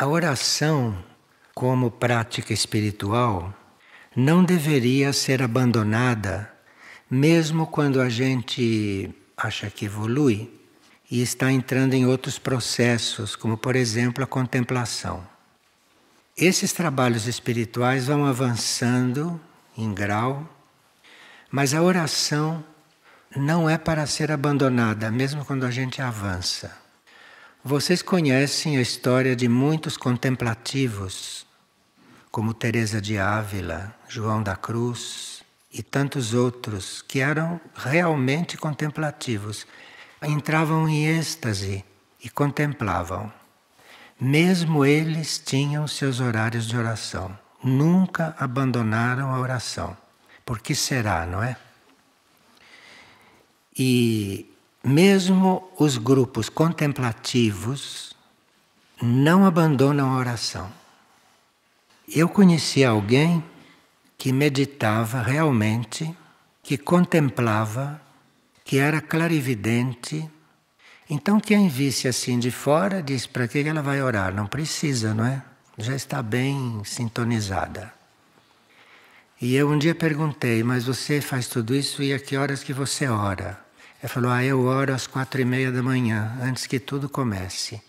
A oração, como prática espiritual, não deveria ser abandonada, mesmo quando a gente acha que evolui e está entrando em outros processos, como por exemplo a contemplação. Esses trabalhos espirituais vão avançando em grau, mas a oração não é para ser abandonada, mesmo quando a gente avança. Vocês conhecem a história de muitos contemplativos, como Teresa de Ávila, João da Cruz e tantos outros que eram realmente contemplativos, entravam em êxtase e contemplavam. Mesmo eles tinham seus horários de oração, nunca abandonaram a oração. Por que será, não é? E mesmo os grupos contemplativos não abandonam a oração. Eu conheci alguém que meditava realmente, que contemplava, que era clarividente. Então, quem visse assim de fora diz: para que ela vai orar? Não precisa, não é? Já está bem sintonizada. E eu um dia perguntei: mas você faz tudo isso e a que horas que você ora? Ele falou: Ah, eu oro às quatro e meia da manhã, antes que tudo comece.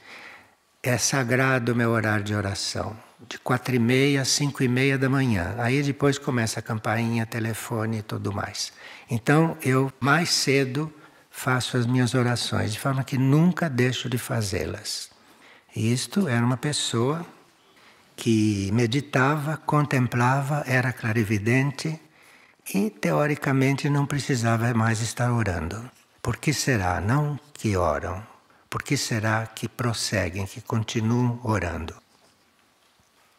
É sagrado o meu horário de oração, de quatro e meia às cinco e meia da manhã. Aí depois começa a campainha, telefone e tudo mais. Então eu mais cedo faço as minhas orações, de forma que nunca deixo de fazê-las. E isto era uma pessoa que meditava, contemplava, era clarividente e teoricamente não precisava mais estar orando. Por que será, não, que oram? Por que será que prosseguem, que continuam orando?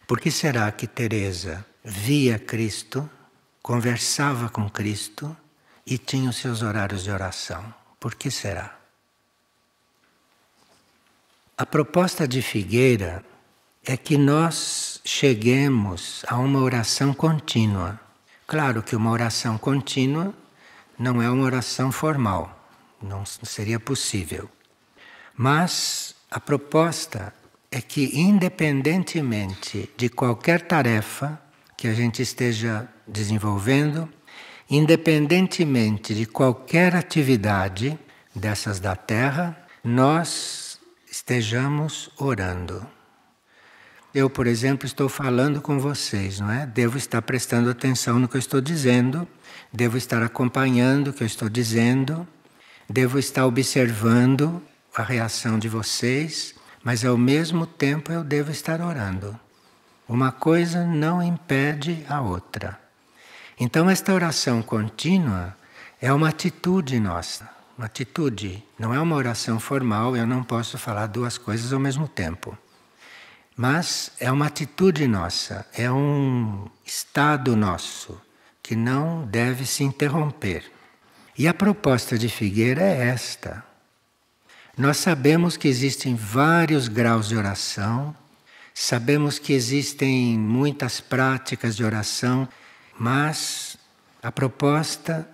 Por que será que Teresa via Cristo, conversava com Cristo e tinha os seus horários de oração? Por que será? A proposta de Figueira é que nós cheguemos a uma oração contínua. Claro que uma oração contínua não é uma oração formal não seria possível. Mas a proposta é que, independentemente de qualquer tarefa que a gente esteja desenvolvendo, independentemente de qualquer atividade dessas da Terra, nós estejamos orando. Eu, por exemplo, estou falando com vocês, não é? Devo estar prestando atenção no que eu estou dizendo, devo estar acompanhando o que eu estou dizendo devo estar observando a reação de vocês, mas ao mesmo tempo eu devo estar orando. Uma coisa não impede a outra. Então, esta oração contínua é uma atitude nossa, uma atitude. Não é uma oração formal, eu não posso falar duas coisas ao mesmo tempo. Mas é uma atitude nossa, é um estado nosso que não deve se interromper. E a proposta de Figueira é esta. Nós sabemos que existem vários graus de oração, sabemos que existem muitas práticas de oração, mas a proposta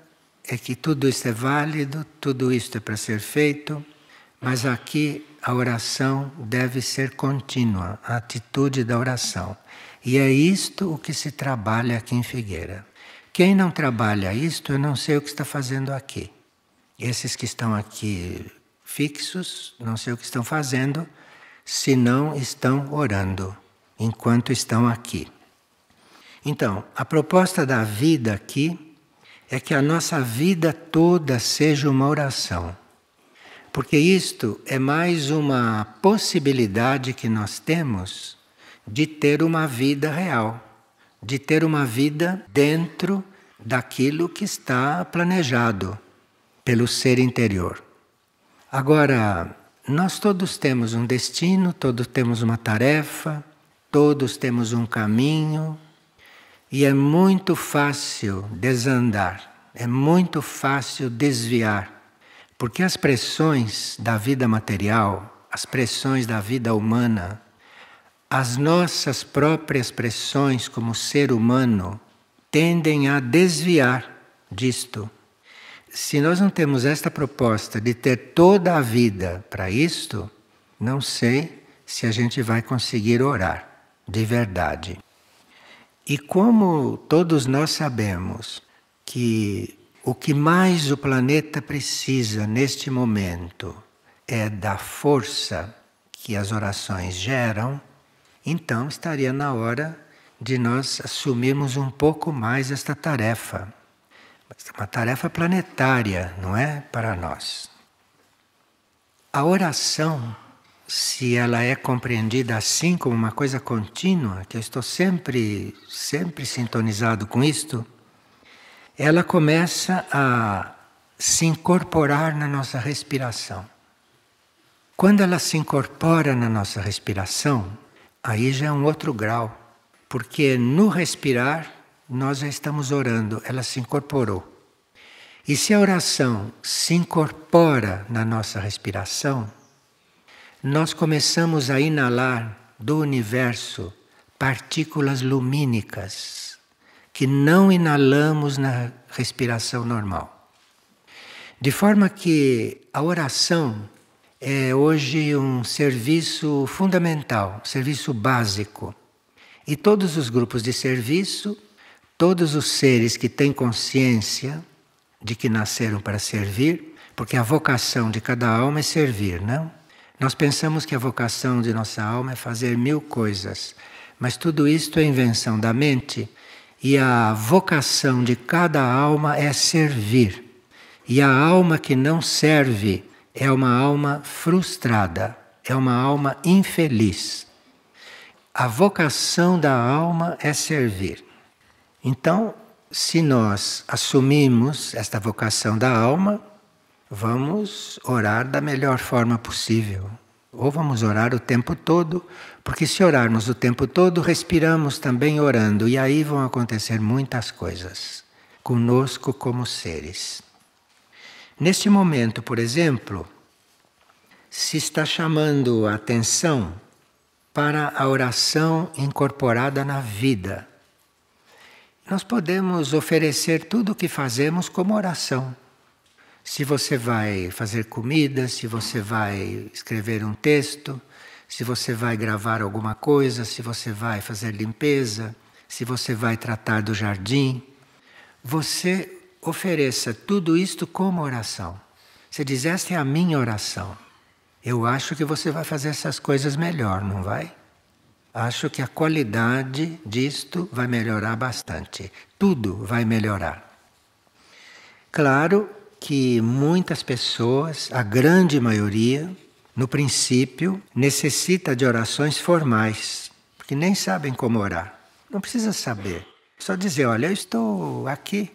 é que tudo isso é válido, tudo isso é para ser feito, mas aqui a oração deve ser contínua, a atitude da oração. E é isto o que se trabalha aqui em Figueira. Quem não trabalha isto, eu não sei o que está fazendo aqui. Esses que estão aqui fixos, não sei o que estão fazendo, se não estão orando enquanto estão aqui. Então, a proposta da vida aqui é que a nossa vida toda seja uma oração. Porque isto é mais uma possibilidade que nós temos de ter uma vida real de ter uma vida dentro daquilo que está planejado pelo ser interior. Agora, nós todos temos um destino, todos temos uma tarefa, todos temos um caminho, e é muito fácil desandar, é muito fácil desviar, porque as pressões da vida material, as pressões da vida humana, as nossas próprias pressões como ser humano tendem a desviar disto. Se nós não temos esta proposta de ter toda a vida para isto, não sei se a gente vai conseguir orar de verdade. E como todos nós sabemos que o que mais o planeta precisa neste momento é da força que as orações geram, então estaria na hora de nós assumirmos um pouco mais esta tarefa. É uma tarefa planetária, não é? Para nós. A oração, se ela é compreendida assim como uma coisa contínua, que eu estou sempre, sempre sintonizado com isto, ela começa a se incorporar na nossa respiração. Quando ela se incorpora na nossa respiração, Aí já é um outro grau, porque no respirar nós já estamos orando, ela se incorporou. E se a oração se incorpora na nossa respiração, nós começamos a inalar do universo partículas lumínicas que não inalamos na respiração normal. De forma que a oração é hoje um serviço fundamental, um serviço básico. E todos os grupos de serviço, todos os seres que têm consciência de que nasceram para servir, porque a vocação de cada alma é servir, não? Nós pensamos que a vocação de nossa alma é fazer mil coisas, mas tudo isto é invenção da mente e a vocação de cada alma é servir. E a alma que não serve, é uma alma frustrada, é uma alma infeliz. A vocação da alma é servir. Então, se nós assumimos esta vocação da alma, vamos orar da melhor forma possível. Ou vamos orar o tempo todo, porque se orarmos o tempo todo, respiramos também orando, e aí vão acontecer muitas coisas conosco como seres. Neste momento, por exemplo, se está chamando a atenção para a oração incorporada na vida. Nós podemos oferecer tudo o que fazemos como oração. Se você vai fazer comida, se você vai escrever um texto, se você vai gravar alguma coisa, se você vai fazer limpeza, se você vai tratar do jardim, você ofereça tudo isto como oração. Se diz: Esta é a minha oração. Eu acho que você vai fazer essas coisas melhor, não vai? Acho que a qualidade disto vai melhorar bastante. Tudo vai melhorar. Claro que muitas pessoas, a grande maioria, no princípio, necessita de orações formais, porque nem sabem como orar. Não precisa saber. Só dizer, olha, eu estou aqui,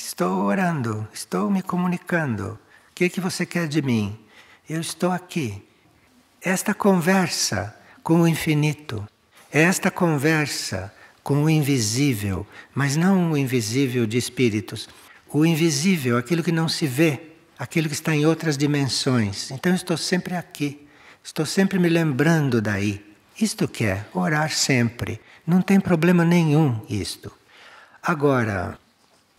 Estou orando, estou me comunicando. O que, é que você quer de mim? Eu estou aqui. Esta conversa com o infinito, esta conversa com o invisível, mas não o invisível de espíritos, o invisível, aquilo que não se vê, aquilo que está em outras dimensões. Então estou sempre aqui, estou sempre me lembrando daí. Isto quer é orar sempre. Não tem problema nenhum isto. Agora,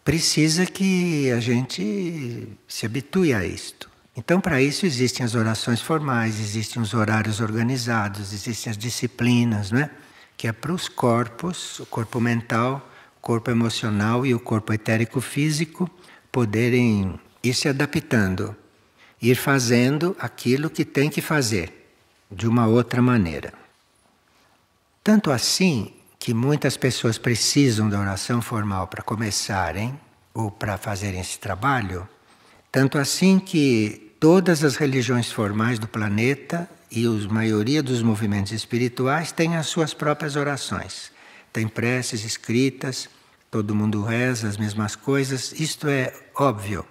precisa que a gente se habitue a isto. Então, para isso existem as orações formais, existem os horários organizados, existem as disciplinas, né? que é para os corpos, o corpo mental, o corpo emocional e o corpo etérico físico poderem ir se adaptando, ir fazendo aquilo que tem que fazer de uma outra maneira. Tanto assim que muitas pessoas precisam da oração formal para começarem ou para fazerem esse trabalho, tanto assim que todas as religiões formais do planeta e a maioria dos movimentos espirituais têm as suas próprias orações. Tem preces escritas, todo mundo reza as mesmas coisas, isto é óbvio,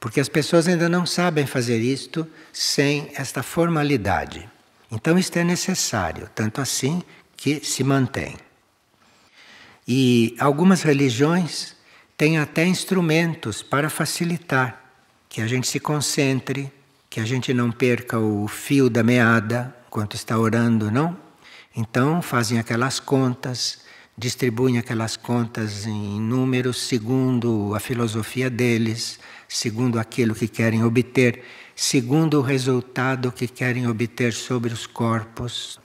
porque as pessoas ainda não sabem fazer isto sem esta formalidade. Então, isto é necessário, tanto assim que se mantém. E algumas religiões têm até instrumentos para facilitar que a gente se concentre, que a gente não perca o fio da meada enquanto está orando, não? Então fazem aquelas contas, distribuem aquelas contas em números segundo a filosofia deles, segundo aquilo que querem obter, segundo o resultado que querem obter sobre os corpos.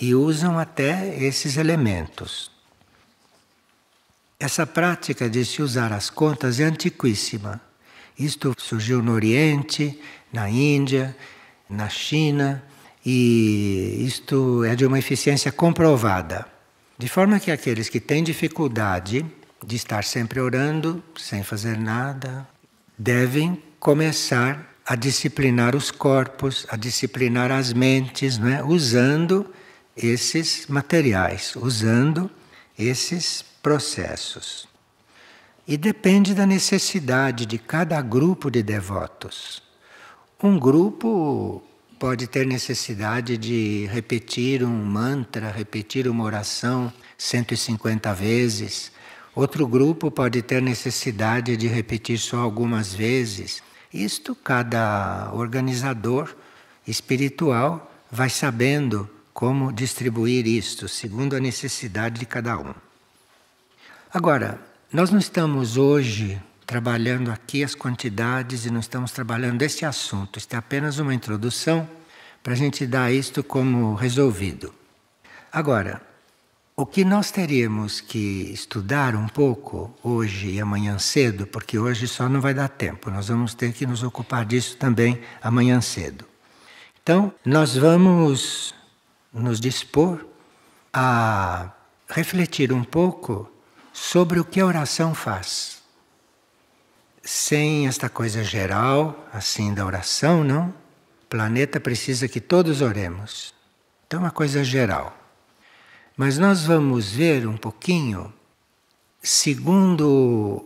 E usam até esses elementos essa prática de se usar as contas é antiquíssima. Isto surgiu no Oriente, na Índia, na China, e isto é de uma eficiência comprovada. De forma que aqueles que têm dificuldade de estar sempre orando, sem fazer nada, devem começar a disciplinar os corpos, a disciplinar as mentes, é? usando esses materiais, usando esses processos. E depende da necessidade de cada grupo de devotos. Um grupo pode ter necessidade de repetir um mantra, repetir uma oração 150 vezes. Outro grupo pode ter necessidade de repetir só algumas vezes. Isto cada organizador espiritual vai sabendo como distribuir isto, segundo a necessidade de cada um. Agora, nós não estamos hoje trabalhando aqui as quantidades e não estamos trabalhando esse assunto. Isto é apenas uma introdução para a gente dar isto como resolvido. Agora, o que nós teríamos que estudar um pouco hoje e amanhã cedo, porque hoje só não vai dar tempo, nós vamos ter que nos ocupar disso também amanhã cedo. Então, nós vamos nos dispor a refletir um pouco sobre o que a oração faz. Sem esta coisa geral, assim, da oração, não? O planeta precisa que todos oremos. Então, é uma coisa geral. Mas nós vamos ver um pouquinho, segundo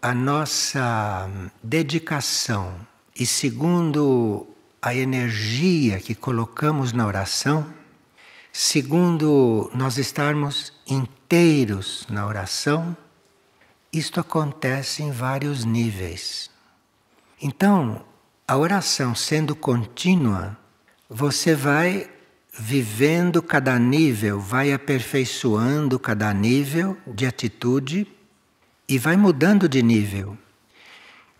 a nossa dedicação e segundo a energia que colocamos na oração, segundo nós estarmos inteiros na oração, isto acontece em vários níveis. Então, a oração sendo contínua, você vai vivendo cada nível, vai aperfeiçoando cada nível de atitude e vai mudando de nível.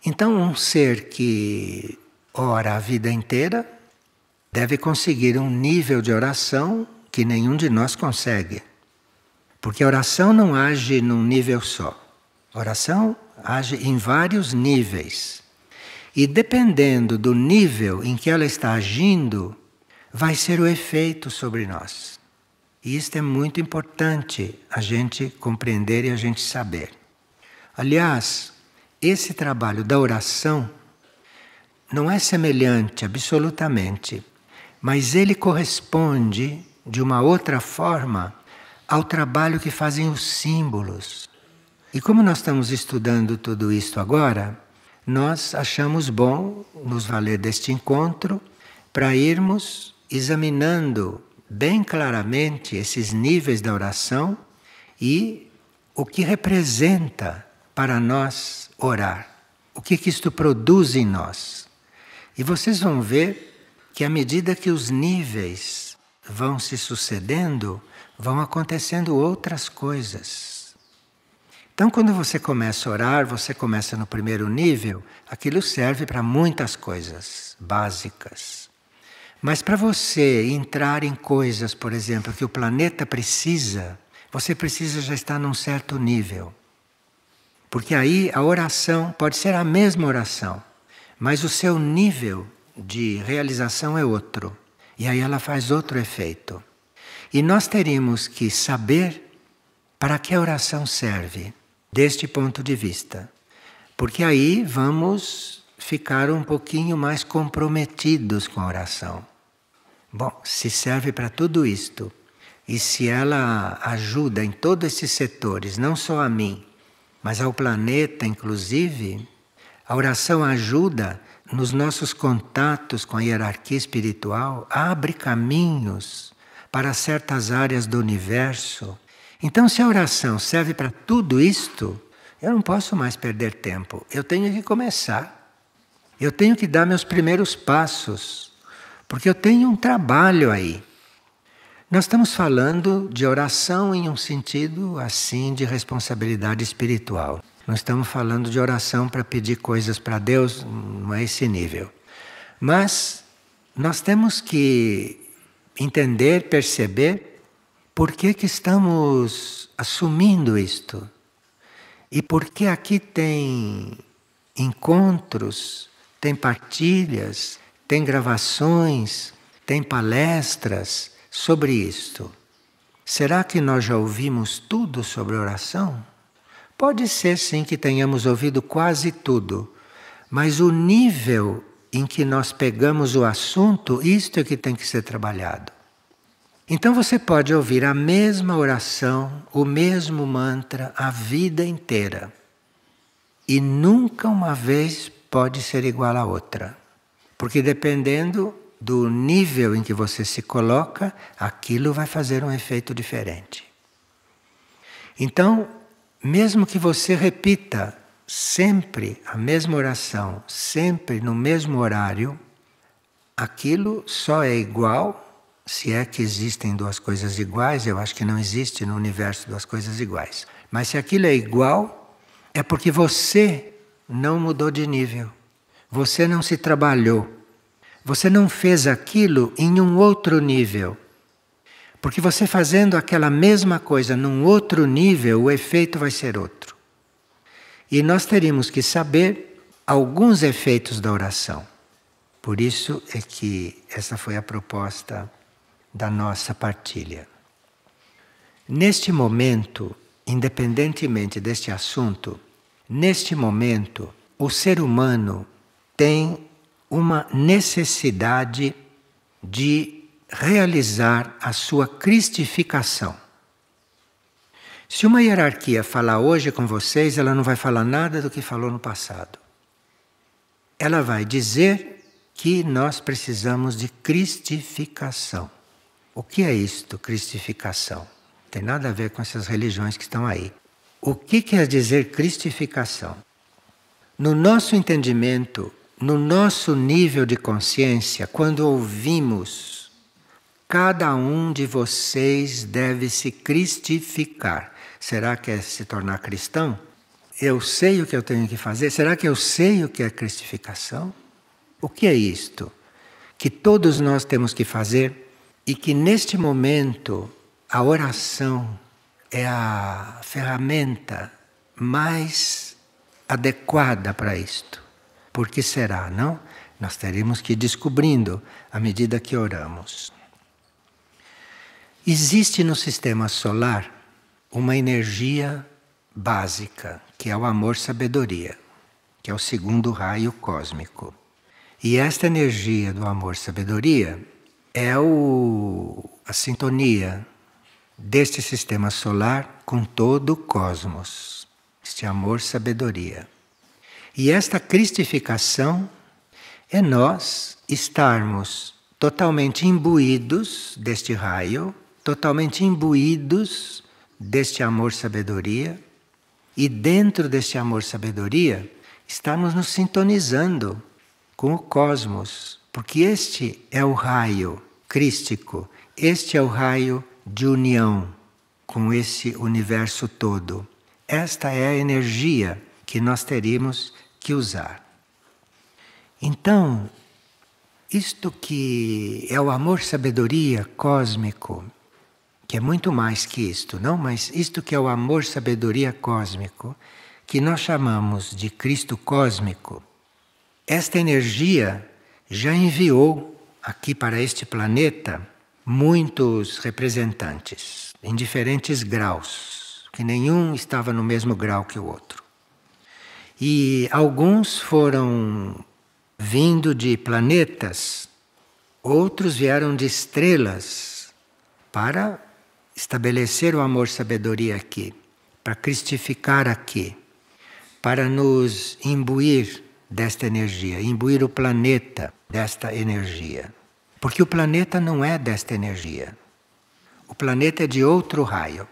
Então, um ser que ora a vida inteira deve conseguir um nível de oração que nenhum de nós consegue. Porque a oração não age num nível só. A oração age em vários níveis. E dependendo do nível em que ela está agindo, vai ser o efeito sobre nós. E isto é muito importante a gente compreender e a gente saber. Aliás, esse trabalho da oração não é semelhante absolutamente, mas ele corresponde de uma outra forma ao trabalho que fazem os símbolos. E como nós estamos estudando tudo isto agora, nós achamos bom nos valer deste encontro para irmos examinando bem claramente esses níveis da oração e o que representa para nós orar. O que, que isto produz em nós? E vocês vão ver que à medida que os níveis vão se sucedendo, vão acontecendo outras coisas. Então, quando você começa a orar, você começa no primeiro nível, aquilo serve para muitas coisas básicas. Mas para você entrar em coisas, por exemplo, que o planeta precisa, você precisa já estar num certo nível. Porque aí a oração pode ser a mesma oração, mas o seu nível de realização é outro. E aí ela faz outro efeito. E nós teríamos que saber para que a oração serve, deste ponto de vista. Porque aí vamos ficar um pouquinho mais comprometidos com a oração. Bom, se serve para tudo isto e se ela ajuda em todos esses setores, não só a mim, mas ao planeta inclusive, a oração ajuda nos nossos contatos com a hierarquia espiritual, abre caminhos para certas áreas do universo. Então, se a oração serve para tudo isto, eu não posso mais perder tempo. Eu tenho que começar. Eu tenho que dar meus primeiros passos, porque eu tenho um trabalho aí. Nós estamos falando de oração em um sentido assim de responsabilidade espiritual. Não estamos falando de oração para pedir coisas para Deus, não é esse nível. Mas nós temos que entender, perceber por que, que estamos assumindo isto. E por que aqui tem encontros, tem partilhas, tem gravações, tem palestras sobre isto. Será que nós já ouvimos tudo sobre oração? Pode ser sim que tenhamos ouvido quase tudo, mas o nível em que nós pegamos o assunto, isto é que tem que ser trabalhado. Então você pode ouvir a mesma oração, o mesmo mantra a vida inteira. E nunca uma vez pode ser igual à outra. Porque dependendo do nível em que você se coloca, aquilo vai fazer um efeito diferente. Então, mesmo que você repita sempre a mesma oração, sempre no mesmo horário, aquilo só é igual se é que existem duas coisas iguais, eu acho que não existe no universo duas coisas iguais. Mas se aquilo é igual, é porque você não mudou de nível. Você não se trabalhou. Você não fez aquilo em um outro nível. Porque você fazendo aquela mesma coisa num outro nível, o efeito vai ser outro. E nós teríamos que saber alguns efeitos da oração. Por isso é que essa foi a proposta da nossa partilha. Neste momento, independentemente deste assunto, neste momento, o ser humano tem uma necessidade de realizar a sua cristificação. Se uma hierarquia falar hoje com vocês, ela não vai falar nada do que falou no passado. Ela vai dizer que nós precisamos de cristificação. O que é isto, cristificação? Não tem nada a ver com essas religiões que estão aí. O que quer dizer cristificação? No nosso entendimento, no nosso nível de consciência, quando ouvimos, cada um de vocês deve se cristificar. Será que é se tornar cristão? Eu sei o que eu tenho que fazer? Será que eu sei o que é cristificação? O que é isto? Que todos nós temos que fazer e que neste momento a oração é a ferramenta mais adequada para isto. Porque será, não? Nós teremos que ir descobrindo à medida que oramos. Existe no sistema solar uma energia básica, que é o amor-sabedoria, que é o segundo raio cósmico. E esta energia do amor-sabedoria é o, a sintonia deste sistema solar com todo o cosmos, este amor-sabedoria. E esta cristificação é nós estarmos totalmente imbuídos deste raio, totalmente imbuídos deste amor-sabedoria, e dentro deste amor-sabedoria, estamos nos sintonizando com o cosmos, porque este é o raio crístico, este é o raio de união com esse universo todo. Esta é a energia que nós teríamos que usar. Então, isto que é o amor-sabedoria cósmico, que é muito mais que isto, não? Mas isto que é o amor sabedoria cósmico, que nós chamamos de Cristo cósmico, esta energia já enviou aqui para este planeta muitos representantes em diferentes graus, que nenhum estava no mesmo grau que o outro. E alguns foram vindo de planetas, outros vieram de estrelas para estabelecer o amor-sabedoria aqui, para cristificar aqui, para nos imbuir desta energia, imbuir o planeta desta energia. Porque o planeta não é desta energia. O planeta é de outro raio.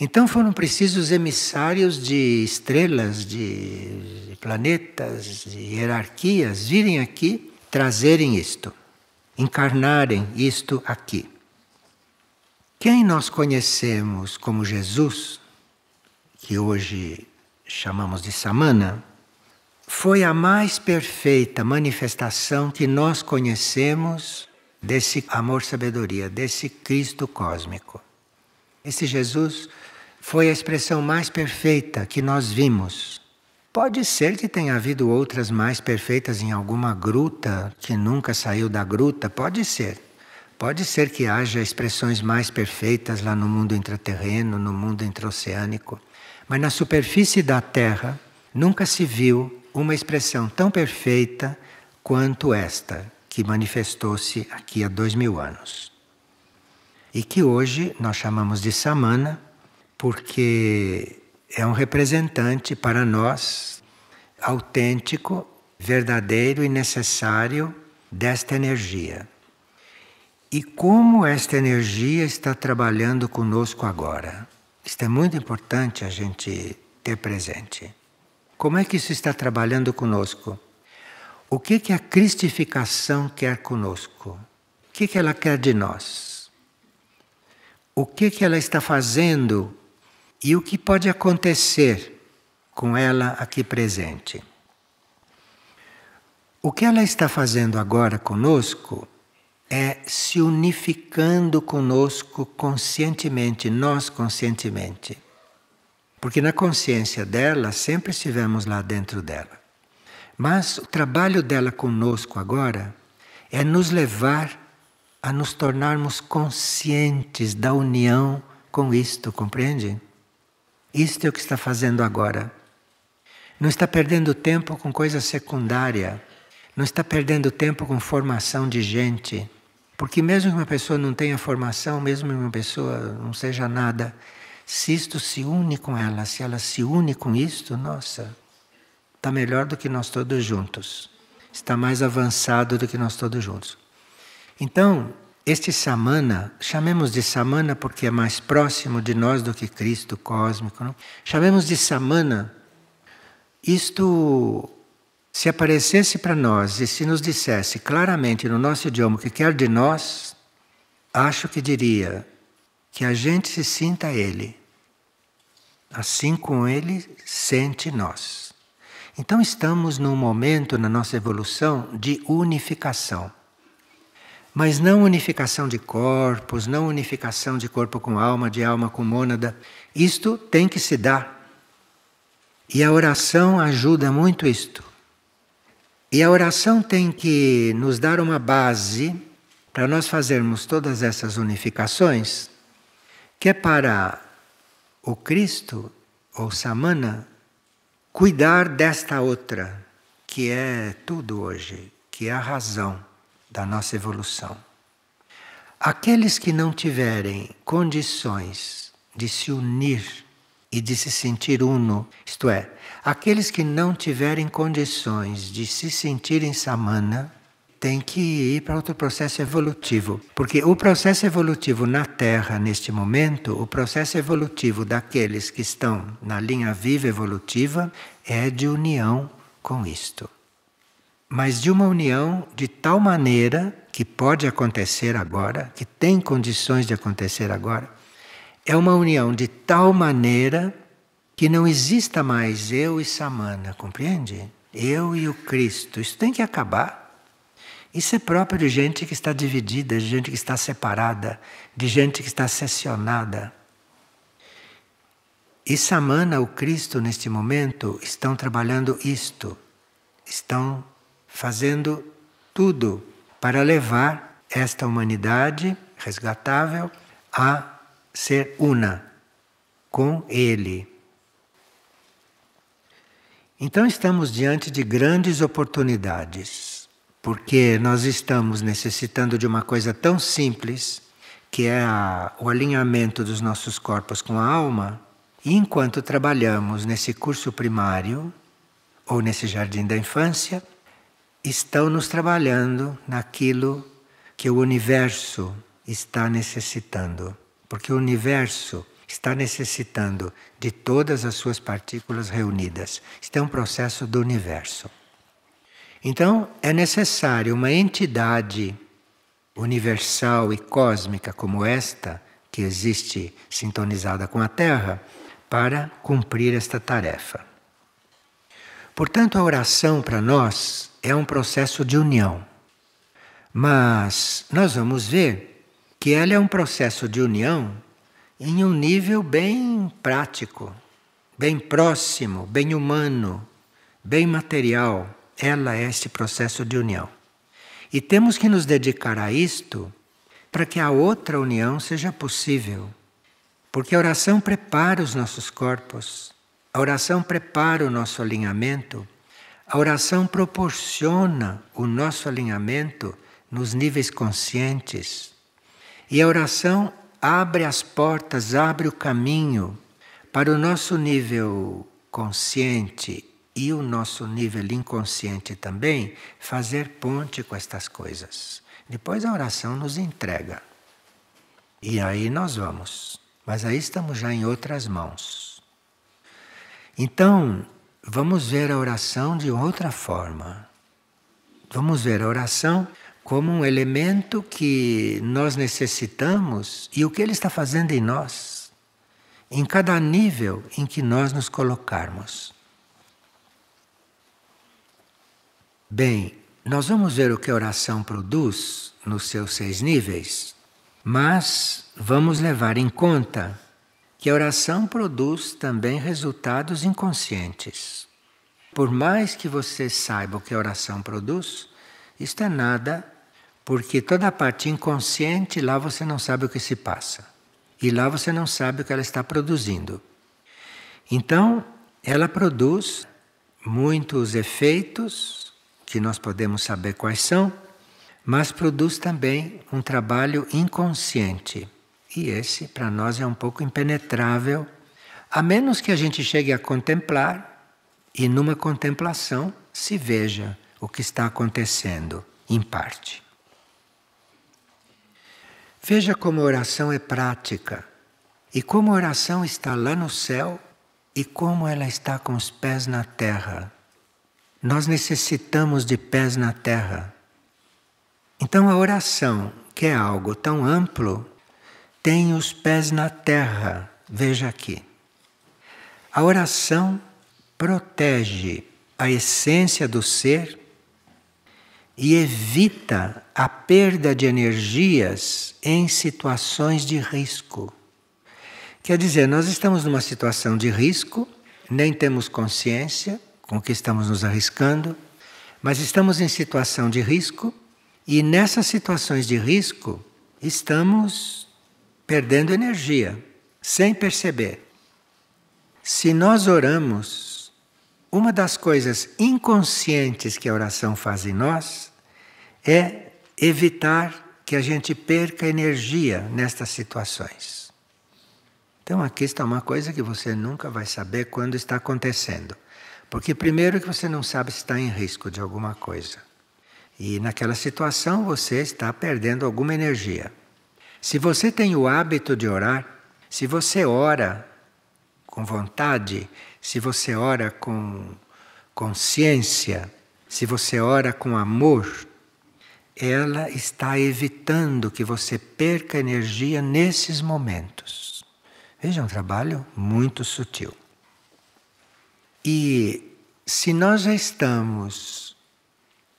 Então foram precisos emissários de estrelas, de planetas, de hierarquias virem aqui trazerem isto, encarnarem isto aqui. Quem nós conhecemos como Jesus, que hoje chamamos de Samana, foi a mais perfeita manifestação que nós conhecemos desse amor-sabedoria, desse Cristo cósmico. Esse Jesus foi a expressão mais perfeita que nós vimos. Pode ser que tenha havido outras mais perfeitas em alguma gruta que nunca saiu da gruta, pode ser. Pode ser que haja expressões mais perfeitas lá no mundo intraterreno, no mundo intraoceânico, mas na superfície da Terra nunca se viu uma expressão tão perfeita quanto esta, que manifestou-se aqui há dois mil anos. E que hoje nós chamamos de Samana, porque é um representante para nós autêntico, verdadeiro e necessário desta energia. E como esta energia está trabalhando conosco agora? Isto é muito importante a gente ter presente. Como é que isso está trabalhando conosco? O que que a cristificação quer conosco? O que que ela quer de nós? O que que ela está fazendo e o que pode acontecer com ela aqui presente? O que ela está fazendo agora conosco é se unificando conosco conscientemente, nós conscientemente. Porque na consciência dela sempre estivemos lá dentro dela. Mas o trabalho dela conosco agora é nos levar a nos tornarmos conscientes da união com isto, compreende? Isto é o que está fazendo agora. Não está perdendo tempo com coisa secundária, não está perdendo tempo com formação de gente porque mesmo que uma pessoa não tenha formação, mesmo que uma pessoa não seja nada, se isto se une com ela, se ela se une com isto, nossa, está melhor do que nós todos juntos. Está mais avançado do que nós todos juntos. Então, este samana, chamemos de samana porque é mais próximo de nós do que Cristo cósmico, não? chamemos de samana, isto se aparecesse para nós e se nos dissesse claramente no nosso idioma o que quer de nós, acho que diria que a gente se sinta Ele, assim como Ele sente nós. Então estamos num momento na nossa evolução de unificação. Mas não unificação de corpos, não unificação de corpo com alma, de alma com mônada. Isto tem que se dar. E a oração ajuda muito isto. E a oração tem que nos dar uma base para nós fazermos todas essas unificações, que é para o Cristo ou Samana cuidar desta outra, que é tudo hoje, que é a razão da nossa evolução. Aqueles que não tiverem condições de se unir e de se sentir uno, isto é, Aqueles que não tiverem condições de se sentirem samana, têm que ir para outro processo evolutivo. Porque o processo evolutivo na Terra, neste momento, o processo evolutivo daqueles que estão na linha viva evolutiva é de união com isto. Mas de uma união de tal maneira que pode acontecer agora, que tem condições de acontecer agora, é uma união de tal maneira que não exista mais eu e Samana, compreende? Eu e o Cristo. Isso tem que acabar. Isso é próprio de gente que está dividida, de gente que está separada, de gente que está seccionada. E Samana, o Cristo, neste momento, estão trabalhando isto. Estão fazendo tudo para levar esta humanidade resgatável a ser una com Ele então estamos diante de grandes oportunidades, porque nós estamos necessitando de uma coisa tão simples, que é a, o alinhamento dos nossos corpos com a alma, e enquanto trabalhamos nesse curso primário, ou nesse jardim da infância, estão nos trabalhando naquilo que o universo está necessitando. Porque o universo está necessitando de todas as suas partículas reunidas. Isto é um processo do universo. Então, é necessário uma entidade universal e cósmica como esta, que existe sintonizada com a Terra, para cumprir esta tarefa. Portanto, a oração para nós é um processo de união. Mas nós vamos ver que ela é um processo de união em um nível bem prático, bem próximo, bem humano, bem material. Ela é este processo de união. E temos que nos dedicar a isto para que a outra união seja possível. Porque a oração prepara os nossos corpos, a oração prepara o nosso alinhamento, a oração proporciona o nosso alinhamento nos níveis conscientes. E a oração abre as portas, abre o caminho para o nosso nível consciente e o nosso nível inconsciente também fazer ponte com estas coisas. Depois a oração nos entrega. E aí nós vamos. Mas aí estamos já em outras mãos. Então, vamos ver a oração de outra forma. Vamos ver a oração como um elemento que nós necessitamos e o que ele está fazendo em nós, em cada nível em que nós nos colocarmos. Bem, nós vamos ver o que a oração produz nos seus seis níveis, mas vamos levar em conta que a oração produz também resultados inconscientes. Por mais que você saiba o que a oração produz, isto é nada porque toda a parte inconsciente, lá você não sabe o que se passa. E lá você não sabe o que ela está produzindo. Então, ela produz muitos efeitos, que nós podemos saber quais são, mas produz também um trabalho inconsciente. E esse, para nós, é um pouco impenetrável, a menos que a gente chegue a contemplar e, numa contemplação, se veja o que está acontecendo, em parte. Veja como a oração é prática e como a oração está lá no céu e como ela está com os pés na terra. Nós necessitamos de pés na terra. Então a oração, que é algo tão amplo, tem os pés na terra. Veja aqui. A oração protege a essência do ser e evita a perda de energias em situações de risco. Quer dizer, nós estamos numa situação de risco, nem temos consciência com o que estamos nos arriscando, mas estamos em situação de risco e nessas situações de risco estamos perdendo energia, sem perceber. Se nós oramos, uma das coisas inconscientes que a oração faz em nós é evitar que a gente perca energia nestas situações. Então aqui está uma coisa que você nunca vai saber quando está acontecendo. Porque primeiro que você não sabe se está em risco de alguma coisa. E naquela situação você está perdendo alguma energia. Se você tem o hábito de orar, se você ora com vontade, se você ora com consciência, se você ora com amor, ela está evitando que você perca energia nesses momentos. Veja, é um trabalho muito sutil. E se nós já estamos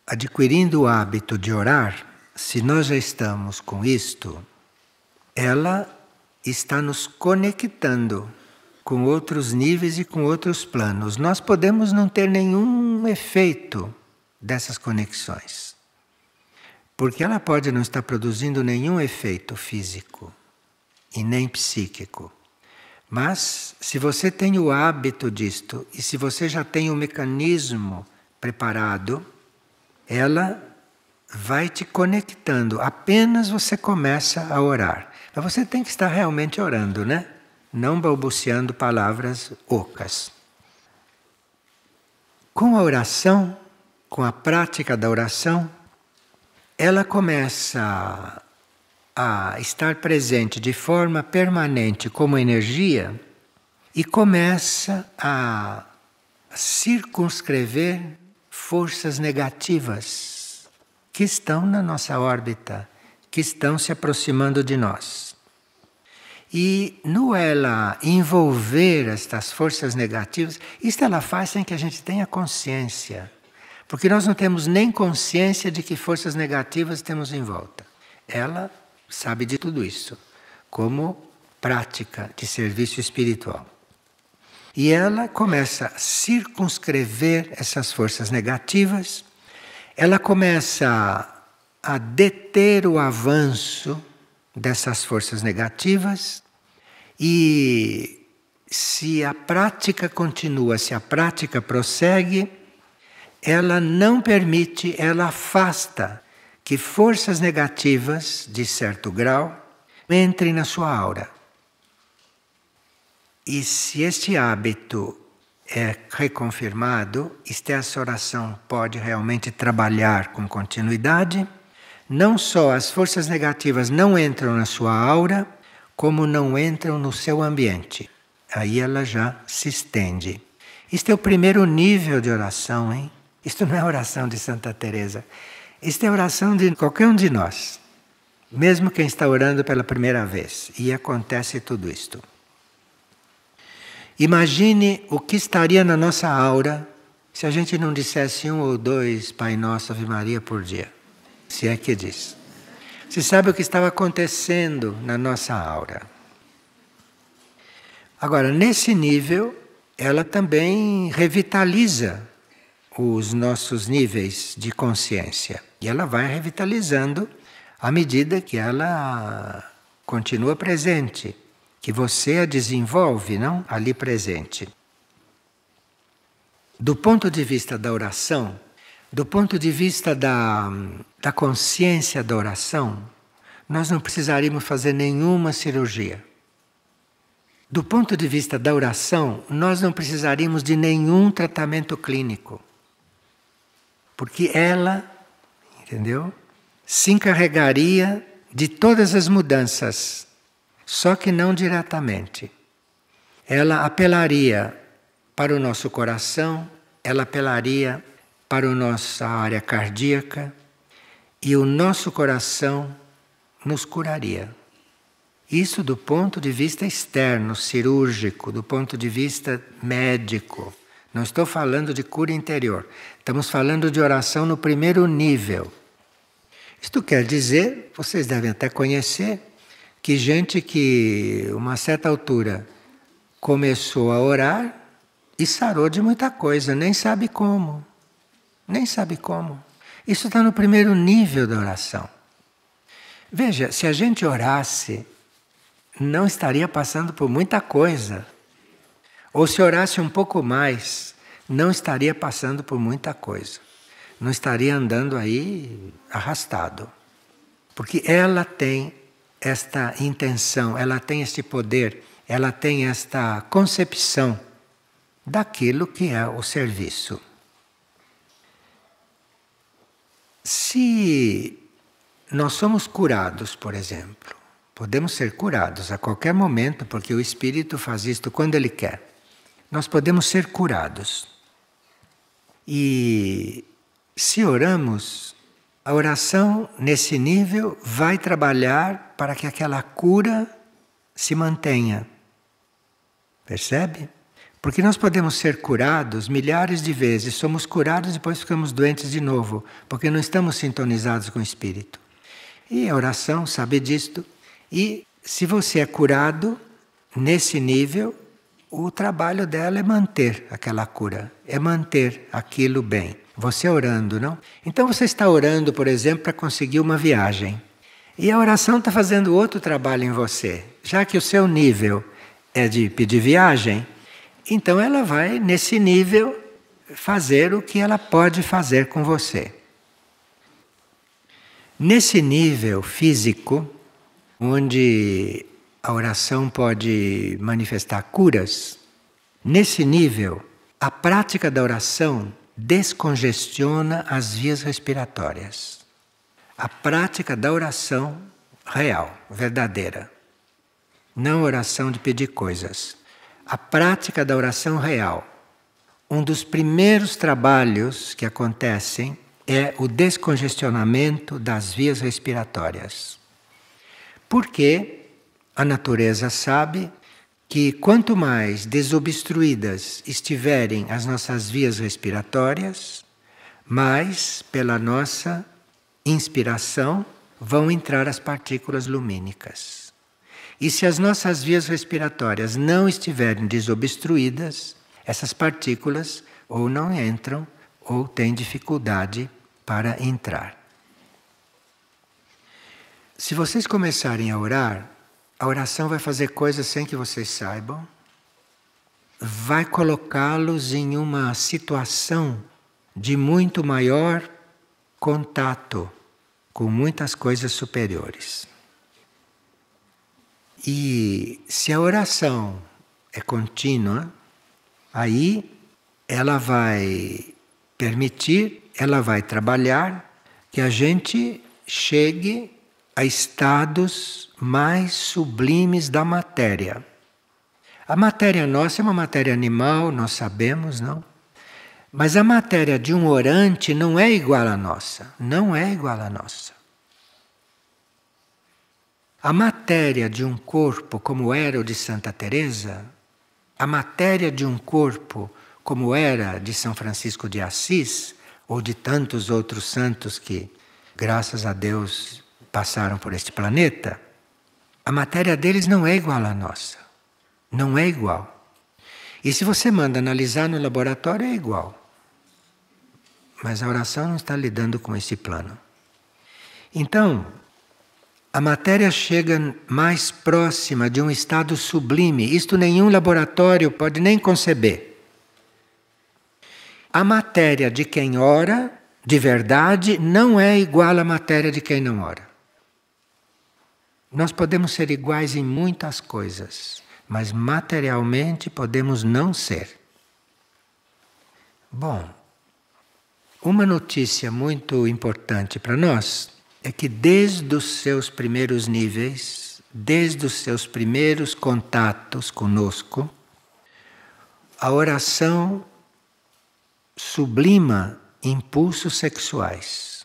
adquirindo o hábito de orar, se nós já estamos com isto, ela está nos conectando com outros níveis e com outros planos. Nós podemos não ter nenhum efeito dessas conexões. Porque ela pode não estar produzindo nenhum efeito físico e nem psíquico. Mas se você tem o hábito disto e se você já tem o um mecanismo preparado, ela vai te conectando. Apenas você começa a orar. Mas você tem que estar realmente orando, né? Não balbuciando palavras ocas. Com a oração, com a prática da oração, ela começa a estar presente de forma permanente como energia e começa a circunscrever forças negativas que estão na nossa órbita, que estão se aproximando de nós. E no ela envolver estas forças negativas, isto ela faz sem que a gente tenha consciência. Porque nós não temos nem consciência de que forças negativas temos em volta. Ela sabe de tudo isso, como prática de serviço espiritual. E ela começa a circunscrever essas forças negativas, ela começa a deter o avanço dessas forças negativas e se a prática continua, se a prática prossegue, ela não permite, ela afasta que forças negativas de certo grau entrem na sua aura. E se este hábito é reconfirmado, se é, essa oração pode realmente trabalhar com continuidade, não só as forças negativas não entram na sua aura, como não entram no seu ambiente. Aí ela já se estende. Este é o primeiro nível de oração, hein? Isto não é oração de Santa Teresa. Isto é oração de qualquer um de nós. Mesmo quem está orando pela primeira vez. E acontece tudo isto. Imagine o que estaria na nossa aura se a gente não dissesse um ou dois Pai Nosso, Ave Maria por dia. Se é que diz. Você sabe o que estava acontecendo na nossa aura. Agora, nesse nível, ela também revitaliza os nossos níveis de consciência. E ela vai revitalizando à medida que ela continua presente, que você a desenvolve, não? Ali presente. Do ponto de vista da oração, do ponto de vista da, da consciência da oração, nós não precisaríamos fazer nenhuma cirurgia. Do ponto de vista da oração, nós não precisaríamos de nenhum tratamento clínico porque ela, entendeu? Se encarregaria de todas as mudanças, só que não diretamente. Ela apelaria para o nosso coração, ela apelaria para a nossa área cardíaca e o nosso coração nos curaria. Isso do ponto de vista externo, cirúrgico, do ponto de vista médico. Não estou falando de cura interior. Estamos falando de oração no primeiro nível. Isto quer dizer, vocês devem até conhecer, que gente que, uma certa altura, começou a orar e sarou de muita coisa, nem sabe como. Nem sabe como. Isso está no primeiro nível da oração. Veja, se a gente orasse, não estaria passando por muita coisa. Ou se orasse um pouco mais, não estaria passando por muita coisa. Não estaria andando aí arrastado. Porque ela tem esta intenção, ela tem este poder, ela tem esta concepção daquilo que é o serviço. Se nós somos curados, por exemplo, podemos ser curados a qualquer momento, porque o Espírito faz isto quando ele quer. Nós podemos ser curados. E se oramos, a oração nesse nível vai trabalhar para que aquela cura se mantenha. Percebe? Porque nós podemos ser curados milhares de vezes, somos curados e depois ficamos doentes de novo, porque não estamos sintonizados com o Espírito. E a oração sabe disto. E se você é curado nesse nível, o trabalho dela é manter aquela cura, é manter aquilo bem. Você orando, não? Então você está orando, por exemplo, para conseguir uma viagem. E a oração está fazendo outro trabalho em você. Já que o seu nível é de pedir viagem, então ela vai, nesse nível, fazer o que ela pode fazer com você. Nesse nível físico, onde a oração pode manifestar curas. Nesse nível, a prática da oração descongestiona as vias respiratórias. A prática da oração real, verdadeira. Não oração de pedir coisas. A prática da oração real. Um dos primeiros trabalhos que acontecem é o descongestionamento das vias respiratórias. Porque a natureza sabe que quanto mais desobstruídas estiverem as nossas vias respiratórias, mais pela nossa inspiração vão entrar as partículas lumínicas. E se as nossas vias respiratórias não estiverem desobstruídas, essas partículas ou não entram ou têm dificuldade para entrar. Se vocês começarem a orar, a oração vai fazer coisas sem que vocês saibam, vai colocá-los em uma situação de muito maior contato com muitas coisas superiores. E se a oração é contínua, aí ela vai permitir, ela vai trabalhar que a gente chegue a estados mais sublimes da matéria. A matéria nossa é uma matéria animal, nós sabemos, não? Mas a matéria de um orante não é igual à nossa. Não é igual à nossa. A matéria de um corpo, como era o de Santa Teresa, a matéria de um corpo, como era de São Francisco de Assis, ou de tantos outros santos que, graças a Deus, passaram por este planeta, a matéria deles não é igual à nossa. Não é igual. E se você manda analisar no laboratório, é igual. Mas a oração não está lidando com esse plano. Então, a matéria chega mais próxima de um estado sublime. Isto nenhum laboratório pode nem conceber. A matéria de quem ora, de verdade, não é igual à matéria de quem não ora. Nós podemos ser iguais em muitas coisas, mas materialmente podemos não ser. Bom, uma notícia muito importante para nós é que desde os seus primeiros níveis, desde os seus primeiros contatos conosco, a oração sublima impulsos sexuais.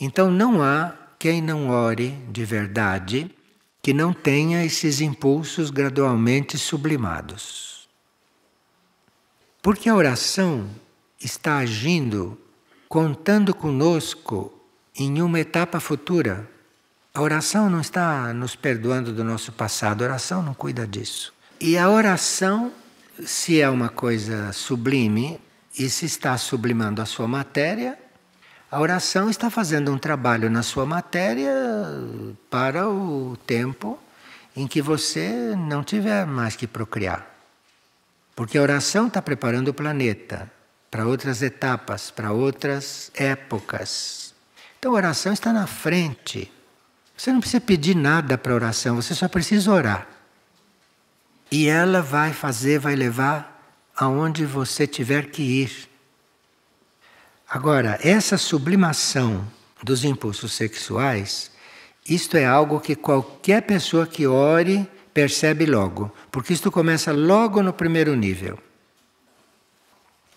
Então não há quem não ore de verdade que não tenha esses impulsos gradualmente sublimados. Porque a oração está agindo, contando conosco em uma etapa futura. A oração não está nos perdoando do nosso passado, a oração não cuida disso. E a oração, se é uma coisa sublime e se está sublimando a sua matéria, a oração está fazendo um trabalho na sua matéria para o tempo em que você não tiver mais que procriar. Porque a oração está preparando o planeta para outras etapas, para outras épocas. Então a oração está na frente. Você não precisa pedir nada para a oração, você só precisa orar. E ela vai fazer, vai levar aonde você tiver que ir. Agora, essa sublimação dos impulsos sexuais, isto é algo que qualquer pessoa que ore percebe logo, porque isto começa logo no primeiro nível.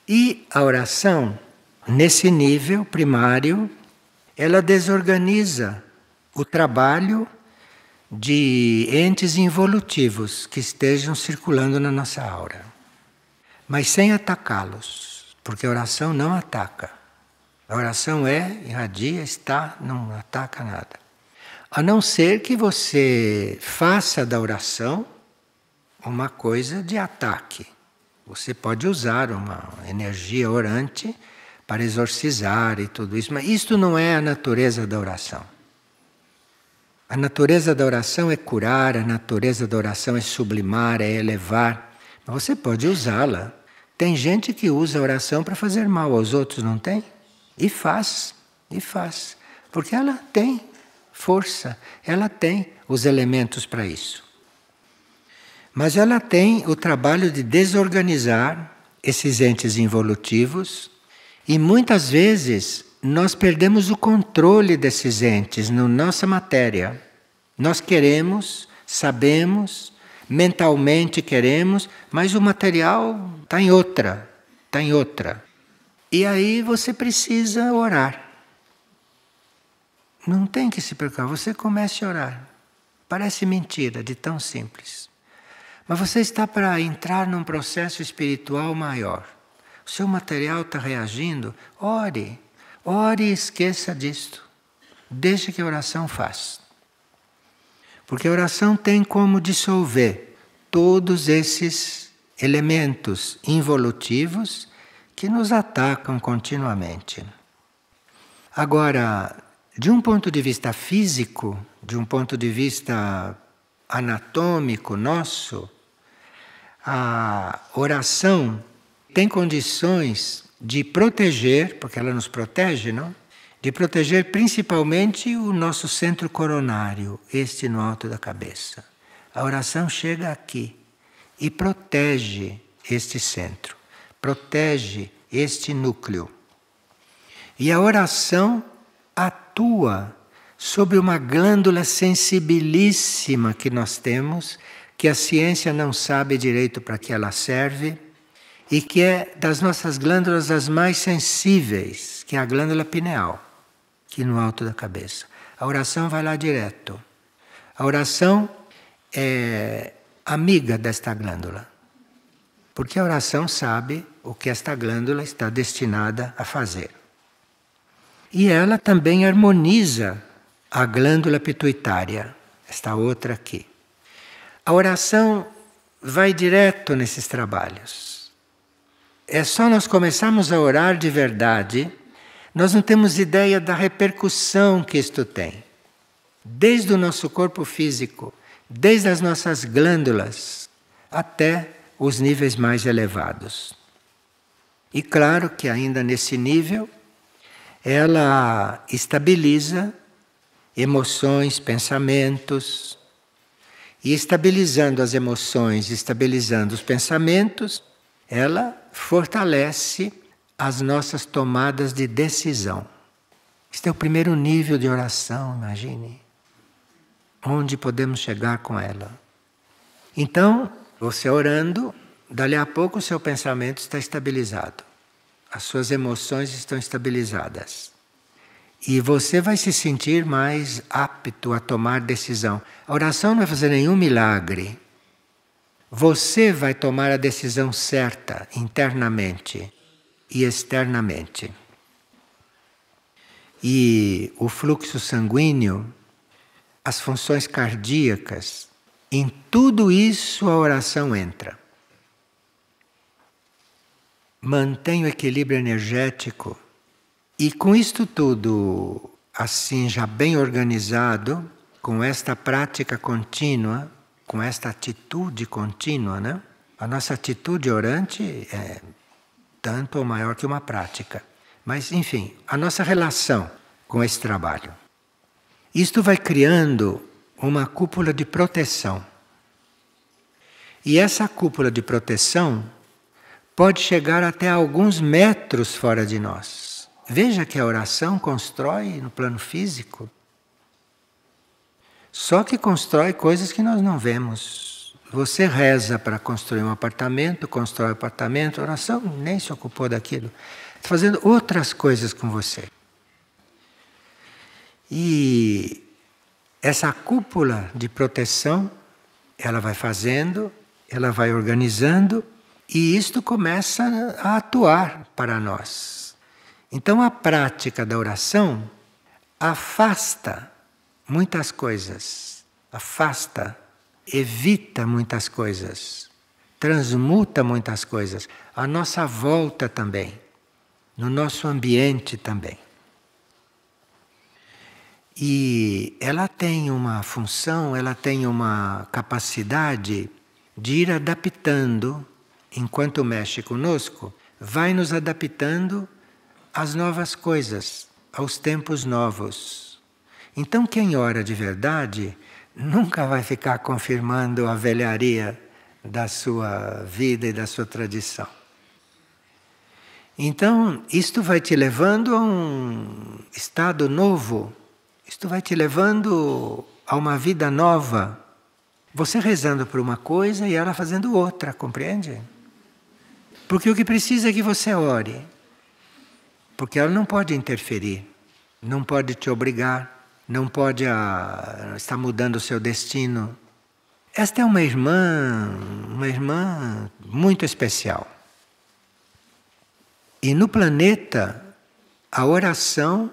E a oração, nesse nível primário, ela desorganiza o trabalho de entes involutivos que estejam circulando na nossa aura, mas sem atacá-los, porque a oração não ataca. A oração é, irradia, está, não ataca nada. A não ser que você faça da oração uma coisa de ataque. Você pode usar uma energia orante para exorcizar e tudo isso, mas isto não é a natureza da oração. A natureza da oração é curar, a natureza da oração é sublimar, é elevar. Mas você pode usá-la. Tem gente que usa a oração para fazer mal aos outros, não tem? E faz, e faz. Porque ela tem força, ela tem os elementos para isso. Mas ela tem o trabalho de desorganizar esses entes involutivos e muitas vezes nós perdemos o controle desses entes na nossa matéria. Nós queremos, sabemos, mentalmente queremos, mas o material está em outra, está em outra. E aí você precisa orar. Não tem que se preocupar, você comece a orar. Parece mentira de tão simples. Mas você está para entrar num processo espiritual maior. O seu material está reagindo, ore. Ore e esqueça disto. Deixe que a oração faça. Porque a oração tem como dissolver todos esses elementos involutivos que nos atacam continuamente. Agora, de um ponto de vista físico, de um ponto de vista anatômico nosso, a oração tem condições de proteger, porque ela nos protege, não? De proteger principalmente o nosso centro coronário, este no alto da cabeça. A oração chega aqui e protege este centro protege este núcleo. E a oração atua sobre uma glândula sensibilíssima que nós temos, que a ciência não sabe direito para que ela serve, e que é das nossas glândulas as mais sensíveis, que é a glândula pineal, que no alto da cabeça. A oração vai lá direto. A oração é amiga desta glândula. Porque a oração sabe o que esta glândula está destinada a fazer. E ela também harmoniza a glândula pituitária, esta outra aqui. A oração vai direto nesses trabalhos. É só nós começarmos a orar de verdade, nós não temos ideia da repercussão que isto tem. Desde o nosso corpo físico, desde as nossas glândulas, até os níveis mais elevados. E claro que, ainda nesse nível, ela estabiliza emoções, pensamentos. E estabilizando as emoções, estabilizando os pensamentos, ela fortalece as nossas tomadas de decisão. Este é o primeiro nível de oração, imagine. Onde podemos chegar com ela. Então, você orando, dali a pouco o seu pensamento está estabilizado. As suas emoções estão estabilizadas. E você vai se sentir mais apto a tomar decisão. A oração não vai fazer nenhum milagre. Você vai tomar a decisão certa internamente e externamente. E o fluxo sanguíneo, as funções cardíacas, em tudo isso a oração entra. Mantém o equilíbrio energético e com isto tudo, assim já bem organizado, com esta prática contínua, com esta atitude contínua, né? A nossa atitude orante é tanto ou maior que uma prática. Mas, enfim, a nossa relação com esse trabalho. Isto vai criando uma cúpula de proteção. E essa cúpula de proteção pode chegar até alguns metros fora de nós. Veja que a oração constrói no plano físico. Só que constrói coisas que nós não vemos. Você reza para construir um apartamento, constrói um apartamento, a oração nem se ocupou daquilo. Está fazendo outras coisas com você. E essa cúpula de proteção ela vai fazendo, ela vai organizando e isto começa a atuar para nós. Então a prática da oração afasta muitas coisas, afasta, evita muitas coisas, transmuta muitas coisas, A nossa volta também, no nosso ambiente também. E ela tem uma função, ela tem uma capacidade de ir adaptando, enquanto mexe conosco, vai nos adaptando às novas coisas, aos tempos novos. Então, quem ora de verdade nunca vai ficar confirmando a velharia da sua vida e da sua tradição. Então, isto vai te levando a um estado novo isto vai te levando a uma vida nova. Você rezando por uma coisa e ela fazendo outra, compreende? Porque o que precisa é que você ore. Porque ela não pode interferir, não pode te obrigar, não pode a, ah, estar mudando o seu destino. Esta é uma irmã, uma irmã muito especial. E no planeta, a oração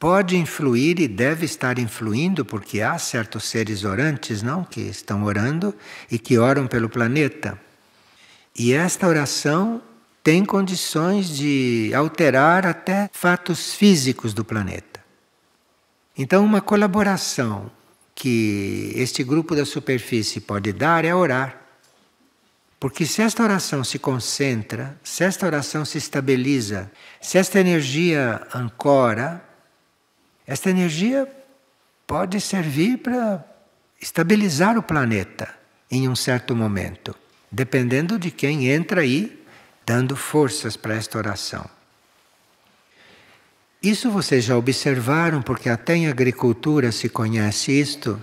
pode influir e deve estar influindo, porque há certos seres orantes, não? Que estão orando e que oram pelo planeta. E esta oração tem condições de alterar até fatos físicos do planeta. Então, uma colaboração que este grupo da superfície pode dar é orar. Porque se esta oração se concentra, se esta oração se estabiliza, se esta energia ancora, esta energia pode servir para estabilizar o planeta em um certo momento, dependendo de quem entra aí dando forças para esta oração. Isso vocês já observaram, porque até em agricultura se conhece isto.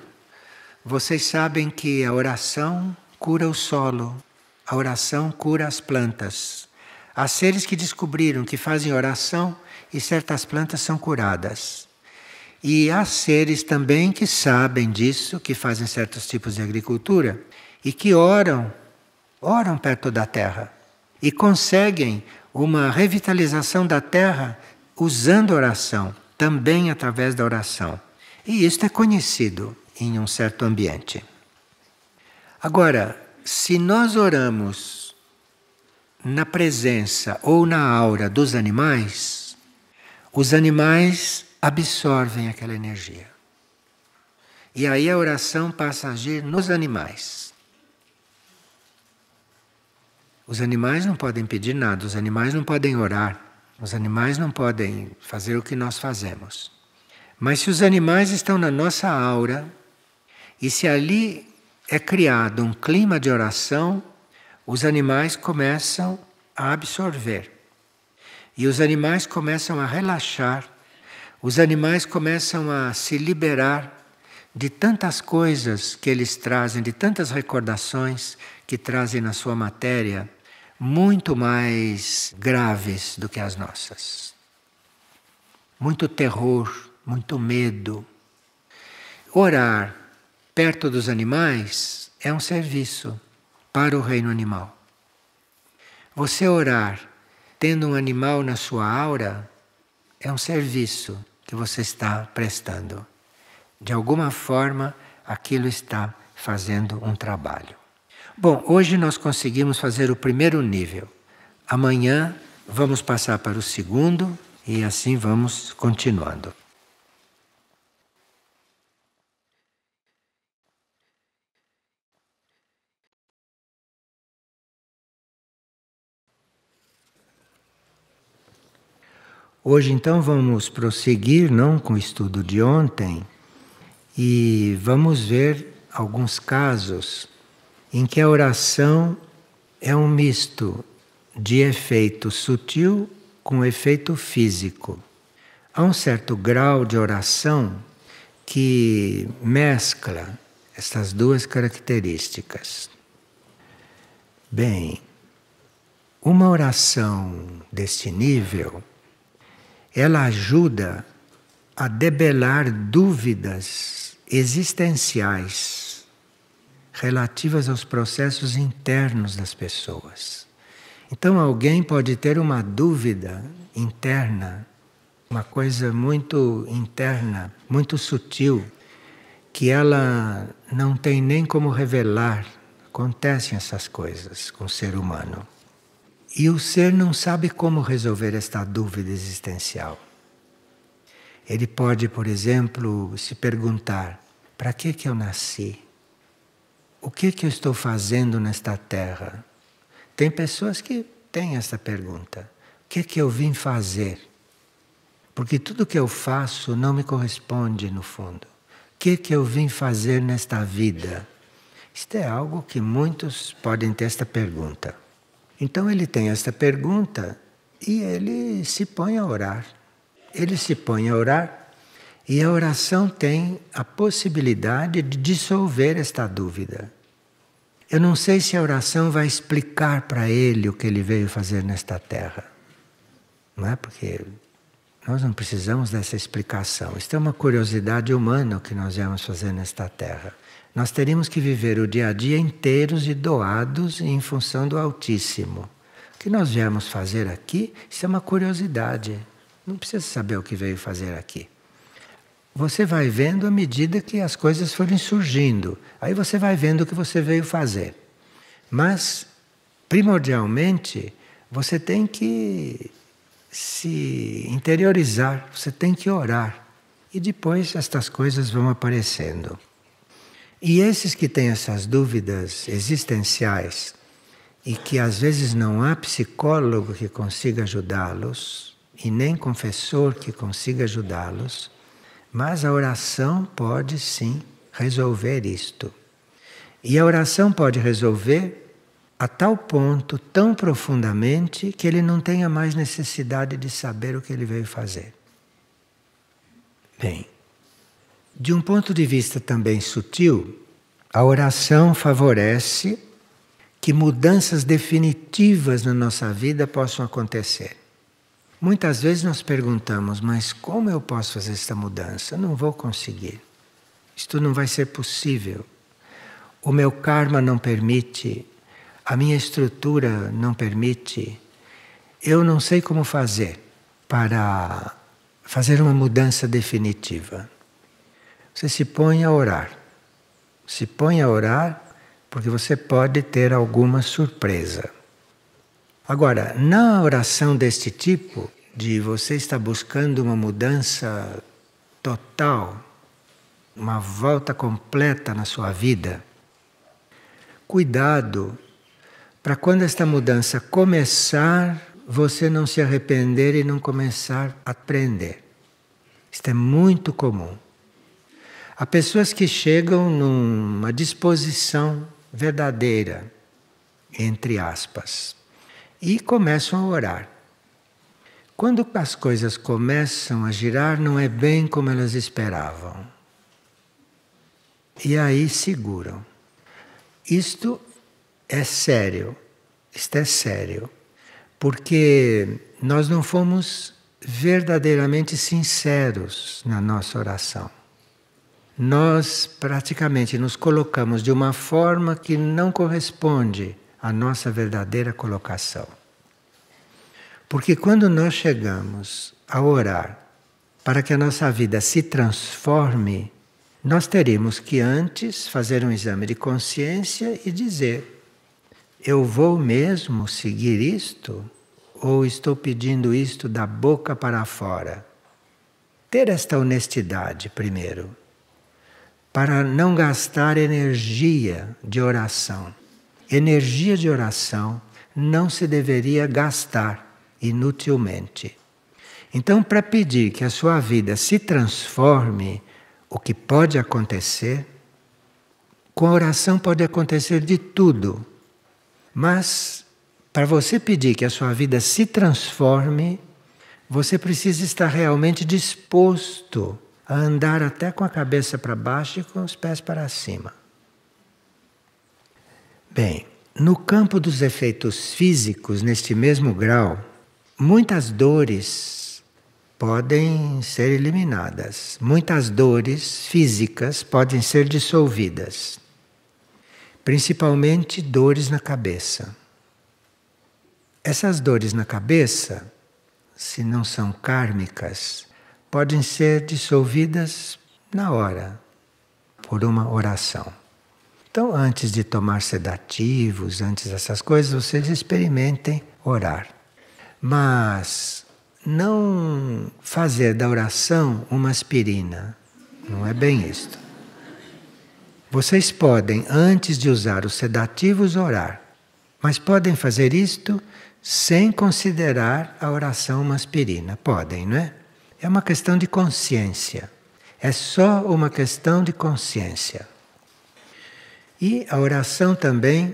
Vocês sabem que a oração cura o solo, a oração cura as plantas. Há seres que descobriram que fazem oração e certas plantas são curadas. E há seres também que sabem disso, que fazem certos tipos de agricultura e que oram, oram perto da terra e conseguem uma revitalização da terra usando oração, também através da oração. E isto é conhecido em um certo ambiente. Agora, se nós oramos na presença ou na aura dos animais, os animais absorvem aquela energia. E aí a oração passa a agir nos animais. Os animais não podem pedir nada, os animais não podem orar, os animais não podem fazer o que nós fazemos. Mas se os animais estão na nossa aura, e se ali é criado um clima de oração, os animais começam a absorver. E os animais começam a relaxar os animais começam a se liberar de tantas coisas que eles trazem, de tantas recordações que trazem na sua matéria, muito mais graves do que as nossas. Muito terror, muito medo. Orar perto dos animais é um serviço para o reino animal. Você orar tendo um animal na sua aura é um serviço que você está prestando. De alguma forma, aquilo está fazendo um trabalho. Bom, hoje nós conseguimos fazer o primeiro nível. Amanhã vamos passar para o segundo e assim vamos continuando. Hoje então vamos prosseguir não com o estudo de ontem e vamos ver alguns casos em que a oração é um misto de efeito sutil com efeito físico. Há um certo grau de oração que mescla estas duas características. Bem, uma oração deste nível ela ajuda a debelar dúvidas existenciais relativas aos processos internos das pessoas. Então, alguém pode ter uma dúvida interna, uma coisa muito interna, muito sutil, que ela não tem nem como revelar. Acontecem essas coisas com o ser humano. E o ser não sabe como resolver esta dúvida existencial. Ele pode, por exemplo, se perguntar: para que que eu nasci? O que que eu estou fazendo nesta terra? Tem pessoas que têm essa pergunta: o que que eu vim fazer? Porque tudo que eu faço não me corresponde no fundo. O que que eu vim fazer nesta vida? Isto é algo que muitos podem ter esta pergunta. Então ele tem esta pergunta e ele se põe a orar. Ele se põe a orar e a oração tem a possibilidade de dissolver esta dúvida. Eu não sei se a oração vai explicar para ele o que ele veio fazer nesta terra. Não é? Porque nós não precisamos dessa explicação. Isto é uma curiosidade humana o que nós viemos fazer nesta terra. Nós teríamos que viver o dia a dia inteiros e doados em função do Altíssimo. O que nós viemos fazer aqui, isso é uma curiosidade. Não precisa saber o que veio fazer aqui. Você vai vendo à medida que as coisas forem surgindo. Aí você vai vendo o que você veio fazer. Mas, primordialmente, você tem que se interiorizar, você tem que orar. E depois estas coisas vão aparecendo. E esses que têm essas dúvidas existenciais e que às vezes não há psicólogo que consiga ajudá-los e nem confessor que consiga ajudá-los, mas a oração pode sim resolver isto. E a oração pode resolver a tal ponto, tão profundamente, que ele não tenha mais necessidade de saber o que ele veio fazer. Bem, de um ponto de vista também sutil, a oração favorece que mudanças definitivas na nossa vida possam acontecer. Muitas vezes nós perguntamos, mas como eu posso fazer esta mudança? Não vou conseguir. Isto não vai ser possível. O meu karma não permite, a minha estrutura não permite. Eu não sei como fazer para fazer uma mudança definitiva. Você se põe a orar. Se põe a orar porque você pode ter alguma surpresa. Agora, na oração deste tipo, de você estar buscando uma mudança total, uma volta completa na sua vida, cuidado para quando esta mudança começar, você não se arrepender e não começar a aprender. Isto é muito comum. Há pessoas que chegam numa disposição verdadeira, entre aspas, e começam a orar. Quando as coisas começam a girar, não é bem como elas esperavam. E aí seguram. Isto é sério, isto é sério, porque nós não fomos verdadeiramente sinceros na nossa oração nós praticamente nos colocamos de uma forma que não corresponde à nossa verdadeira colocação. Porque quando nós chegamos a orar para que a nossa vida se transforme, nós teremos que antes fazer um exame de consciência e dizer: eu vou mesmo seguir isto? Ou estou pedindo isto da boca para fora? Ter esta honestidade primeiro para não gastar energia de oração. Energia de oração não se deveria gastar inutilmente. Então, para pedir que a sua vida se transforme, o que pode acontecer, com a oração pode acontecer de tudo. Mas para você pedir que a sua vida se transforme, você precisa estar realmente disposto a andar até com a cabeça para baixo e com os pés para cima. Bem, no campo dos efeitos físicos, neste mesmo grau, muitas dores podem ser eliminadas, muitas dores físicas podem ser dissolvidas, principalmente dores na cabeça. Essas dores na cabeça, se não são kármicas, podem ser dissolvidas na hora, por uma oração. Então, antes de tomar sedativos, antes dessas coisas, vocês experimentem orar. Mas não fazer da oração uma aspirina. Não é bem isto. Vocês podem, antes de usar os sedativos, orar. Mas podem fazer isto sem considerar a oração uma aspirina. Podem, não é? É uma questão de consciência. É só uma questão de consciência. E a oração também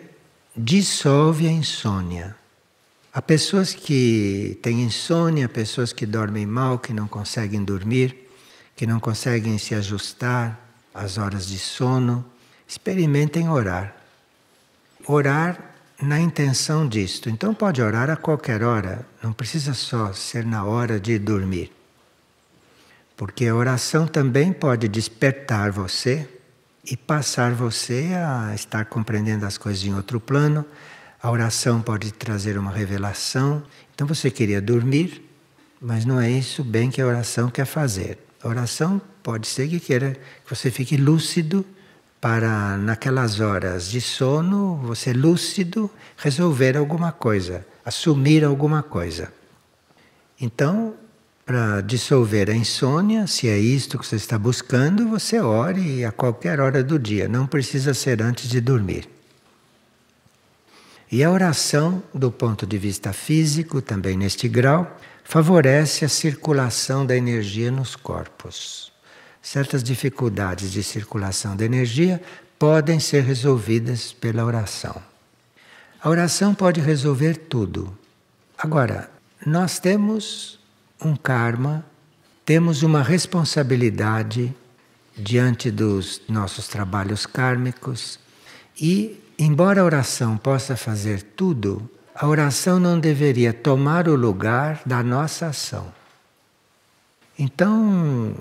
dissolve a insônia. Há pessoas que têm insônia, pessoas que dormem mal, que não conseguem dormir, que não conseguem se ajustar às horas de sono. Experimentem orar. Orar na intenção disto. Então pode orar a qualquer hora, não precisa só ser na hora de dormir. Porque a oração também pode despertar você e passar você a estar compreendendo as coisas em outro plano. A oração pode trazer uma revelação. Então você queria dormir, mas não é isso bem que a oração quer fazer. A oração pode ser que queira que você fique lúcido para naquelas horas de sono, você lúcido, resolver alguma coisa, assumir alguma coisa. Então, para dissolver a insônia, se é isto que você está buscando, você ore a qualquer hora do dia, não precisa ser antes de dormir. E a oração, do ponto de vista físico, também neste grau, favorece a circulação da energia nos corpos. Certas dificuldades de circulação da energia podem ser resolvidas pela oração. A oração pode resolver tudo. Agora, nós temos um karma, temos uma responsabilidade diante dos nossos trabalhos kármicos. E, embora a oração possa fazer tudo, a oração não deveria tomar o lugar da nossa ação. Então,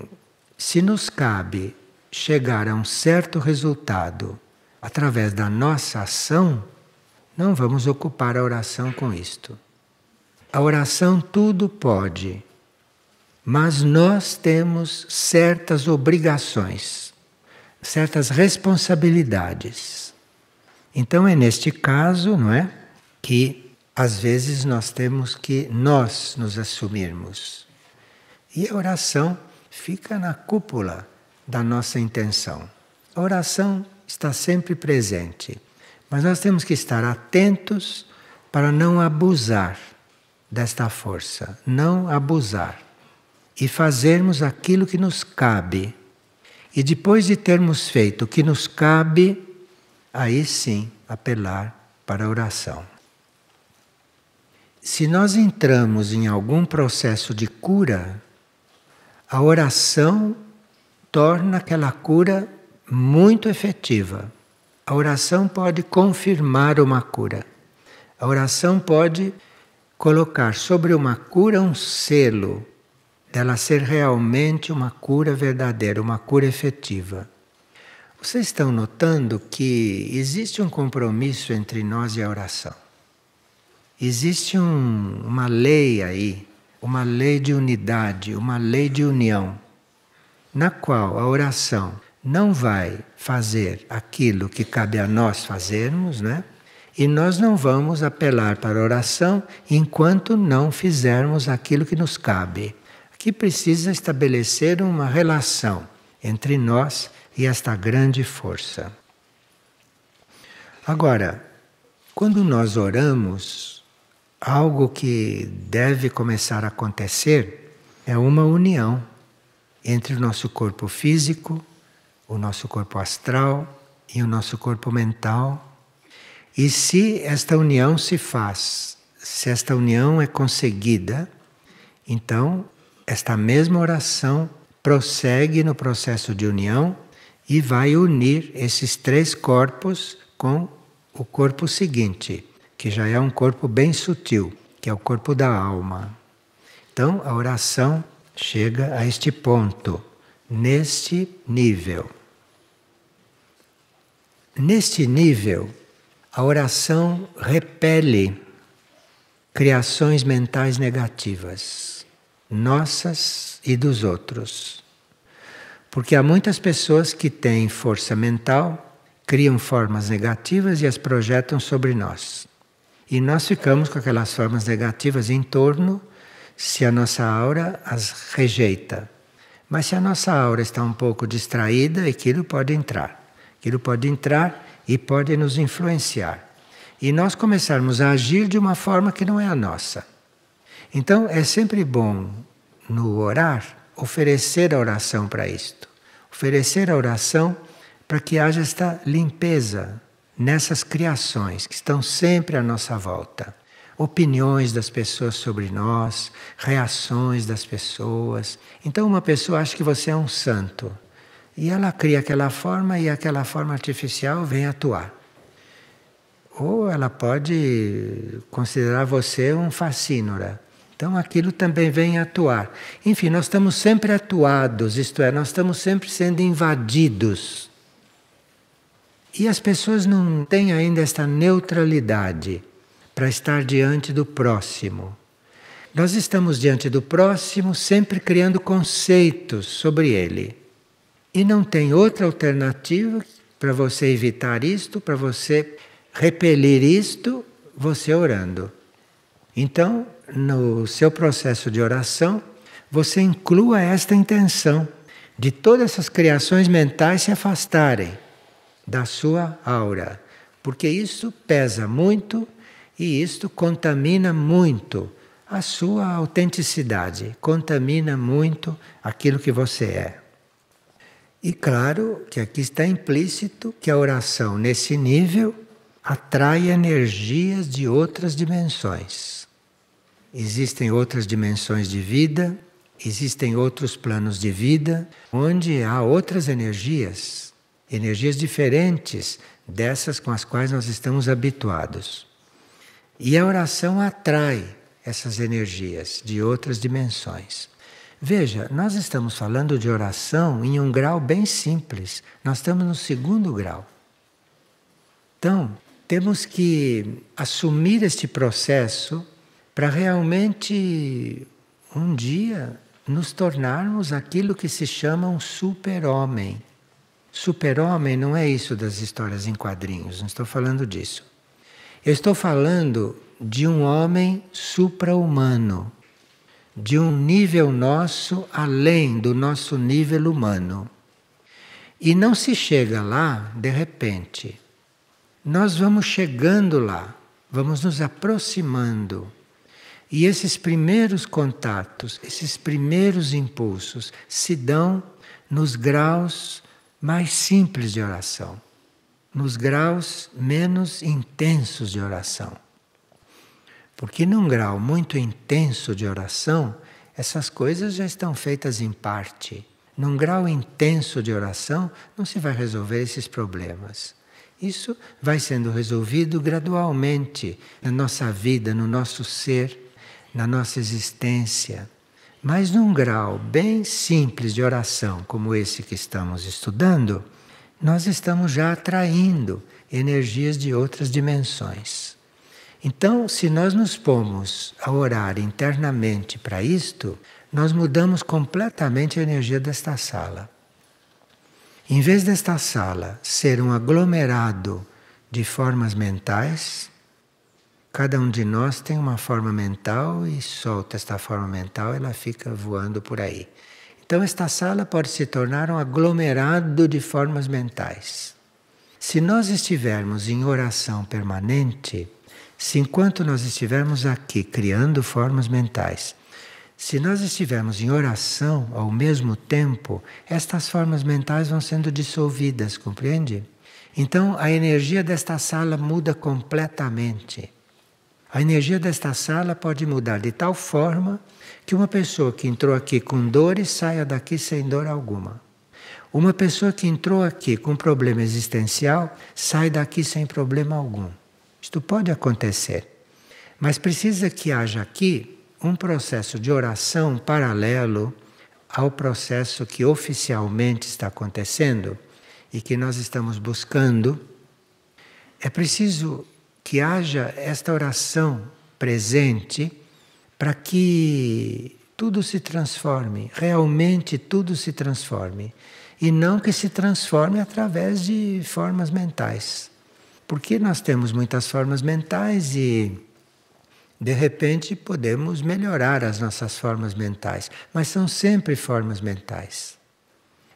se nos cabe chegar a um certo resultado através da nossa ação, não vamos ocupar a oração com isto. A oração tudo pode, mas nós temos certas obrigações, certas responsabilidades. Então é neste caso, não é, que às vezes nós temos que nós nos assumirmos. E a oração fica na cúpula da nossa intenção. A oração está sempre presente, mas nós temos que estar atentos para não abusar desta força, não abusar e fazermos aquilo que nos cabe. E depois de termos feito o que nos cabe, aí sim apelar para a oração. Se nós entramos em algum processo de cura, a oração torna aquela cura muito efetiva. A oração pode confirmar uma cura. A oração pode colocar sobre uma cura um selo dela ser realmente uma cura verdadeira, uma cura efetiva. Vocês estão notando que existe um compromisso entre nós e a oração. Existe um, uma lei aí, uma lei de unidade, uma lei de união, na qual a oração não vai fazer aquilo que cabe a nós fazermos, né? E nós não vamos apelar para a oração enquanto não fizermos aquilo que nos cabe que precisa estabelecer uma relação entre nós e esta grande força. Agora, quando nós oramos, algo que deve começar a acontecer é uma união entre o nosso corpo físico, o nosso corpo astral e o nosso corpo mental. E se esta união se faz, se esta união é conseguida, então esta mesma oração prossegue no processo de união e vai unir esses três corpos com o corpo seguinte, que já é um corpo bem sutil, que é o corpo da alma. Então, a oração chega a este ponto, neste nível. Neste nível, a oração repele criações mentais negativas nossas e dos outros. Porque há muitas pessoas que têm força mental, criam formas negativas e as projetam sobre nós. E nós ficamos com aquelas formas negativas em torno se a nossa aura as rejeita. Mas se a nossa aura está um pouco distraída, aquilo pode entrar. Aquilo pode entrar e pode nos influenciar. E nós começarmos a agir de uma forma que não é a nossa. Então é sempre bom, no orar, oferecer a oração para isto. Oferecer a oração para que haja esta limpeza nessas criações que estão sempre à nossa volta. Opiniões das pessoas sobre nós, reações das pessoas. Então, uma pessoa acha que você é um santo e ela cria aquela forma e aquela forma artificial vem atuar. Ou ela pode considerar você um fascínora então aquilo também vem atuar. Enfim, nós estamos sempre atuados, isto é, nós estamos sempre sendo invadidos. E as pessoas não têm ainda esta neutralidade para estar diante do próximo. Nós estamos diante do próximo sempre criando conceitos sobre ele. E não tem outra alternativa para você evitar isto, para você repelir isto, você orando. Então, no seu processo de oração, você inclua esta intenção de todas essas criações mentais se afastarem da sua aura, porque isso pesa muito e isto contamina muito a sua autenticidade, contamina muito aquilo que você é. E claro que aqui está implícito que a oração nesse nível atrai energias de outras dimensões existem outras dimensões de vida, existem outros planos de vida, onde há outras energias, energias diferentes dessas com as quais nós estamos habituados. E a oração atrai essas energias de outras dimensões. Veja, nós estamos falando de oração em um grau bem simples, nós estamos no segundo grau. Então, temos que assumir este processo para realmente um dia nos tornarmos aquilo que se chama um super-homem. Super-homem não é isso das histórias em quadrinhos, não estou falando disso. Eu estou falando de um homem supra-humano, de um nível nosso além do nosso nível humano. E não se chega lá de repente. Nós vamos chegando lá, vamos nos aproximando e esses primeiros contatos, esses primeiros impulsos se dão nos graus mais simples de oração, nos graus menos intensos de oração. Porque num grau muito intenso de oração, essas coisas já estão feitas em parte. Num grau intenso de oração, não se vai resolver esses problemas. Isso vai sendo resolvido gradualmente na nossa vida, no nosso ser na nossa existência, mas num grau bem simples de oração, como esse que estamos estudando, nós estamos já atraindo energias de outras dimensões. Então, se nós nos pomos a orar internamente para isto, nós mudamos completamente a energia desta sala. Em vez desta sala ser um aglomerado de formas mentais, Cada um de nós tem uma forma mental e solta esta forma mental, ela fica voando por aí. Então, esta sala pode se tornar um aglomerado de formas mentais. Se nós estivermos em oração permanente, se enquanto nós estivermos aqui criando formas mentais, se nós estivermos em oração ao mesmo tempo, estas formas mentais vão sendo dissolvidas, compreende? Então a energia desta sala muda completamente. A energia desta sala pode mudar de tal forma que uma pessoa que entrou aqui com dores saia daqui sem dor alguma. Uma pessoa que entrou aqui com problema existencial sai daqui sem problema algum. Isto pode acontecer. Mas precisa que haja aqui um processo de oração paralelo ao processo que oficialmente está acontecendo e que nós estamos buscando. É preciso que haja esta oração presente para que tudo se transforme, realmente tudo se transforme. E não que se transforme através de formas mentais. Porque nós temos muitas formas mentais e, de repente, podemos melhorar as nossas formas mentais, mas são sempre formas mentais.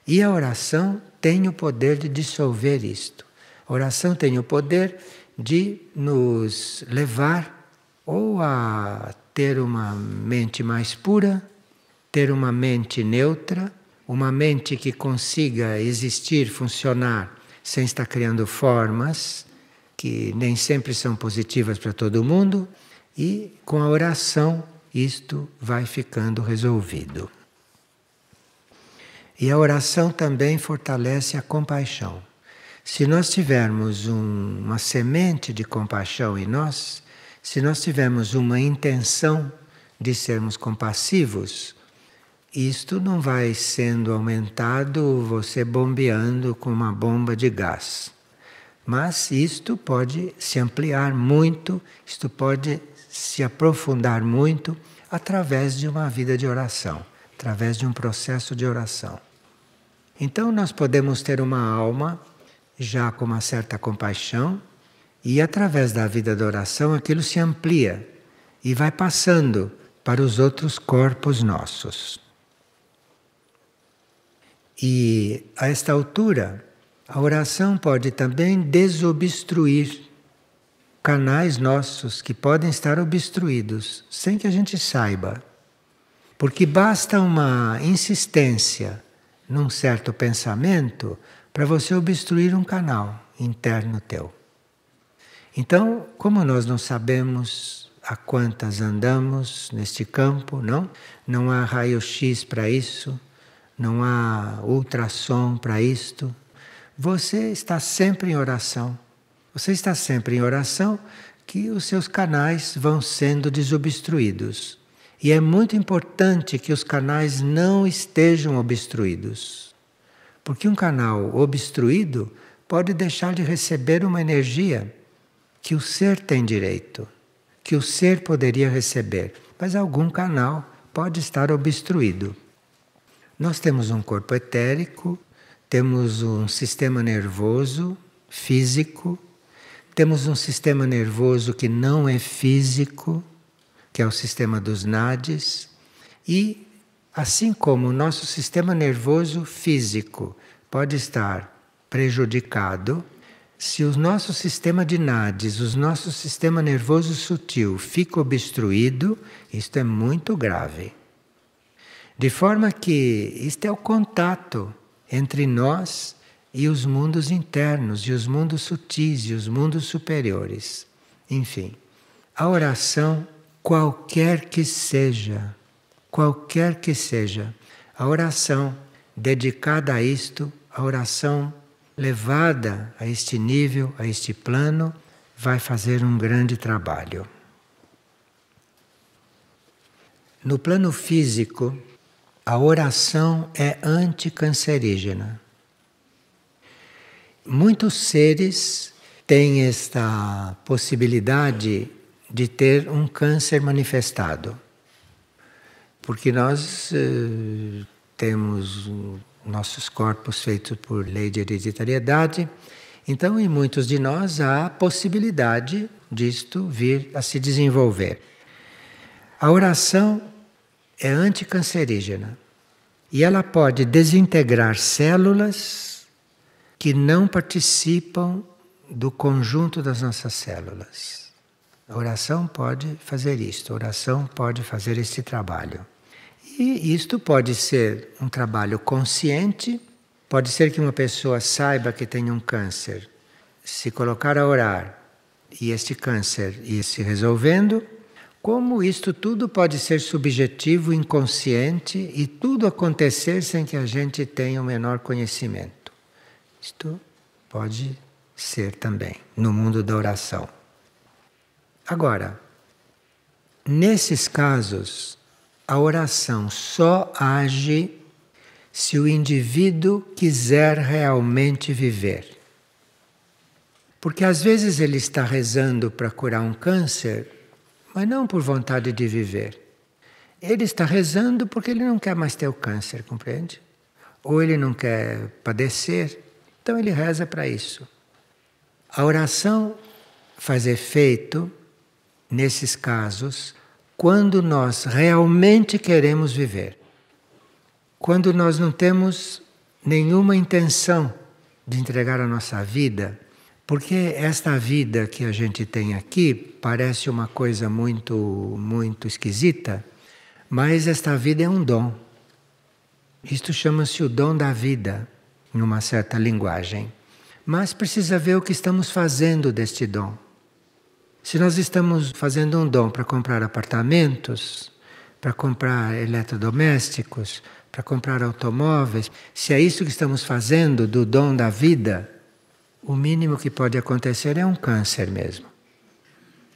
E a oração tem o poder de dissolver isto. A oração tem o poder de nos levar ou a ter uma mente mais pura, ter uma mente neutra, uma mente que consiga existir, funcionar, sem estar criando formas que nem sempre são positivas para todo mundo, e com a oração isto vai ficando resolvido. E a oração também fortalece a compaixão. Se nós tivermos um, uma semente de compaixão em nós, se nós tivermos uma intenção de sermos compassivos, isto não vai sendo aumentado você bombeando com uma bomba de gás. Mas isto pode se ampliar muito, isto pode se aprofundar muito através de uma vida de oração, através de um processo de oração. Então, nós podemos ter uma alma já com uma certa compaixão, e através da vida da oração aquilo se amplia e vai passando para os outros corpos nossos. E a esta altura, a oração pode também desobstruir canais nossos que podem estar obstruídos sem que a gente saiba. Porque basta uma insistência num certo pensamento para você obstruir um canal interno teu. Então, como nós não sabemos a quantas andamos neste campo, não? Não há raio-x para isso, não há ultrassom para isto. Você está sempre em oração. Você está sempre em oração que os seus canais vão sendo desobstruídos. E é muito importante que os canais não estejam obstruídos. Porque um canal obstruído pode deixar de receber uma energia que o ser tem direito, que o ser poderia receber, mas algum canal pode estar obstruído. Nós temos um corpo etérico, temos um sistema nervoso físico, temos um sistema nervoso que não é físico, que é o sistema dos nadis, e Assim como o nosso sistema nervoso físico pode estar prejudicado, se o nosso sistema de nadis, o nosso sistema nervoso sutil fica obstruído, isto é muito grave. De forma que isto é o contato entre nós e os mundos internos, e os mundos sutis, e os mundos superiores. Enfim, a oração, qualquer que seja, qualquer que seja a oração dedicada a isto, a oração levada a este nível, a este plano, vai fazer um grande trabalho. No plano físico, a oração é anticancerígena. Muitos seres têm esta possibilidade de ter um câncer manifestado porque nós eh, temos nossos corpos feitos por lei de hereditariedade, então em muitos de nós há a possibilidade disto vir a se desenvolver. A oração é anticancerígena e ela pode desintegrar células que não participam do conjunto das nossas células. A oração pode fazer isto, a oração pode fazer este trabalho. E isto pode ser um trabalho consciente, pode ser que uma pessoa saiba que tem um câncer, se colocar a orar e este câncer ir se resolvendo, como isto tudo pode ser subjetivo, inconsciente e tudo acontecer sem que a gente tenha o menor conhecimento. Isto pode ser também no mundo da oração. Agora, nesses casos a oração só age se o indivíduo quiser realmente viver. Porque às vezes ele está rezando para curar um câncer, mas não por vontade de viver. Ele está rezando porque ele não quer mais ter o câncer, compreende? Ou ele não quer padecer, então ele reza para isso. A oração faz efeito nesses casos quando nós realmente queremos viver, quando nós não temos nenhuma intenção de entregar a nossa vida, porque esta vida que a gente tem aqui parece uma coisa muito, muito esquisita, mas esta vida é um dom. Isto chama-se o dom da vida, numa certa linguagem. Mas precisa ver o que estamos fazendo deste dom. Se nós estamos fazendo um dom para comprar apartamentos, para comprar eletrodomésticos, para comprar automóveis, se é isso que estamos fazendo do dom da vida, o mínimo que pode acontecer é um câncer mesmo.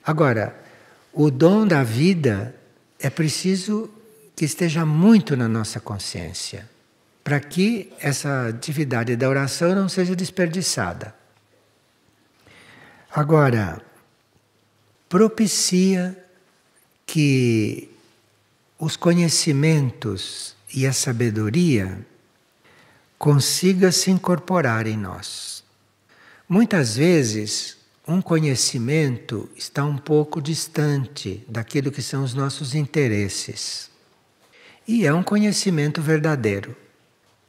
Agora, o dom da vida é preciso que esteja muito na nossa consciência, para que essa atividade da oração não seja desperdiçada. Agora, propicia que os conhecimentos e a sabedoria consiga se incorporar em nós. Muitas vezes, um conhecimento está um pouco distante daquilo que são os nossos interesses. E é um conhecimento verdadeiro,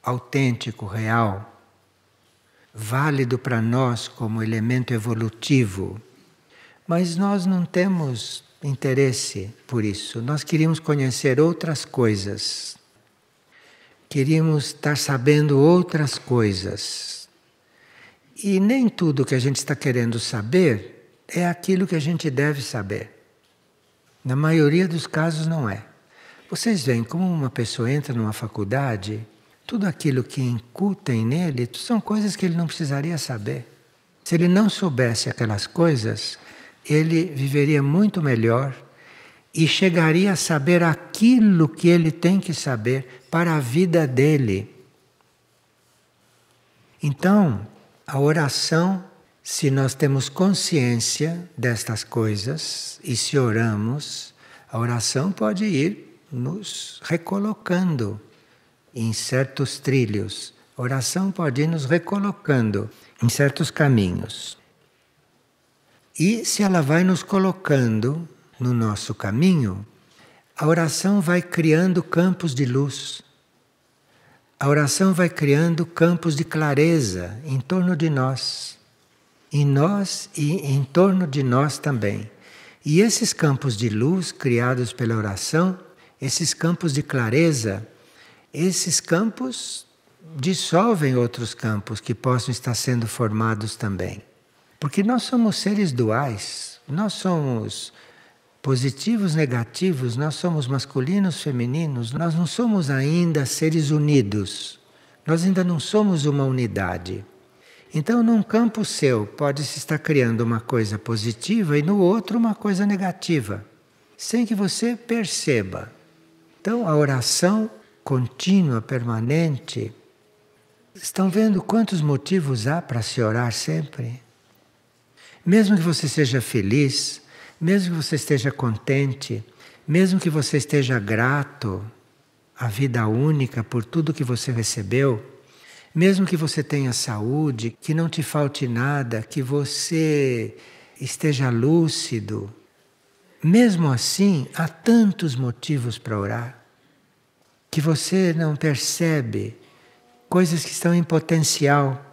autêntico, real, válido para nós como elemento evolutivo mas nós não temos interesse por isso. Nós queríamos conhecer outras coisas. Queríamos estar sabendo outras coisas. E nem tudo que a gente está querendo saber é aquilo que a gente deve saber. Na maioria dos casos, não é. Vocês veem como uma pessoa entra numa faculdade, tudo aquilo que incutem nele são coisas que ele não precisaria saber. Se ele não soubesse aquelas coisas, ele viveria muito melhor e chegaria a saber aquilo que ele tem que saber para a vida dele. Então, a oração, se nós temos consciência destas coisas e se oramos, a oração pode ir nos recolocando em certos trilhos. A oração pode ir nos recolocando em certos caminhos. E se ela vai nos colocando no nosso caminho, a oração vai criando campos de luz. A oração vai criando campos de clareza em torno de nós, em nós e em torno de nós também. E esses campos de luz criados pela oração, esses campos de clareza, esses campos dissolvem outros campos que possam estar sendo formados também. Porque nós somos seres duais, nós somos positivos, negativos, nós somos masculinos, femininos, nós não somos ainda seres unidos. Nós ainda não somos uma unidade. Então, num campo seu, pode se estar criando uma coisa positiva e no outro uma coisa negativa, sem que você perceba. Então, a oração contínua, permanente. Estão vendo quantos motivos há para se orar sempre? Mesmo que você seja feliz, mesmo que você esteja contente, mesmo que você esteja grato à vida única por tudo que você recebeu, mesmo que você tenha saúde, que não te falte nada, que você esteja lúcido, mesmo assim, há tantos motivos para orar que você não percebe coisas que estão em potencial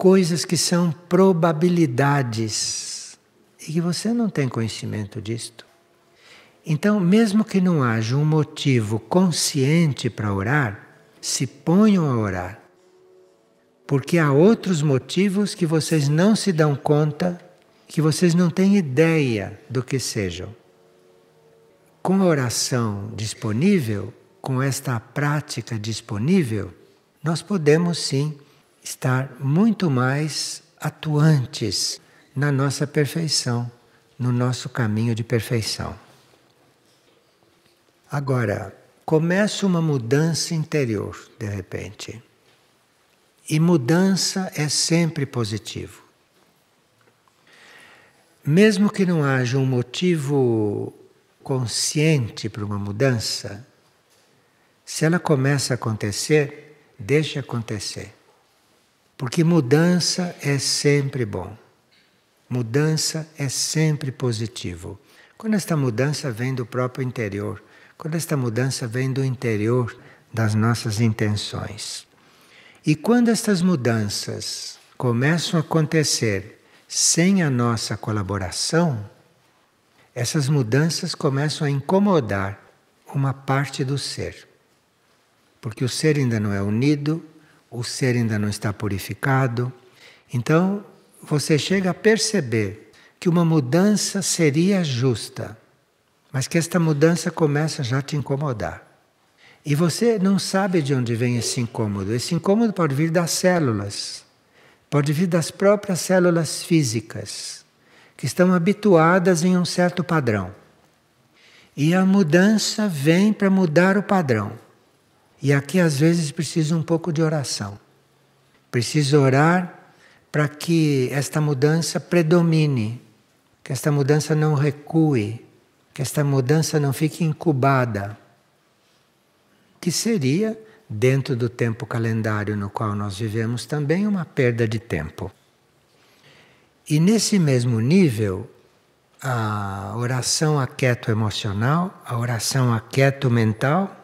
coisas que são probabilidades e que você não tem conhecimento disto. Então, mesmo que não haja um motivo consciente para orar, se ponham a orar. Porque há outros motivos que vocês não se dão conta, que vocês não têm ideia do que sejam. Com a oração disponível, com esta prática disponível, nós podemos sim estar muito mais atuantes na nossa perfeição, no nosso caminho de perfeição. Agora, começa uma mudança interior, de repente. E mudança é sempre positivo. Mesmo que não haja um motivo consciente para uma mudança, se ela começa a acontecer, deixe acontecer. Porque mudança é sempre bom. Mudança é sempre positivo. Quando esta mudança vem do próprio interior, quando esta mudança vem do interior das nossas intenções. E quando estas mudanças começam a acontecer sem a nossa colaboração, essas mudanças começam a incomodar uma parte do ser. Porque o ser ainda não é unido, o ser ainda não está purificado. Então, você chega a perceber que uma mudança seria justa, mas que esta mudança começa já a te incomodar. E você não sabe de onde vem esse incômodo. Esse incômodo pode vir das células, pode vir das próprias células físicas, que estão habituadas em um certo padrão. E a mudança vem para mudar o padrão. E aqui às vezes precisa um pouco de oração. Precisa orar para que esta mudança predomine, que esta mudança não recue, que esta mudança não fique incubada. Que seria, dentro do tempo calendário no qual nós vivemos, também uma perda de tempo. E nesse mesmo nível, a oração aquieto emocional, a oração aquieto mental,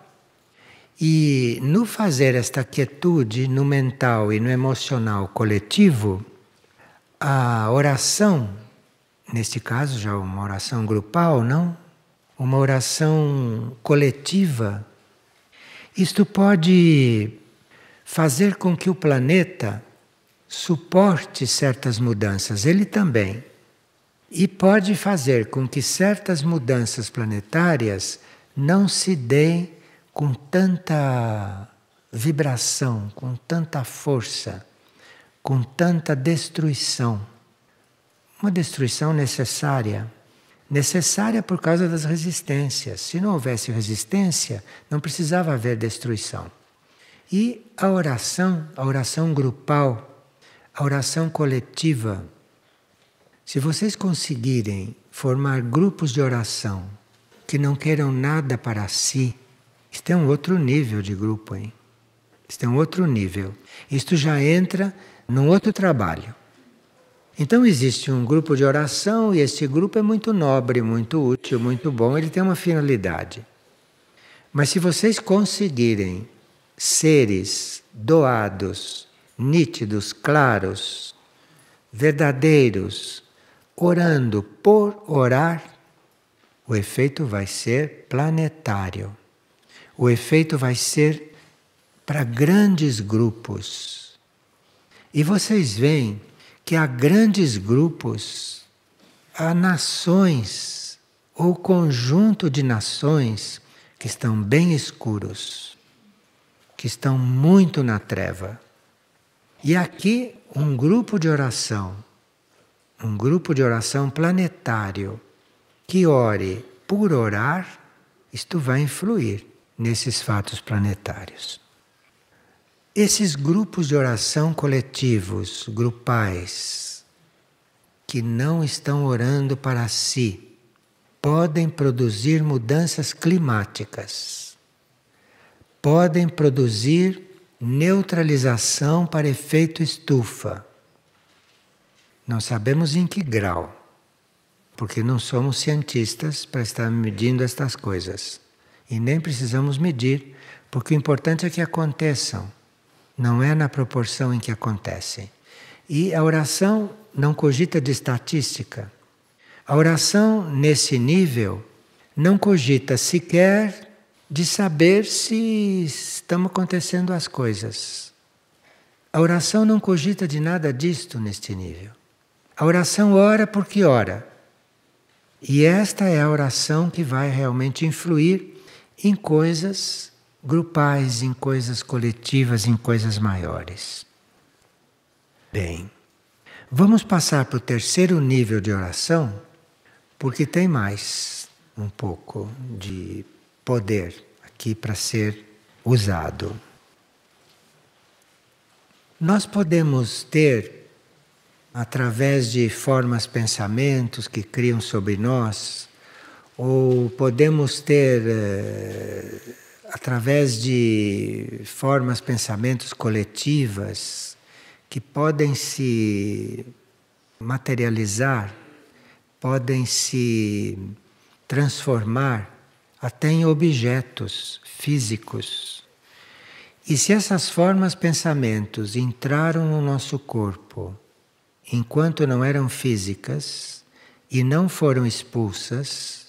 e no fazer esta quietude no mental e no emocional coletivo, a oração, neste caso já uma oração grupal, não? Uma oração coletiva, isto pode fazer com que o planeta suporte certas mudanças, ele também. E pode fazer com que certas mudanças planetárias não se deem com tanta vibração, com tanta força, com tanta destruição. Uma destruição necessária. Necessária por causa das resistências. Se não houvesse resistência, não precisava haver destruição. E a oração, a oração grupal, a oração coletiva. Se vocês conseguirem formar grupos de oração que não queiram nada para si, isto é um outro nível de grupo, hein? Isto é um outro nível. Isto já entra num outro trabalho. Então existe um grupo de oração e esse grupo é muito nobre, muito útil, muito bom, ele tem uma finalidade. Mas se vocês conseguirem seres doados, nítidos, claros, verdadeiros, orando por orar, o efeito vai ser planetário o efeito vai ser para grandes grupos. E vocês veem que há grandes grupos, há nações ou conjunto de nações que estão bem escuros, que estão muito na treva. E aqui um grupo de oração, um grupo de oração planetário, que ore por orar, isto vai influir nesses fatos planetários. Esses grupos de oração coletivos, grupais, que não estão orando para si, podem produzir mudanças climáticas, podem produzir neutralização para efeito estufa. Não sabemos em que grau, porque não somos cientistas para estar medindo estas coisas. E nem precisamos medir, porque o importante é que aconteçam, não é na proporção em que acontecem. E a oração não cogita de estatística. A oração, nesse nível, não cogita sequer de saber se estão acontecendo as coisas. A oração não cogita de nada disto neste nível. A oração ora porque ora. E esta é a oração que vai realmente influir em coisas grupais, em coisas coletivas, em coisas maiores. Bem, vamos passar para o terceiro nível de oração, porque tem mais um pouco de poder aqui para ser usado. Nós podemos ter, através de formas, pensamentos que criam sobre nós, ou podemos ter, eh, através de formas, pensamentos coletivas, que podem se materializar, podem se transformar até em objetos físicos. E se essas formas, pensamentos entraram no nosso corpo enquanto não eram físicas e não foram expulsas,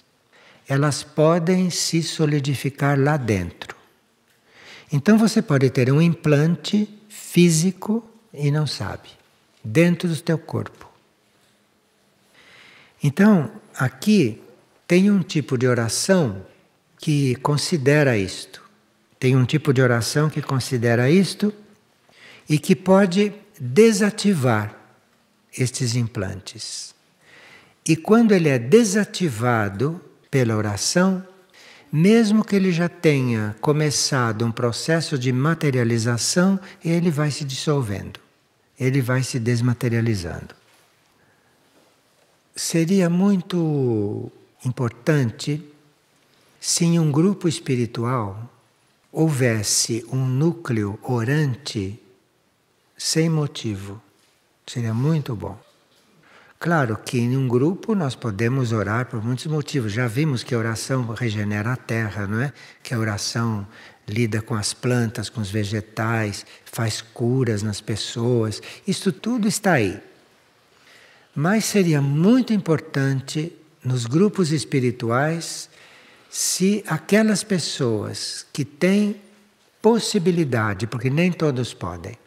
elas podem se solidificar lá dentro. Então você pode ter um implante físico e não sabe, dentro do teu corpo. Então, aqui tem um tipo de oração que considera isto. Tem um tipo de oração que considera isto e que pode desativar estes implantes. E quando ele é desativado, pela oração, mesmo que ele já tenha começado um processo de materialização, ele vai se dissolvendo, ele vai se desmaterializando. Seria muito importante se em um grupo espiritual houvesse um núcleo orante sem motivo. Seria muito bom. Claro que em um grupo nós podemos orar por muitos motivos. Já vimos que a oração regenera a terra, não é? Que a oração lida com as plantas, com os vegetais, faz curas nas pessoas. Isso tudo está aí. Mas seria muito importante nos grupos espirituais se aquelas pessoas que têm possibilidade, porque nem todos podem,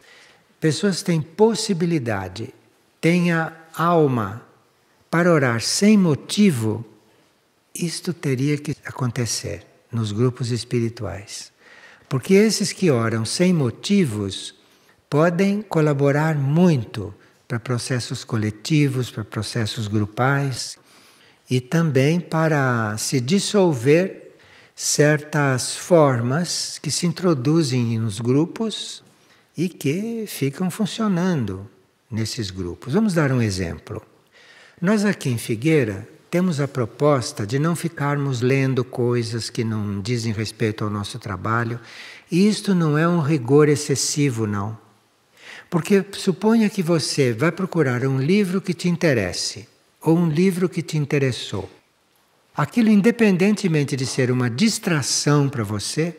pessoas que têm possibilidade, tenha alma para orar sem motivo, isto teria que acontecer nos grupos espirituais. Porque esses que oram sem motivos podem colaborar muito para processos coletivos, para processos grupais e também para se dissolver certas formas que se introduzem nos grupos e que ficam funcionando nesses grupos. Vamos dar um exemplo. Nós aqui em Figueira temos a proposta de não ficarmos lendo coisas que não dizem respeito ao nosso trabalho. E isto não é um rigor excessivo, não. Porque suponha que você vai procurar um livro que te interesse, ou um livro que te interessou. Aquilo, independentemente de ser uma distração para você,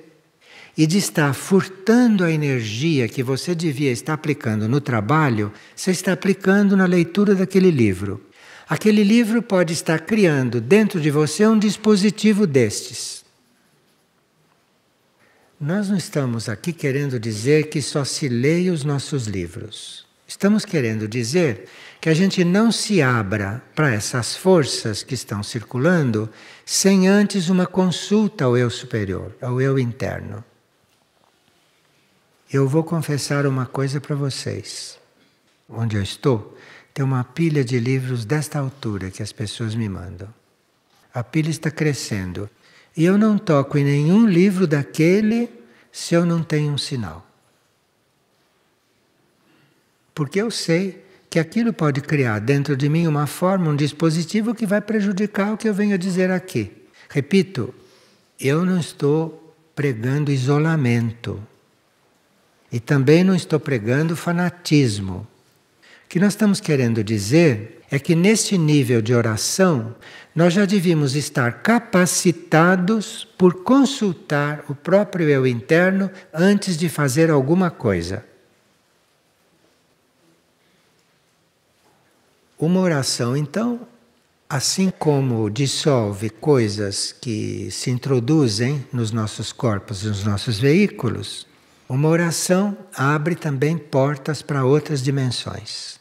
e de estar furtando a energia que você devia estar aplicando no trabalho, você está aplicando na leitura daquele livro. Aquele livro pode estar criando dentro de você um dispositivo destes. Nós não estamos aqui querendo dizer que só se leia os nossos livros. Estamos querendo dizer que a gente não se abra para essas forças que estão circulando sem antes uma consulta ao eu superior, ao eu interno. Eu vou confessar uma coisa para vocês. Onde eu estou, tem uma pilha de livros desta altura que as pessoas me mandam. A pilha está crescendo. E eu não toco em nenhum livro daquele se eu não tenho um sinal. Porque eu sei que aquilo pode criar dentro de mim uma forma, um dispositivo que vai prejudicar o que eu venho dizer aqui. Repito, eu não estou pregando isolamento. E também não estou pregando fanatismo. O que nós estamos querendo dizer é que neste nível de oração, nós já devíamos estar capacitados por consultar o próprio eu interno antes de fazer alguma coisa. Uma oração, então, assim como dissolve coisas que se introduzem nos nossos corpos e nos nossos veículos, uma oração abre também portas para outras dimensões.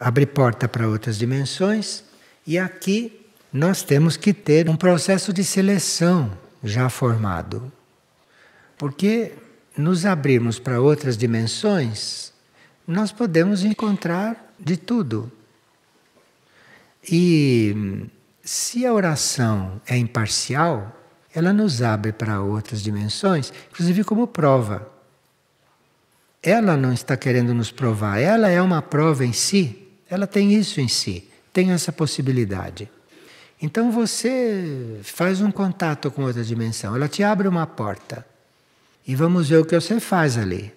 Abre porta para outras dimensões, e aqui nós temos que ter um processo de seleção já formado. Porque nos abrirmos para outras dimensões, nós podemos encontrar de tudo. E se a oração é imparcial, ela nos abre para outras dimensões, inclusive como prova. Ela não está querendo nos provar, ela é uma prova em si, ela tem isso em si, tem essa possibilidade. Então você faz um contato com outra dimensão, ela te abre uma porta. E vamos ver o que você faz ali.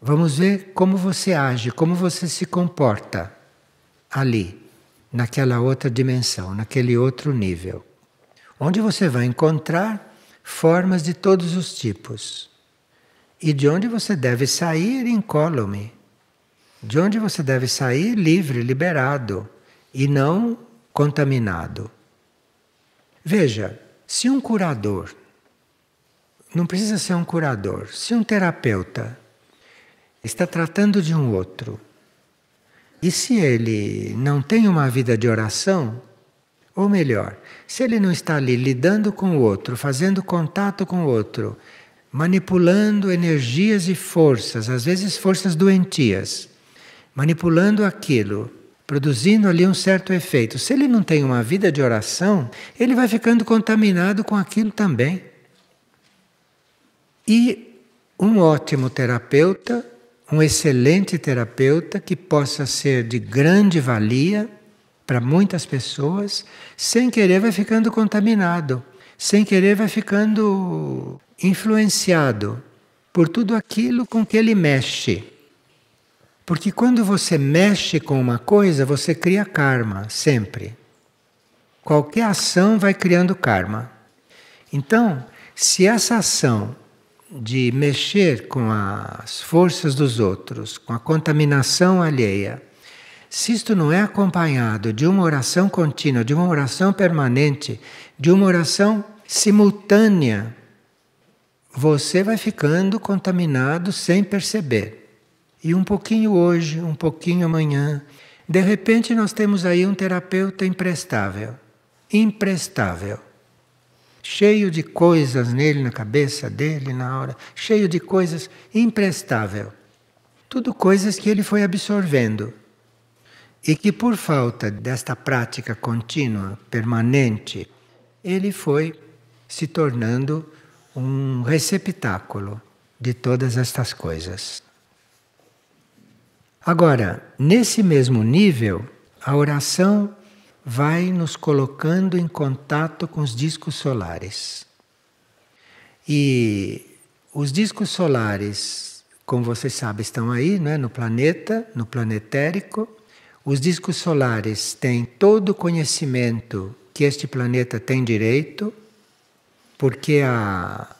Vamos ver como você age, como você se comporta ali, naquela outra dimensão, naquele outro nível. Onde você vai encontrar formas de todos os tipos e de onde você deve sair incólume. De onde você deve sair livre, liberado e não contaminado. Veja, se um curador, não precisa ser um curador, se um terapeuta está tratando de um outro, e se ele não tem uma vida de oração, ou melhor, se ele não está ali lidando com o outro, fazendo contato com o outro, manipulando energias e forças, às vezes forças doentias, manipulando aquilo, produzindo ali um certo efeito. Se ele não tem uma vida de oração, ele vai ficando contaminado com aquilo também. E um ótimo terapeuta, um excelente terapeuta que possa ser de grande valia para muitas pessoas, sem querer vai ficando contaminado, sem querer vai ficando influenciado por tudo aquilo com que ele mexe. Porque quando você mexe com uma coisa, você cria karma, sempre. Qualquer ação vai criando karma. Então, se essa ação de mexer com as forças dos outros, com a contaminação alheia, se isto não é acompanhado de uma oração contínua, de uma oração permanente, de uma oração simultânea você vai ficando contaminado sem perceber. E um pouquinho hoje, um pouquinho amanhã. De repente, nós temos aí um terapeuta imprestável. Imprestável. Cheio de coisas nele, na cabeça dele, na hora. Cheio de coisas. Imprestável. Tudo coisas que ele foi absorvendo. E que, por falta desta prática contínua, permanente, ele foi se tornando um receptáculo de todas estas coisas. Agora, nesse mesmo nível, a oração vai nos colocando em contato com os discos solares. E os discos solares, como vocês sabem, estão aí é? no planeta, no planetérico. Os discos solares têm todo o conhecimento que este planeta tem direito, porque a,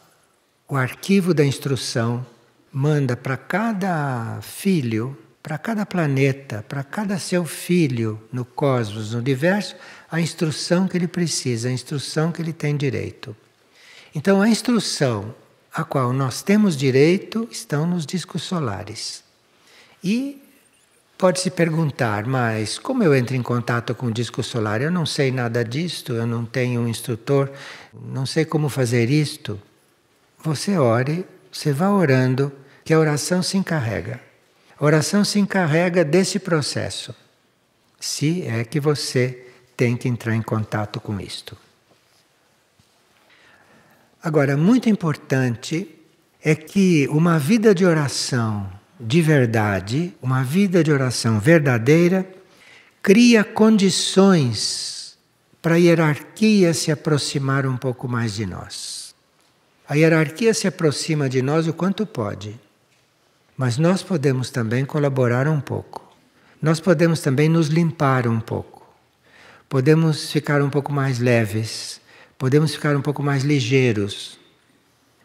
o arquivo da instrução manda para cada filho, para cada planeta, para cada seu filho no cosmos, no universo, a instrução que ele precisa, a instrução que ele tem direito. Então, a instrução a qual nós temos direito estão nos discos solares. E Pode se perguntar, mas como eu entro em contato com o disco solar? Eu não sei nada disto, eu não tenho um instrutor, não sei como fazer isto. Você ore, você vá orando, que a oração se encarrega. A oração se encarrega desse processo, se é que você tem que entrar em contato com isto. Agora, muito importante é que uma vida de oração de verdade, uma vida de oração verdadeira, cria condições para a hierarquia se aproximar um pouco mais de nós. A hierarquia se aproxima de nós o quanto pode, mas nós podemos também colaborar um pouco. Nós podemos também nos limpar um pouco. Podemos ficar um pouco mais leves, podemos ficar um pouco mais ligeiros,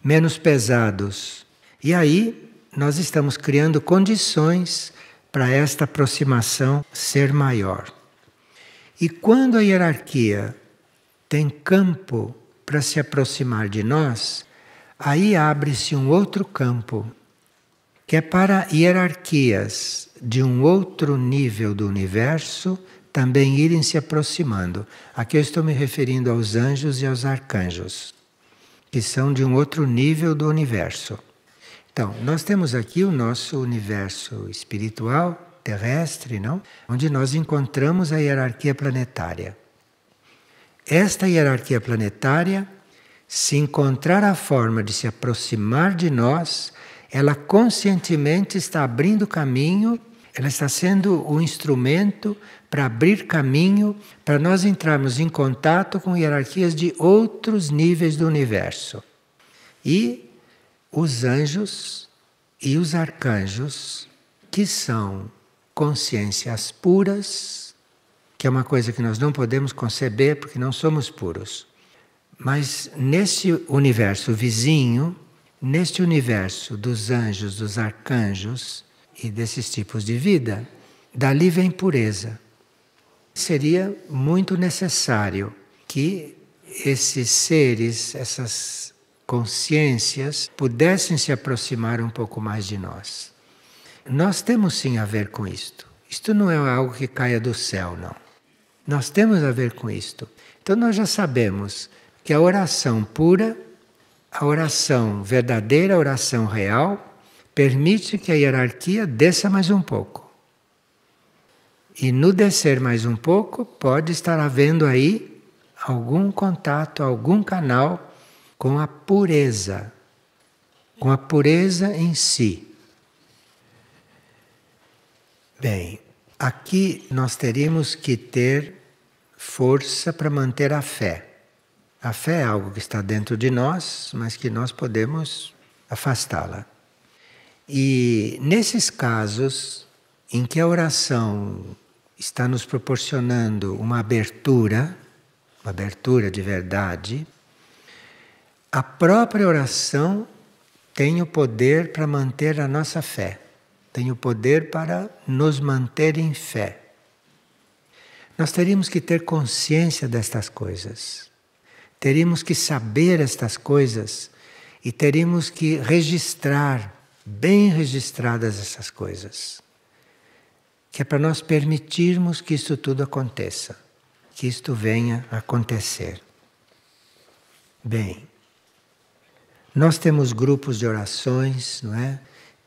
menos pesados. E aí nós estamos criando condições para esta aproximação ser maior. E quando a hierarquia tem campo para se aproximar de nós, aí abre-se um outro campo, que é para hierarquias de um outro nível do universo também irem se aproximando. Aqui eu estou me referindo aos anjos e aos arcanjos, que são de um outro nível do universo. Então, nós temos aqui o nosso universo espiritual, terrestre, não? Onde nós encontramos a hierarquia planetária. Esta hierarquia planetária, se encontrar a forma de se aproximar de nós, ela conscientemente está abrindo caminho, ela está sendo o um instrumento para abrir caminho para nós entrarmos em contato com hierarquias de outros níveis do universo. E os anjos e os arcanjos, que são consciências puras, que é uma coisa que nós não podemos conceber porque não somos puros. Mas nesse universo vizinho, neste universo dos anjos, dos arcanjos e desses tipos de vida, dali vem pureza. Seria muito necessário que esses seres, essas consciências pudessem se aproximar um pouco mais de nós. Nós temos sim a ver com isto. Isto não é algo que caia do céu, não. Nós temos a ver com isto. Então nós já sabemos que a oração pura, a oração verdadeira, a oração real, permite que a hierarquia desça mais um pouco. E no descer mais um pouco, pode estar havendo aí algum contato, algum canal com a pureza, com a pureza em si. Bem, aqui nós teríamos que ter força para manter a fé. A fé é algo que está dentro de nós, mas que nós podemos afastá-la. E nesses casos em que a oração está nos proporcionando uma abertura, uma abertura de verdade, a própria oração tem o poder para manter a nossa fé, tem o poder para nos manter em fé. Nós teríamos que ter consciência destas coisas, teríamos que saber estas coisas e teríamos que registrar, bem registradas essas coisas, que é para nós permitirmos que isso tudo aconteça, que isto venha a acontecer. Bem. Nós temos grupos de orações, não é?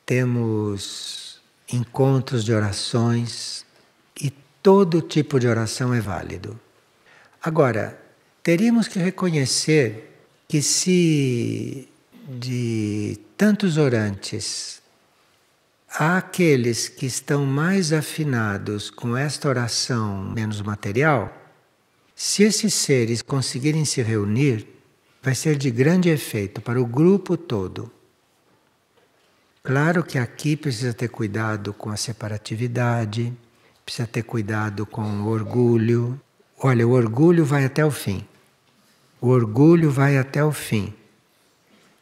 Temos encontros de orações e todo tipo de oração é válido. Agora, teríamos que reconhecer que se de tantos orantes há aqueles que estão mais afinados com esta oração menos material, se esses seres conseguirem se reunir, vai ser de grande efeito para o grupo todo. Claro que aqui precisa ter cuidado com a separatividade, precisa ter cuidado com o orgulho. Olha, o orgulho vai até o fim. O orgulho vai até o fim.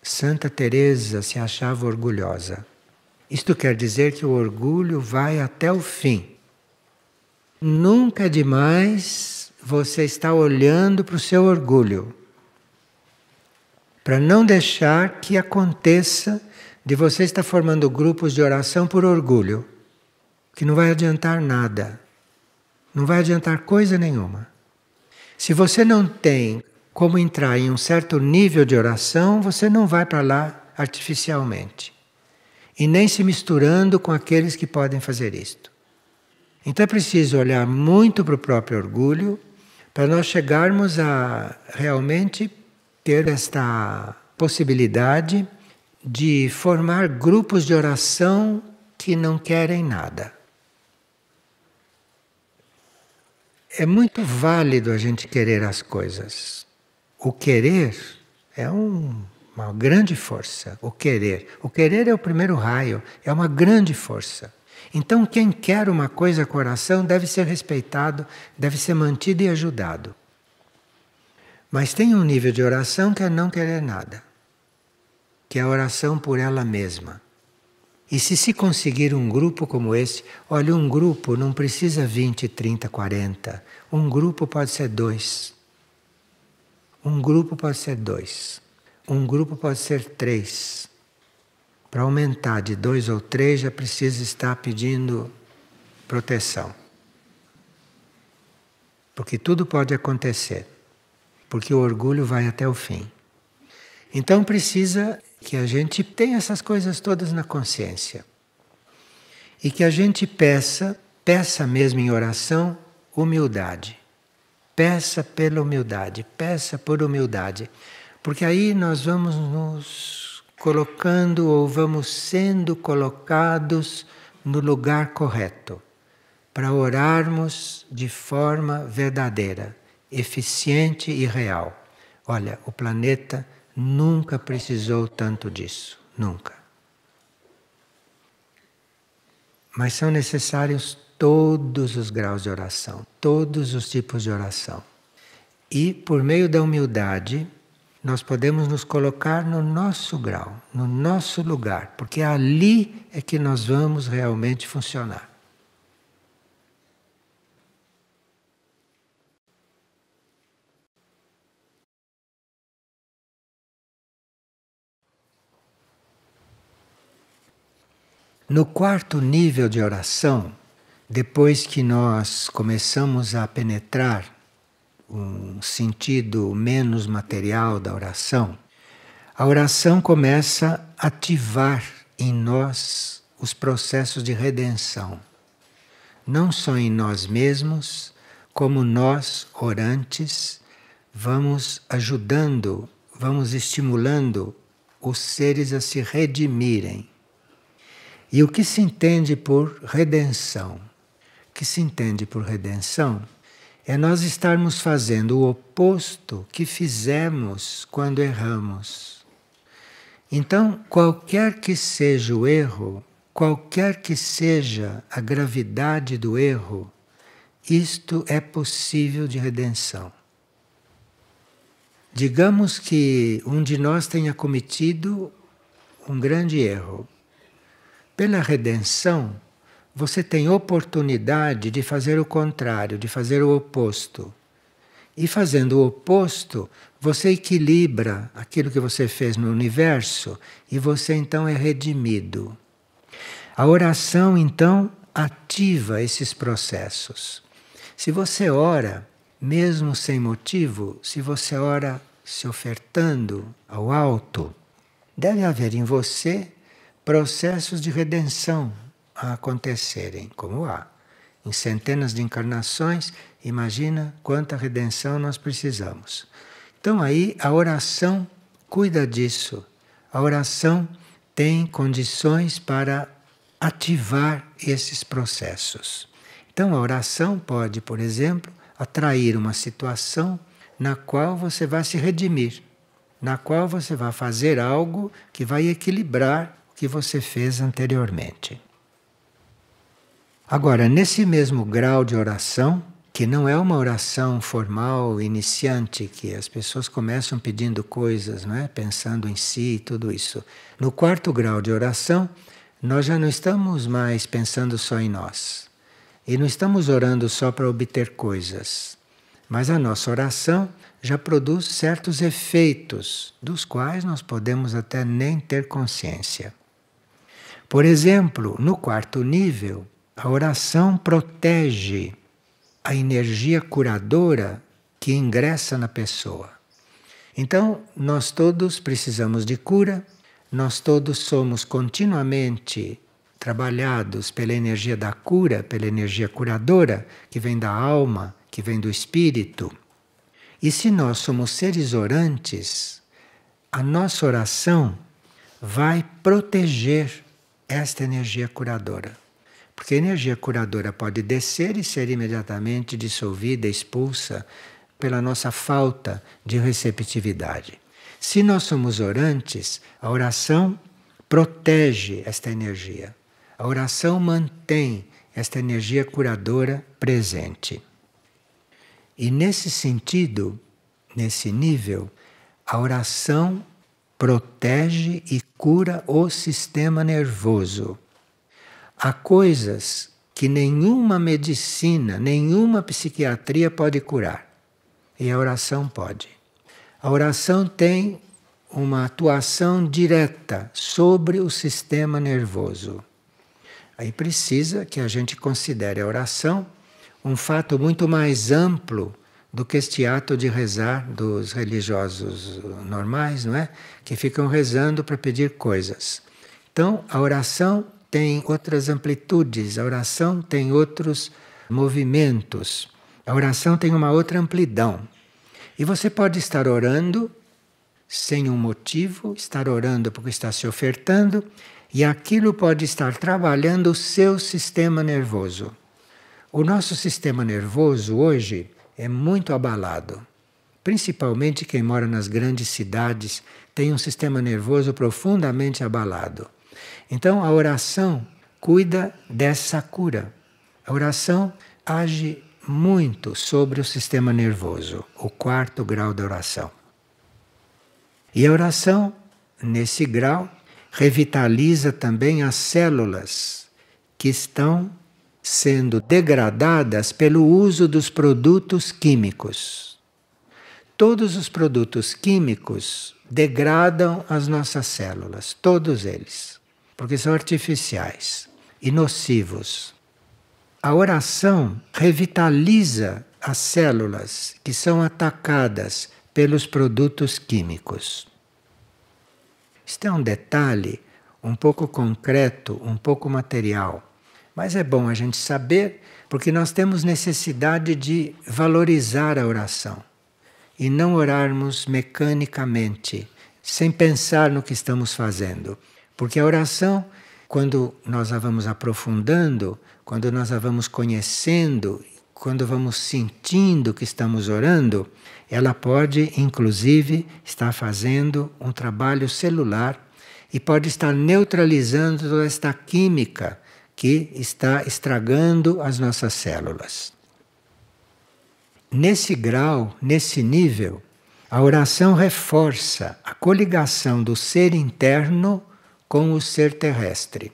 Santa Teresa se achava orgulhosa. Isto quer dizer que o orgulho vai até o fim. Nunca é demais você estar olhando para o seu orgulho para não deixar que aconteça de você estar formando grupos de oração por orgulho, que não vai adiantar nada, não vai adiantar coisa nenhuma. Se você não tem como entrar em um certo nível de oração, você não vai para lá artificialmente. E nem se misturando com aqueles que podem fazer isto. Então é preciso olhar muito para o próprio orgulho para nós chegarmos a realmente ter esta possibilidade de formar grupos de oração que não querem nada. É muito válido a gente querer as coisas. O querer é um, uma grande força. O querer. O querer é o primeiro raio, é uma grande força. Então, quem quer uma coisa coração deve ser respeitado, deve ser mantido e ajudado. Mas tem um nível de oração que é não querer nada, que é a oração por ela mesma. E se se conseguir um grupo como esse, olha, um grupo não precisa 20, 30, 40. Um grupo pode ser dois. Um grupo pode ser dois. Um grupo pode ser três. Para aumentar de dois ou três, já precisa estar pedindo proteção. Porque tudo pode acontecer porque o orgulho vai até o fim. Então precisa que a gente tenha essas coisas todas na consciência. E que a gente peça, peça mesmo em oração, humildade. Peça pela humildade, peça por humildade. Porque aí nós vamos nos colocando ou vamos sendo colocados no lugar correto para orarmos de forma verdadeira eficiente e real. Olha, o planeta nunca precisou tanto disso, nunca. Mas são necessários todos os graus de oração, todos os tipos de oração. E por meio da humildade, nós podemos nos colocar no nosso grau, no nosso lugar, porque ali é que nós vamos realmente funcionar. No quarto nível de oração, depois que nós começamos a penetrar um sentido menos material da oração, a oração começa a ativar em nós os processos de redenção. Não só em nós mesmos, como nós, orantes, vamos ajudando, vamos estimulando os seres a se redimirem. E o que se entende por redenção? O que se entende por redenção é nós estarmos fazendo o oposto que fizemos quando erramos. Então, qualquer que seja o erro, qualquer que seja a gravidade do erro, isto é possível de redenção. Digamos que um de nós tenha cometido um grande erro. Pela redenção, você tem oportunidade de fazer o contrário, de fazer o oposto. E fazendo o oposto, você equilibra aquilo que você fez no universo e você então é redimido. A oração então ativa esses processos. Se você ora, mesmo sem motivo, se você ora se ofertando ao alto, deve haver em você processos de redenção a acontecerem, como há. Em centenas de encarnações, imagina quanta redenção nós precisamos. Então, aí, a oração cuida disso. A oração tem condições para ativar esses processos. Então, a oração pode, por exemplo, atrair uma situação na qual você vai se redimir, na qual você vai fazer algo que vai equilibrar que você fez anteriormente. Agora, nesse mesmo grau de oração, que não é uma oração formal, iniciante, que as pessoas começam pedindo coisas, não é? pensando em si e tudo isso. No quarto grau de oração, nós já não estamos mais pensando só em nós. E não estamos orando só para obter coisas. Mas a nossa oração já produz certos efeitos, dos quais nós podemos até nem ter consciência. Por exemplo, no quarto nível, a oração protege a energia curadora que ingressa na pessoa. Então, nós todos precisamos de cura, nós todos somos continuamente trabalhados pela energia da cura, pela energia curadora que vem da alma, que vem do espírito. E se nós somos seres orantes, a nossa oração vai proteger esta energia curadora. Porque a energia curadora pode descer e ser imediatamente dissolvida, expulsa pela nossa falta de receptividade. Se nós somos orantes, a oração protege esta energia. A oração mantém esta energia curadora presente. E nesse sentido, nesse nível, a oração protege e cura o sistema nervoso. Há coisas que nenhuma medicina, nenhuma psiquiatria pode curar. E a oração pode. A oração tem uma atuação direta sobre o sistema nervoso. Aí precisa que a gente considere a oração um fato muito mais amplo do que este ato de rezar dos religiosos normais, não é? Que ficam rezando para pedir coisas. Então, a oração tem outras amplitudes, a oração tem outros movimentos. A oração tem uma outra amplidão. E você pode estar orando sem um motivo, estar orando porque está se ofertando, e aquilo pode estar trabalhando o seu sistema nervoso. O nosso sistema nervoso hoje é muito abalado. Principalmente quem mora nas grandes cidades tem um sistema nervoso profundamente abalado. Então a oração cuida dessa cura. A oração age muito sobre o sistema nervoso, o quarto grau da oração. E a oração, nesse grau, revitaliza também as células que estão sendo degradadas pelo uso dos produtos químicos. Todos os produtos químicos degradam as nossas células, todos eles, porque são artificiais e nocivos. A oração revitaliza as células que são atacadas pelos produtos químicos. Isto é um detalhe um pouco concreto, um pouco material mas é bom a gente saber, porque nós temos necessidade de valorizar a oração e não orarmos mecanicamente, sem pensar no que estamos fazendo. Porque a oração, quando nós a vamos aprofundando, quando nós a vamos conhecendo, quando vamos sentindo que estamos orando, ela pode, inclusive, estar fazendo um trabalho celular e pode estar neutralizando toda esta química que está estragando as nossas células. Nesse grau, nesse nível, a oração reforça a coligação do ser interno com o ser terrestre.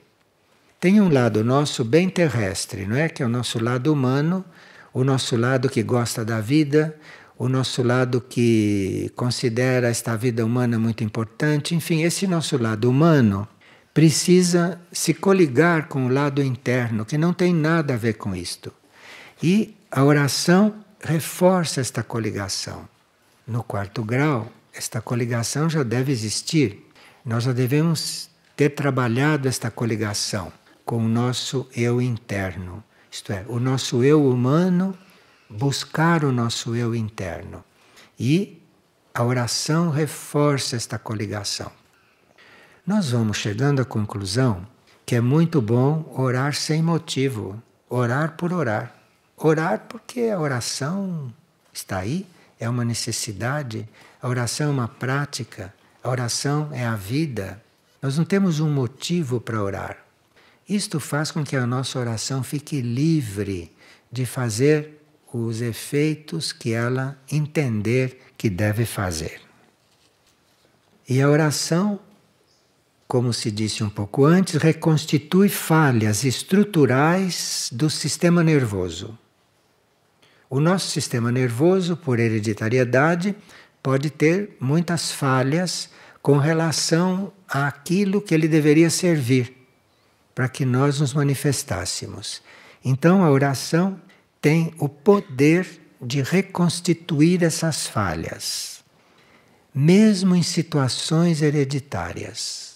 Tem um lado nosso bem terrestre, não é? Que é o nosso lado humano, o nosso lado que gosta da vida, o nosso lado que considera esta vida humana muito importante, enfim, esse nosso lado humano precisa se coligar com o lado interno, que não tem nada a ver com isto. E a oração reforça esta coligação. No quarto grau, esta coligação já deve existir. Nós já devemos ter trabalhado esta coligação com o nosso eu interno, isto é, o nosso eu humano buscar o nosso eu interno. E a oração reforça esta coligação nós vamos chegando à conclusão que é muito bom orar sem motivo, orar por orar. Orar porque a oração está aí, é uma necessidade, a oração é uma prática, a oração é a vida. Nós não temos um motivo para orar. Isto faz com que a nossa oração fique livre de fazer os efeitos que ela entender que deve fazer. E a oração como se disse um pouco antes, reconstitui falhas estruturais do sistema nervoso. O nosso sistema nervoso, por hereditariedade, pode ter muitas falhas com relação àquilo que ele deveria servir para que nós nos manifestássemos. Então a oração tem o poder de reconstituir essas falhas, mesmo em situações hereditárias.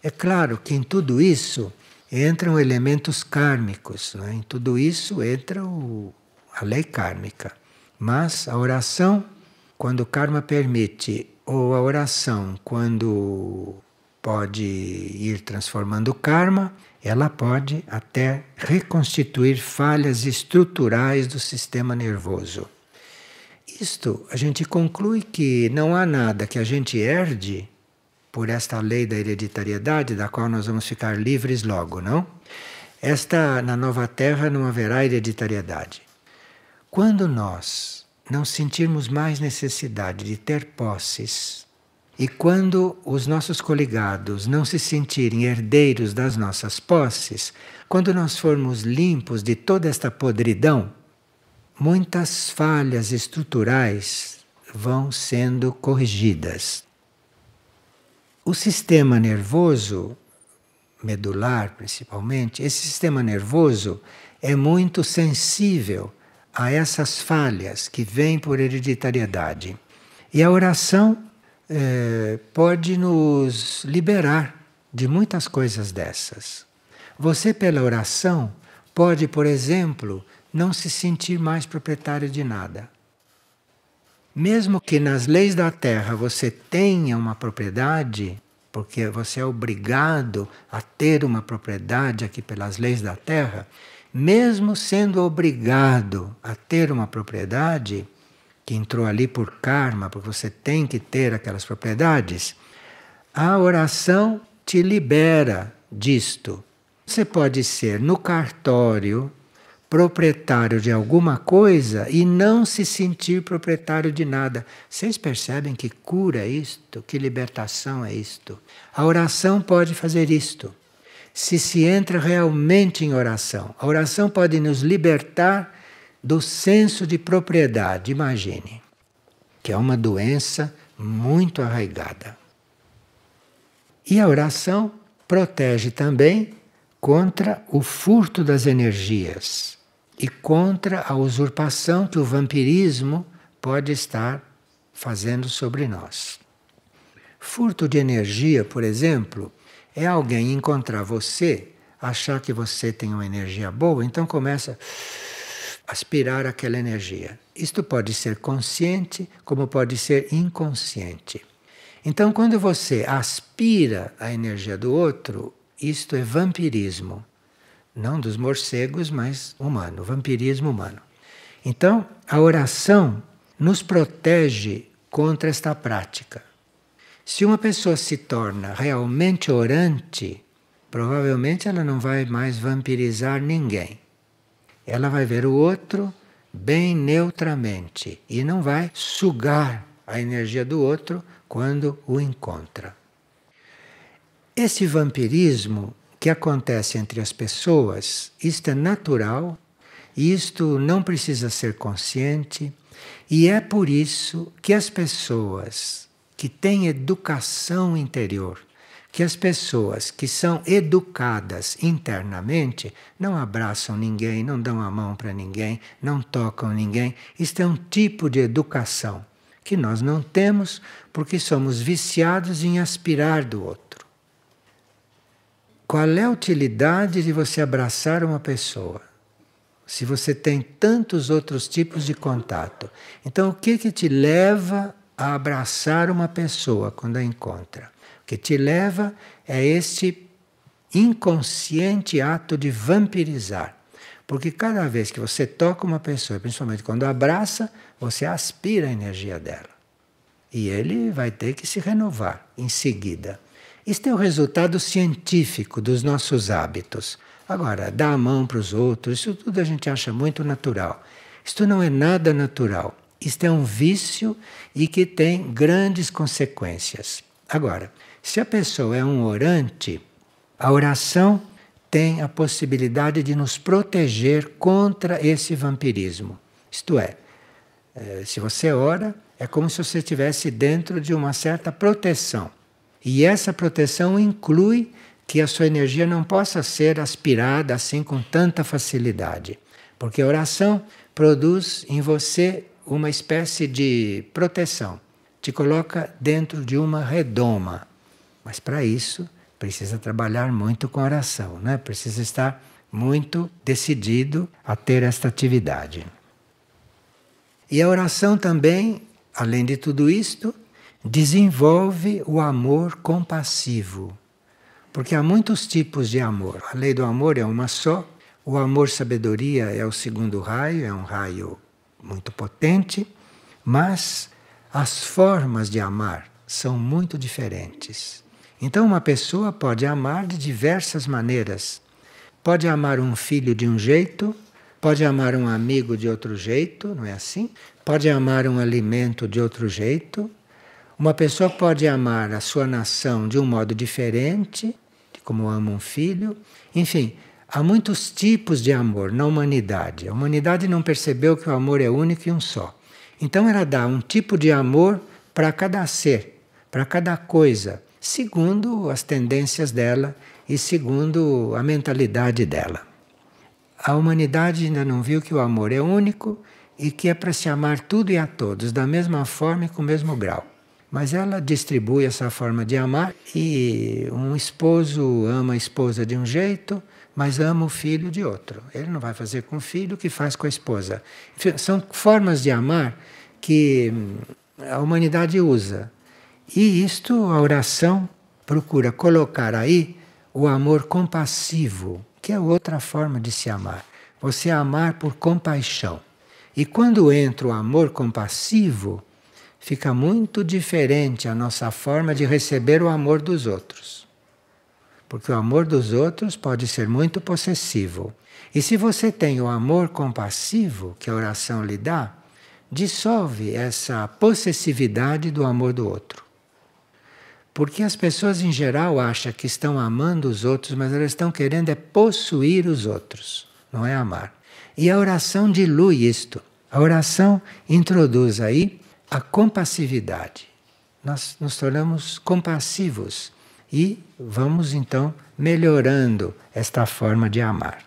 É claro que em tudo isso entram elementos kármicos, né? em tudo isso entra o, a lei kármica. Mas a oração, quando o karma permite, ou a oração, quando pode ir transformando o karma, ela pode até reconstituir falhas estruturais do sistema nervoso. Isto a gente conclui que não há nada que a gente herde por esta lei da hereditariedade, da qual nós vamos ficar livres logo, não? Esta na nova terra não haverá hereditariedade. Quando nós não sentirmos mais necessidade de ter posses, e quando os nossos coligados não se sentirem herdeiros das nossas posses, quando nós formos limpos de toda esta podridão, muitas falhas estruturais vão sendo corrigidas. O sistema nervoso, medular principalmente, esse sistema nervoso é muito sensível a essas falhas que vêm por hereditariedade. E a oração eh, pode nos liberar de muitas coisas dessas. Você, pela oração, pode, por exemplo, não se sentir mais proprietário de nada. Mesmo que nas leis da terra você tenha uma propriedade, porque você é obrigado a ter uma propriedade aqui pelas leis da terra, mesmo sendo obrigado a ter uma propriedade, que entrou ali por karma, porque você tem que ter aquelas propriedades, a oração te libera disto. Você pode ser no cartório proprietário de alguma coisa e não se sentir proprietário de nada. Vocês percebem que cura é isto, que libertação é isto? A oração pode fazer isto. Se se entra realmente em oração, a oração pode nos libertar do senso de propriedade, imagine, que é uma doença muito arraigada. E a oração protege também contra o furto das energias e contra a usurpação que o vampirismo pode estar fazendo sobre nós. Furto de energia, por exemplo, é alguém encontrar você, achar que você tem uma energia boa, então começa a aspirar aquela energia. Isto pode ser consciente, como pode ser inconsciente. Então, quando você aspira a energia do outro, isto é vampirismo não dos morcegos, mas humano, vampirismo humano. Então, a oração nos protege contra esta prática. Se uma pessoa se torna realmente orante, provavelmente ela não vai mais vampirizar ninguém. Ela vai ver o outro bem neutramente e não vai sugar a energia do outro quando o encontra. Esse vampirismo que acontece entre as pessoas, isto é natural, isto não precisa ser consciente, e é por isso que as pessoas que têm educação interior, que as pessoas que são educadas internamente não abraçam ninguém, não dão a mão para ninguém, não tocam ninguém. Isto é um tipo de educação que nós não temos porque somos viciados em aspirar do outro. Qual é a utilidade de você abraçar uma pessoa? Se você tem tantos outros tipos de contato. Então, o que, que te leva a abraçar uma pessoa quando a encontra? O que te leva é este inconsciente ato de vampirizar. Porque cada vez que você toca uma pessoa, principalmente quando abraça, você aspira a energia dela. E ele vai ter que se renovar em seguida. Isto é o resultado científico dos nossos hábitos. Agora, dar a mão para os outros, isso tudo a gente acha muito natural. Isto não é nada natural. Isto é um vício e que tem grandes consequências. Agora, se a pessoa é um orante, a oração tem a possibilidade de nos proteger contra esse vampirismo. Isto é, eh, se você ora, é como se você estivesse dentro de uma certa proteção. E essa proteção inclui que a sua energia não possa ser aspirada assim com tanta facilidade, porque a oração produz em você uma espécie de proteção, te coloca dentro de uma redoma. Mas para isso precisa trabalhar muito com oração, né? Precisa estar muito decidido a ter esta atividade. E a oração também, além de tudo isto, desenvolve o amor compassivo. Porque há muitos tipos de amor. A lei do amor é uma só. O amor sabedoria é o segundo raio, é um raio muito potente, mas as formas de amar são muito diferentes. Então, uma pessoa pode amar de diversas maneiras. Pode amar um filho de um jeito, pode amar um amigo de outro jeito, não é assim? Pode amar um alimento de outro jeito, uma pessoa pode amar a sua nação de um modo diferente, de como ama um filho. Enfim, há muitos tipos de amor na humanidade. A humanidade não percebeu que o amor é único e um só. Então ela dá um tipo de amor para cada ser, para cada coisa, segundo as tendências dela e segundo a mentalidade dela. A humanidade ainda não viu que o amor é único e que é para se amar tudo e a todos da mesma forma e com o mesmo grau. Mas ela distribui essa forma de amar e um esposo ama a esposa de um jeito, mas ama o filho de outro. Ele não vai fazer com o filho o que faz com a esposa. São formas de amar que hum, a humanidade usa. E isto a oração procura colocar aí o amor compassivo, que é outra forma de se amar. Você amar por compaixão. E quando entra o amor compassivo, fica muito diferente a nossa forma de receber o amor dos outros. Porque o amor dos outros pode ser muito possessivo. E se você tem o amor compassivo que a oração lhe dá, dissolve essa possessividade do amor do outro. Porque as pessoas em geral acham que estão amando os outros, mas elas estão querendo é possuir os outros, não é amar. E a oração dilui isto. A oração introduz aí a compassividade. Nós nos tornamos compassivos e vamos então melhorando esta forma de amar.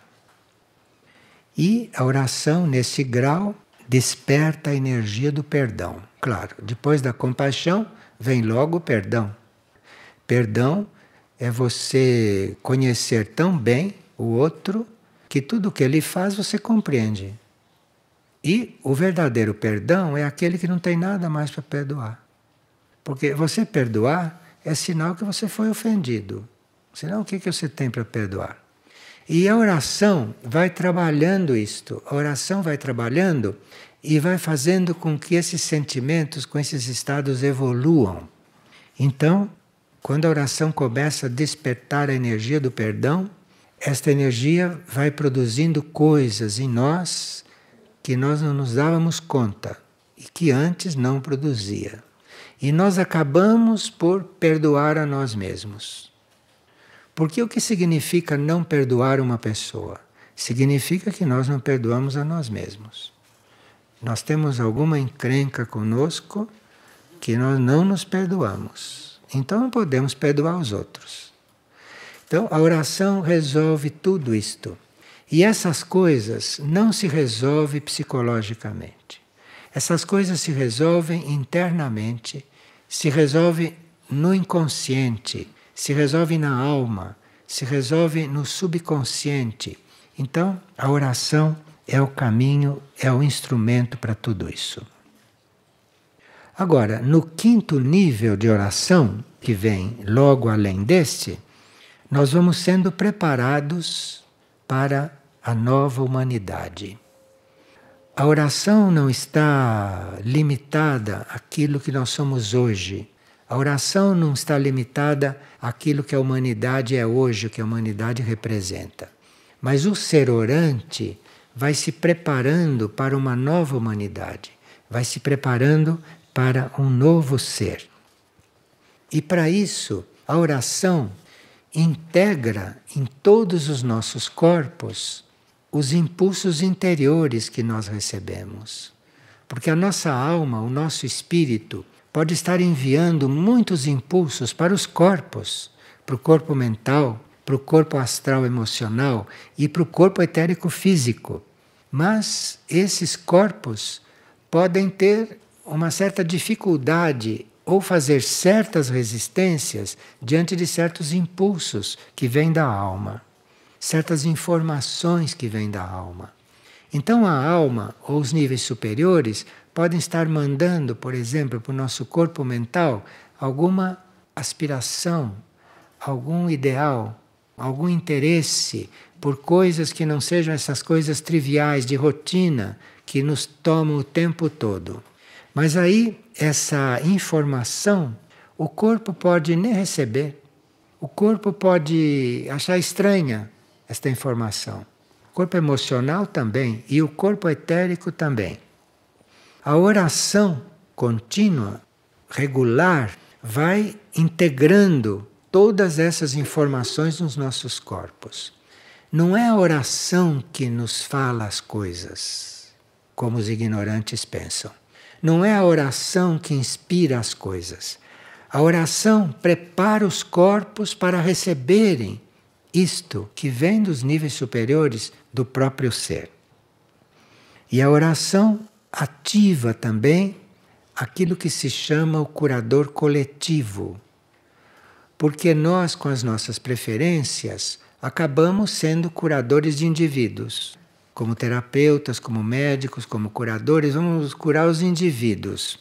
E a oração, nesse grau, desperta a energia do perdão. Claro, depois da compaixão vem logo o perdão. Perdão é você conhecer tão bem o outro que tudo o que ele faz você compreende. E o verdadeiro perdão é aquele que não tem nada mais para perdoar. Porque você perdoar é sinal que você foi ofendido. Senão, o que, que você tem para perdoar? E a oração vai trabalhando isto. A oração vai trabalhando e vai fazendo com que esses sentimentos, com esses estados evoluam. Então, quando a oração começa a despertar a energia do perdão, esta energia vai produzindo coisas em nós que nós não nos dávamos conta e que antes não produzia. E nós acabamos por perdoar a nós mesmos. Porque o que significa não perdoar uma pessoa? Significa que nós não perdoamos a nós mesmos. Nós temos alguma encrenca conosco que nós não nos perdoamos. Então não podemos perdoar os outros. Então a oração resolve tudo isto. E essas coisas não se resolvem psicologicamente. Essas coisas se resolvem internamente, se resolvem no inconsciente, se resolvem na alma, se resolvem no subconsciente. Então, a oração é o caminho, é o instrumento para tudo isso. Agora, no quinto nível de oração, que vem logo além deste, nós vamos sendo preparados para a nova humanidade. A oração não está limitada àquilo que nós somos hoje. A oração não está limitada àquilo que a humanidade é hoje, o que a humanidade representa. Mas o ser orante vai se preparando para uma nova humanidade, vai se preparando para um novo ser. E para isso, a oração integra em todos os nossos corpos os impulsos interiores que nós recebemos. Porque a nossa alma, o nosso espírito, pode estar enviando muitos impulsos para os corpos, para o corpo mental, para o corpo astral emocional e para o corpo etérico físico. Mas esses corpos podem ter uma certa dificuldade ou fazer certas resistências diante de certos impulsos que vêm da alma certas informações que vêm da alma. Então a alma ou os níveis superiores podem estar mandando, por exemplo, para o nosso corpo mental alguma aspiração, algum ideal, algum interesse por coisas que não sejam essas coisas triviais de rotina que nos tomam o tempo todo. Mas aí essa informação o corpo pode nem receber. O corpo pode achar estranha, esta informação. O corpo emocional também e o corpo etérico também. A oração contínua, regular, vai integrando todas essas informações nos nossos corpos. Não é a oração que nos fala as coisas, como os ignorantes pensam. Não é a oração que inspira as coisas. A oração prepara os corpos para receberem isto que vem dos níveis superiores do próprio ser. E a oração ativa também aquilo que se chama o curador coletivo. Porque nós, com as nossas preferências, acabamos sendo curadores de indivíduos. Como terapeutas, como médicos, como curadores, vamos curar os indivíduos.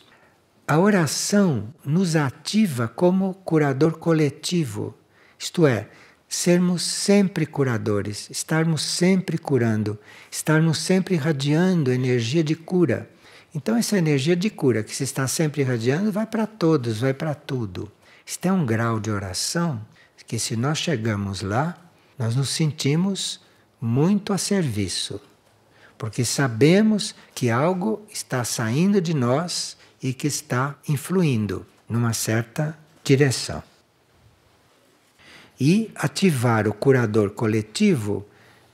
A oração nos ativa como curador coletivo, isto é, sermos sempre curadores, estarmos sempre curando, estarmos sempre irradiando energia de cura. Então, essa energia de cura que se está sempre irradiando vai para todos, vai para tudo. Isso é um grau de oração que, se nós chegamos lá, nós nos sentimos muito a serviço, porque sabemos que algo está saindo de nós e que está influindo numa certa direção. E ativar o curador coletivo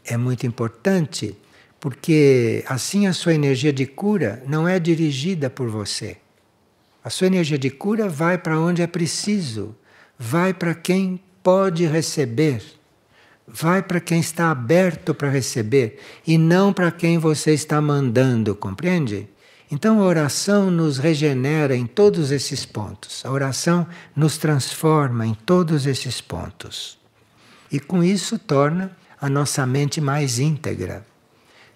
é muito importante, porque assim a sua energia de cura não é dirigida por você. A sua energia de cura vai para onde é preciso, vai para quem pode receber, vai para quem está aberto para receber e não para quem você está mandando, compreende? Então a oração nos regenera em todos esses pontos, a oração nos transforma em todos esses pontos. E com isso torna a nossa mente mais íntegra,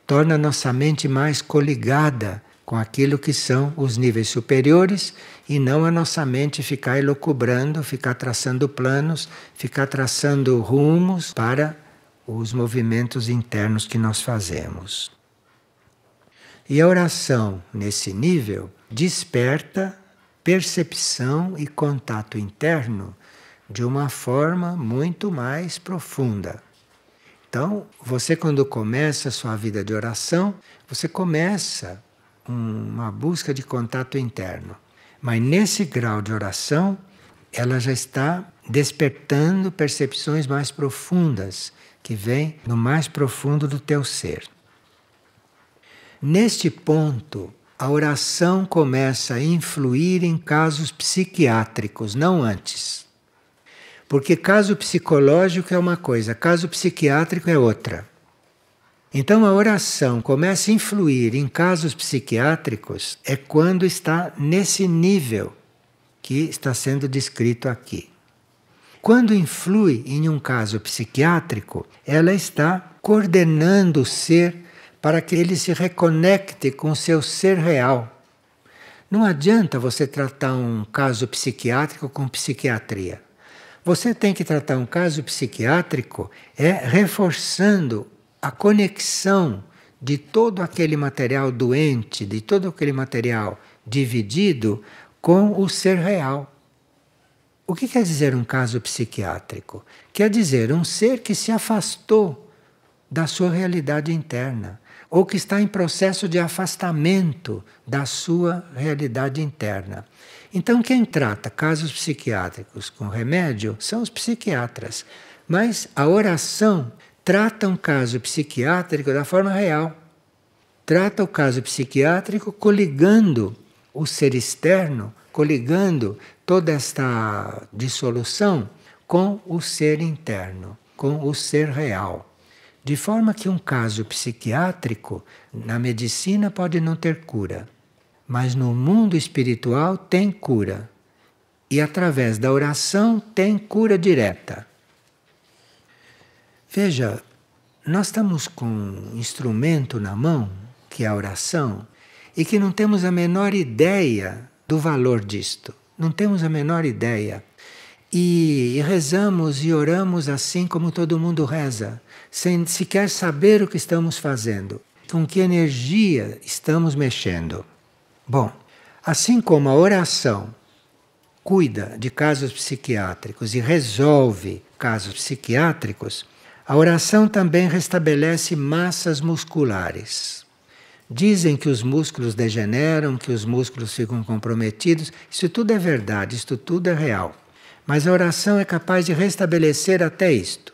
torna a nossa mente mais coligada com aquilo que são os níveis superiores e não a nossa mente ficar elocubrando, ficar traçando planos, ficar traçando rumos para os movimentos internos que nós fazemos. E a oração, nesse nível, desperta percepção e contato interno de uma forma muito mais profunda. Então, você, quando começa a sua vida de oração, você começa uma busca de contato interno. Mas nesse grau de oração, ela já está despertando percepções mais profundas que vêm no mais profundo do teu ser. Neste ponto, a oração começa a influir em casos psiquiátricos, não antes. Porque caso psicológico é uma coisa, caso psiquiátrico é outra. Então a oração começa a influir em casos psiquiátricos é quando está nesse nível que está sendo descrito aqui. Quando influi em um caso psiquiátrico, ela está coordenando o ser para que ele se reconecte com seu ser real. Não adianta você tratar um caso psiquiátrico com psiquiatria. Você tem que tratar um caso psiquiátrico é reforçando a conexão de todo aquele material doente, de todo aquele material dividido com o ser real. O que quer dizer um caso psiquiátrico? Quer dizer um ser que se afastou da sua realidade interna, ou que está em processo de afastamento da sua realidade interna. Então, quem trata casos psiquiátricos com remédio são os psiquiatras, mas a oração trata um caso psiquiátrico da forma real. Trata o caso psiquiátrico coligando o ser externo, coligando toda esta dissolução com o ser interno, com o ser real. De forma que um caso psiquiátrico na medicina pode não ter cura, mas no mundo espiritual tem cura. E através da oração tem cura direta. Veja, nós estamos com um instrumento na mão, que é a oração, e que não temos a menor ideia do valor disto. Não temos a menor ideia. E, e rezamos e oramos assim como todo mundo reza sem sequer saber o que estamos fazendo, com que energia estamos mexendo. Bom, assim como a oração cuida de casos psiquiátricos e resolve casos psiquiátricos, a oração também restabelece massas musculares. Dizem que os músculos degeneram, que os músculos ficam comprometidos. Isso tudo é verdade, isso tudo é real. Mas a oração é capaz de restabelecer até isto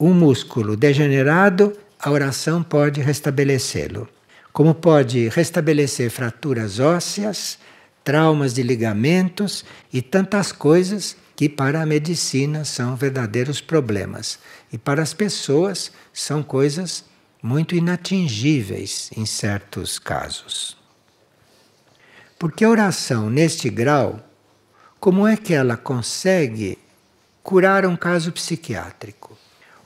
um músculo degenerado, a oração pode restabelecê-lo. Como pode restabelecer fraturas ósseas, traumas de ligamentos e tantas coisas que para a medicina são verdadeiros problemas e para as pessoas são coisas muito inatingíveis em certos casos. Porque a oração neste grau, como é que ela consegue curar um caso psiquiátrico?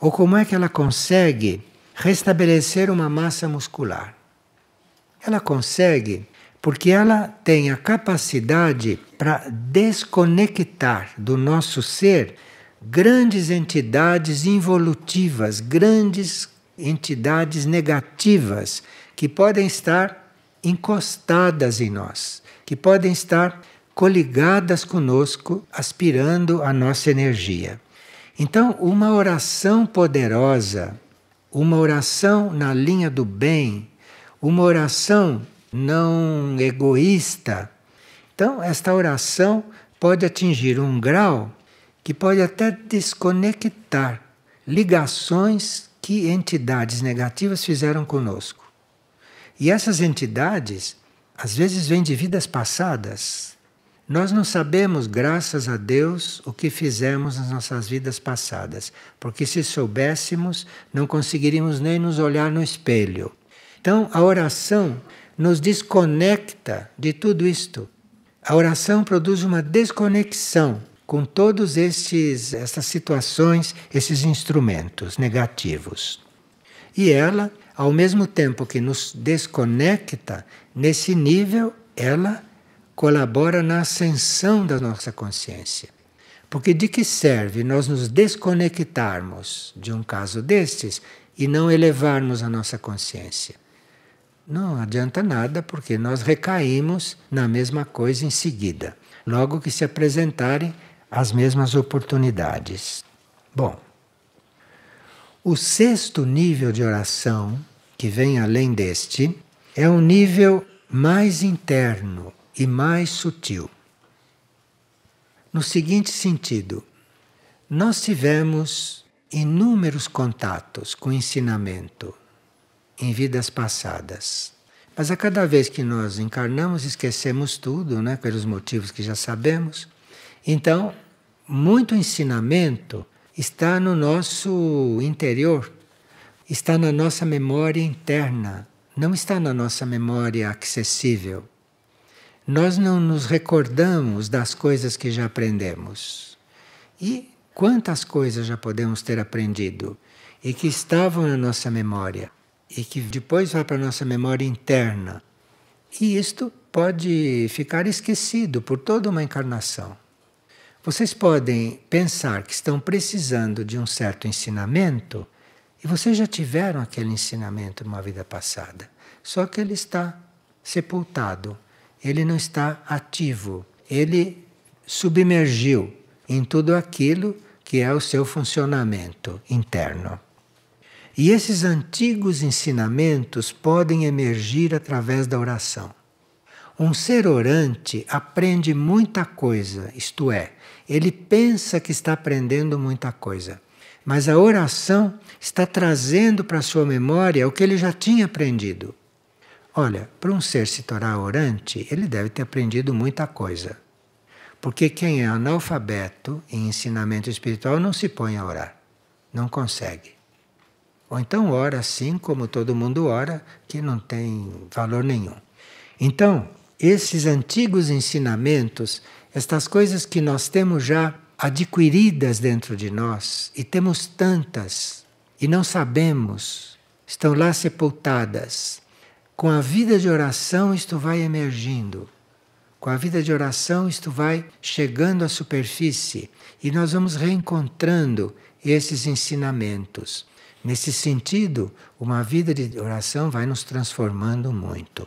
Ou como é que ela consegue restabelecer uma massa muscular? Ela consegue porque ela tem a capacidade para desconectar do nosso ser grandes entidades involutivas, grandes entidades negativas que podem estar encostadas em nós, que podem estar coligadas conosco, aspirando a nossa energia. Então, uma oração poderosa, uma oração na linha do bem, uma oração não egoísta. Então, esta oração pode atingir um grau que pode até desconectar ligações que entidades negativas fizeram conosco. E essas entidades, às vezes, vêm de vidas passadas, nós não sabemos, graças a Deus, o que fizemos nas nossas vidas passadas, porque se soubéssemos, não conseguiríamos nem nos olhar no espelho. Então, a oração nos desconecta de tudo isto. A oração produz uma desconexão com todos estes essas situações, esses instrumentos negativos. E ela, ao mesmo tempo que nos desconecta nesse nível, ela colabora na ascensão da nossa consciência. Porque de que serve nós nos desconectarmos de um caso destes e não elevarmos a nossa consciência? Não adianta nada porque nós recaímos na mesma coisa em seguida, logo que se apresentarem as mesmas oportunidades. Bom, o sexto nível de oração, que vem além deste, é um nível mais interno, e mais sutil. No seguinte sentido, nós tivemos inúmeros contatos com ensinamento em vidas passadas. Mas a cada vez que nós encarnamos, esquecemos tudo, né, pelos motivos que já sabemos. Então, muito ensinamento está no nosso interior, está na nossa memória interna, não está na nossa memória acessível nós não nos recordamos das coisas que já aprendemos. E quantas coisas já podemos ter aprendido e que estavam na nossa memória e que depois vai para a nossa memória interna. E isto pode ficar esquecido por toda uma encarnação. Vocês podem pensar que estão precisando de um certo ensinamento e vocês já tiveram aquele ensinamento numa vida passada, só que ele está sepultado ele não está ativo. Ele submergiu em tudo aquilo que é o seu funcionamento interno. E esses antigos ensinamentos podem emergir através da oração. Um ser orante aprende muita coisa, isto é, ele pensa que está aprendendo muita coisa, mas a oração está trazendo para sua memória o que ele já tinha aprendido. Olha, para um ser se tornar orante, ele deve ter aprendido muita coisa. Porque quem é analfabeto em ensinamento espiritual não se põe a orar. Não consegue. Ou então ora assim como todo mundo ora, que não tem valor nenhum. Então, esses antigos ensinamentos, estas coisas que nós temos já adquiridas dentro de nós, e temos tantas, e não sabemos, estão lá sepultadas. Com a vida de oração, isto vai emergindo. Com a vida de oração, isto vai chegando à superfície e nós vamos reencontrando esses ensinamentos. Nesse sentido, uma vida de oração vai nos transformando muito.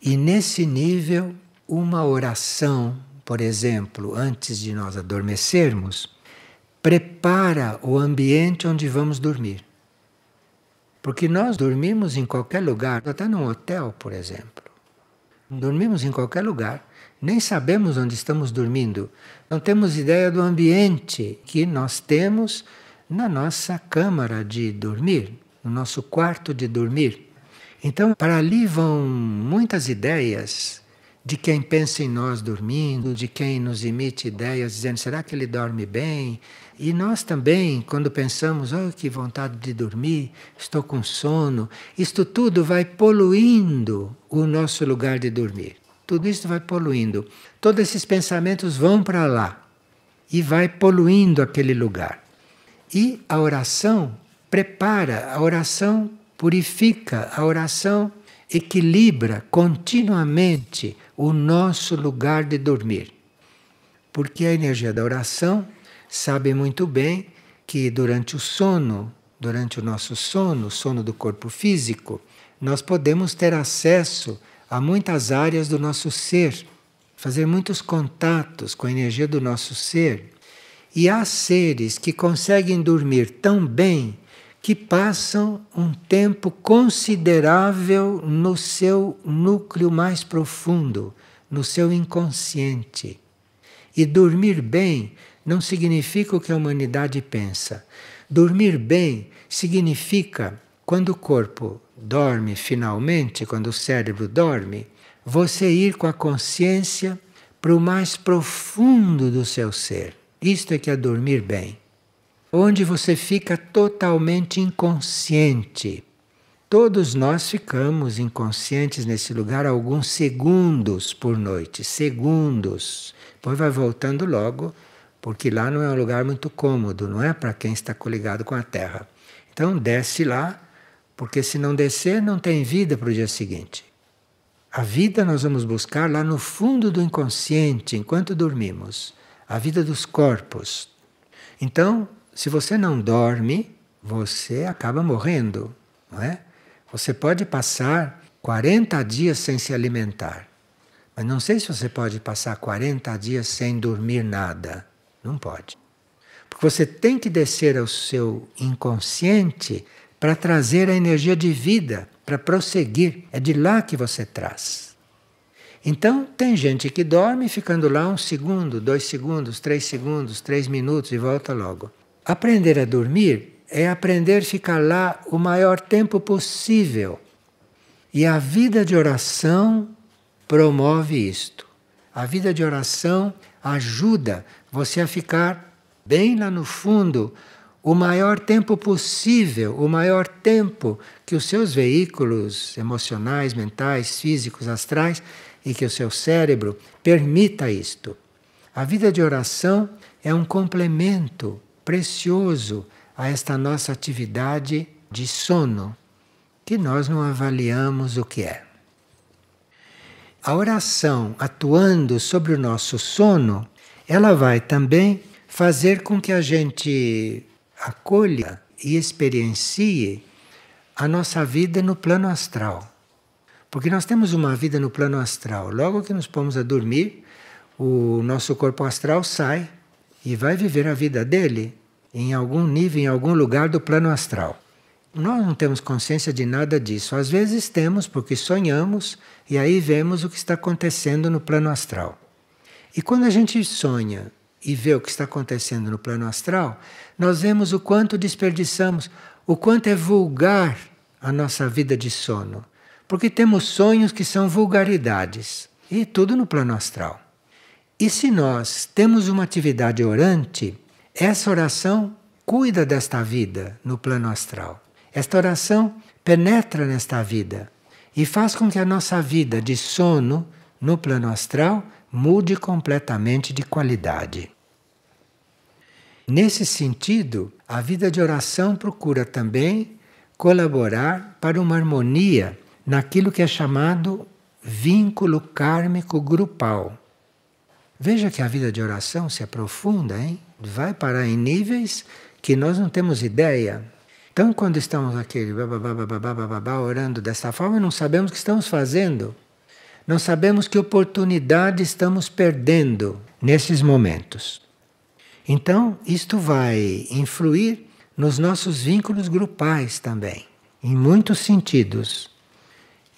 E nesse nível, uma oração, por exemplo, antes de nós adormecermos, prepara o ambiente onde vamos dormir. Porque nós dormimos em qualquer lugar, até num hotel, por exemplo. Dormimos em qualquer lugar, nem sabemos onde estamos dormindo, não temos ideia do ambiente que nós temos na nossa câmara de dormir, no nosso quarto de dormir. Então, para ali vão muitas ideias de quem pensa em nós dormindo, de quem nos emite ideias dizendo será que ele dorme bem? E nós também, quando pensamos, oh, que vontade de dormir, estou com sono, isto tudo vai poluindo o nosso lugar de dormir. Tudo isso vai poluindo. Todos esses pensamentos vão para lá e vai poluindo aquele lugar. E a oração prepara, a oração purifica, a oração equilibra continuamente o nosso lugar de dormir. Porque a energia da oração sabe muito bem que durante o sono, durante o nosso sono, sono do corpo físico, nós podemos ter acesso a muitas áreas do nosso ser, fazer muitos contatos com a energia do nosso ser. E há seres que conseguem dormir tão bem que passam um tempo considerável no seu núcleo mais profundo, no seu inconsciente. E dormir bem não significa o que a humanidade pensa. Dormir bem significa quando o corpo dorme finalmente, quando o cérebro dorme, você ir com a consciência para o mais profundo do seu ser. Isto é que é dormir bem onde você fica totalmente inconsciente. Todos nós ficamos inconscientes nesse lugar alguns segundos por noite, segundos. Depois vai voltando logo, porque lá não é um lugar muito cômodo, não é para quem está coligado com a Terra. Então desce lá, porque se não descer, não tem vida para o dia seguinte. A vida nós vamos buscar lá no fundo do inconsciente, enquanto dormimos a vida dos corpos. Então, se você não dorme, você acaba morrendo, não é? Você pode passar 40 dias sem se alimentar, mas não sei se você pode passar 40 dias sem dormir nada. Não pode. Porque você tem que descer ao seu inconsciente para trazer a energia de vida, para prosseguir. É de lá que você traz. Então, tem gente que dorme ficando lá um segundo, dois segundos, três segundos, três minutos e volta logo. Aprender a dormir é aprender a ficar lá o maior tempo possível. E a vida de oração promove isto. A vida de oração ajuda você a ficar bem lá no fundo o maior tempo possível, o maior tempo que os seus veículos emocionais, mentais, físicos, astrais e que o seu cérebro permita isto. A vida de oração é um complemento precioso a esta nossa atividade de sono, que nós não avaliamos o que é. A oração atuando sobre o nosso sono, ela vai também fazer com que a gente acolha e experiencie a nossa vida no plano astral. Porque nós temos uma vida no plano astral. Logo que nos pomos a dormir, o nosso corpo astral sai e vai viver a vida dele em algum nível, em algum lugar do plano astral. Nós não temos consciência de nada disso. Às vezes temos, porque sonhamos e aí vemos o que está acontecendo no plano astral. E quando a gente sonha e vê o que está acontecendo no plano astral, nós vemos o quanto desperdiçamos, o quanto é vulgar a nossa vida de sono. Porque temos sonhos que são vulgaridades e tudo no plano astral. E se nós temos uma atividade orante, essa oração cuida desta vida no plano astral. Esta oração penetra nesta vida e faz com que a nossa vida de sono no plano astral mude completamente de qualidade. Nesse sentido, a vida de oração procura também colaborar para uma harmonia naquilo que é chamado vínculo kármico grupal. Veja que a vida de oração se aprofunda, hein? vai parar em níveis que nós não temos ideia. Então, quando estamos aquele orando dessa forma, não sabemos o que estamos fazendo. Não sabemos que oportunidade estamos perdendo nesses momentos. Então, isto vai influir nos nossos vínculos grupais também, em muitos sentidos.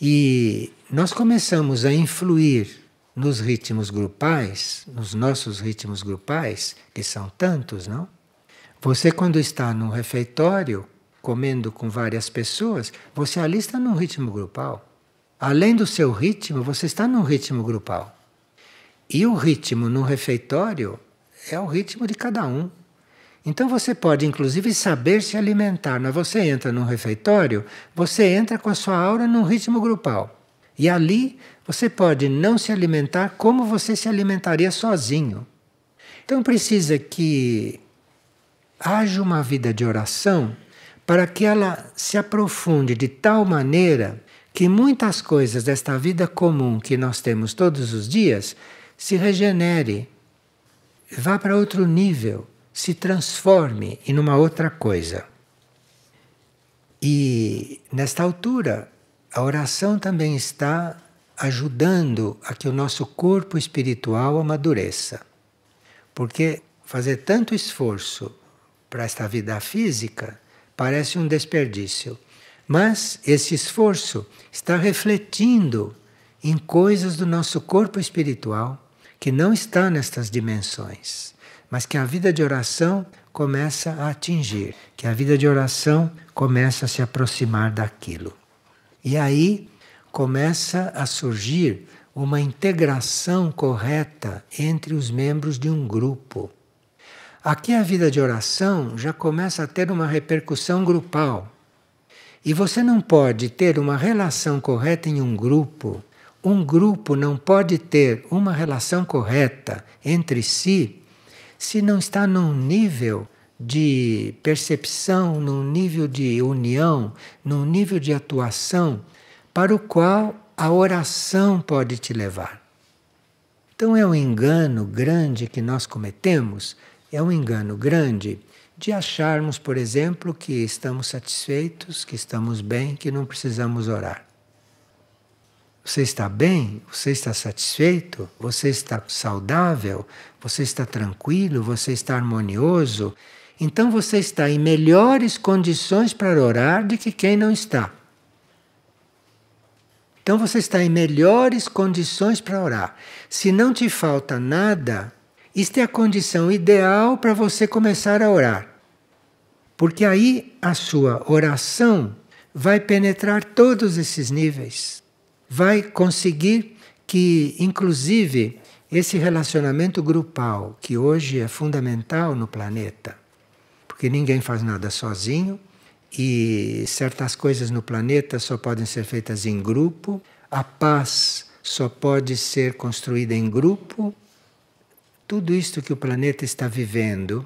E nós começamos a influir nos ritmos grupais, nos nossos ritmos grupais, que são tantos, não? Você, quando está num refeitório, comendo com várias pessoas, você ali está num ritmo grupal. Além do seu ritmo, você está num ritmo grupal. E o ritmo num refeitório é o ritmo de cada um. Então você pode, inclusive, saber se alimentar. Mas você entra num refeitório, você entra com a sua aura num ritmo grupal. E ali você pode não se alimentar como você se alimentaria sozinho. Então precisa que haja uma vida de oração para que ela se aprofunde de tal maneira que muitas coisas desta vida comum que nós temos todos os dias se regenere, vá para outro nível, se transforme em uma outra coisa. E nesta altura, a oração também está ajudando a que o nosso corpo espiritual amadureça. Porque fazer tanto esforço para esta vida física parece um desperdício. Mas esse esforço está refletindo em coisas do nosso corpo espiritual que não está nestas dimensões, mas que a vida de oração começa a atingir, que a vida de oração começa a se aproximar daquilo. E aí começa a surgir uma integração correta entre os membros de um grupo. Aqui a vida de oração já começa a ter uma repercussão grupal. E você não pode ter uma relação correta em um grupo. Um grupo não pode ter uma relação correta entre si se não está num nível de percepção, num nível de união, num nível de atuação, para o qual a oração pode te levar. Então é um engano grande que nós cometemos, é um engano grande de acharmos, por exemplo, que estamos satisfeitos, que estamos bem, que não precisamos orar. Você está bem? Você está satisfeito? Você está saudável? Você está tranquilo? Você está harmonioso? Então você está em melhores condições para orar do que quem não está. Então você está em melhores condições para orar. Se não te falta nada, isto é a condição ideal para você começar a orar. Porque aí a sua oração vai penetrar todos esses níveis. Vai conseguir que, inclusive, esse relacionamento grupal, que hoje é fundamental no planeta, porque ninguém faz nada sozinho e certas coisas no planeta só podem ser feitas em grupo, a paz só pode ser construída em grupo. Tudo isto que o planeta está vivendo,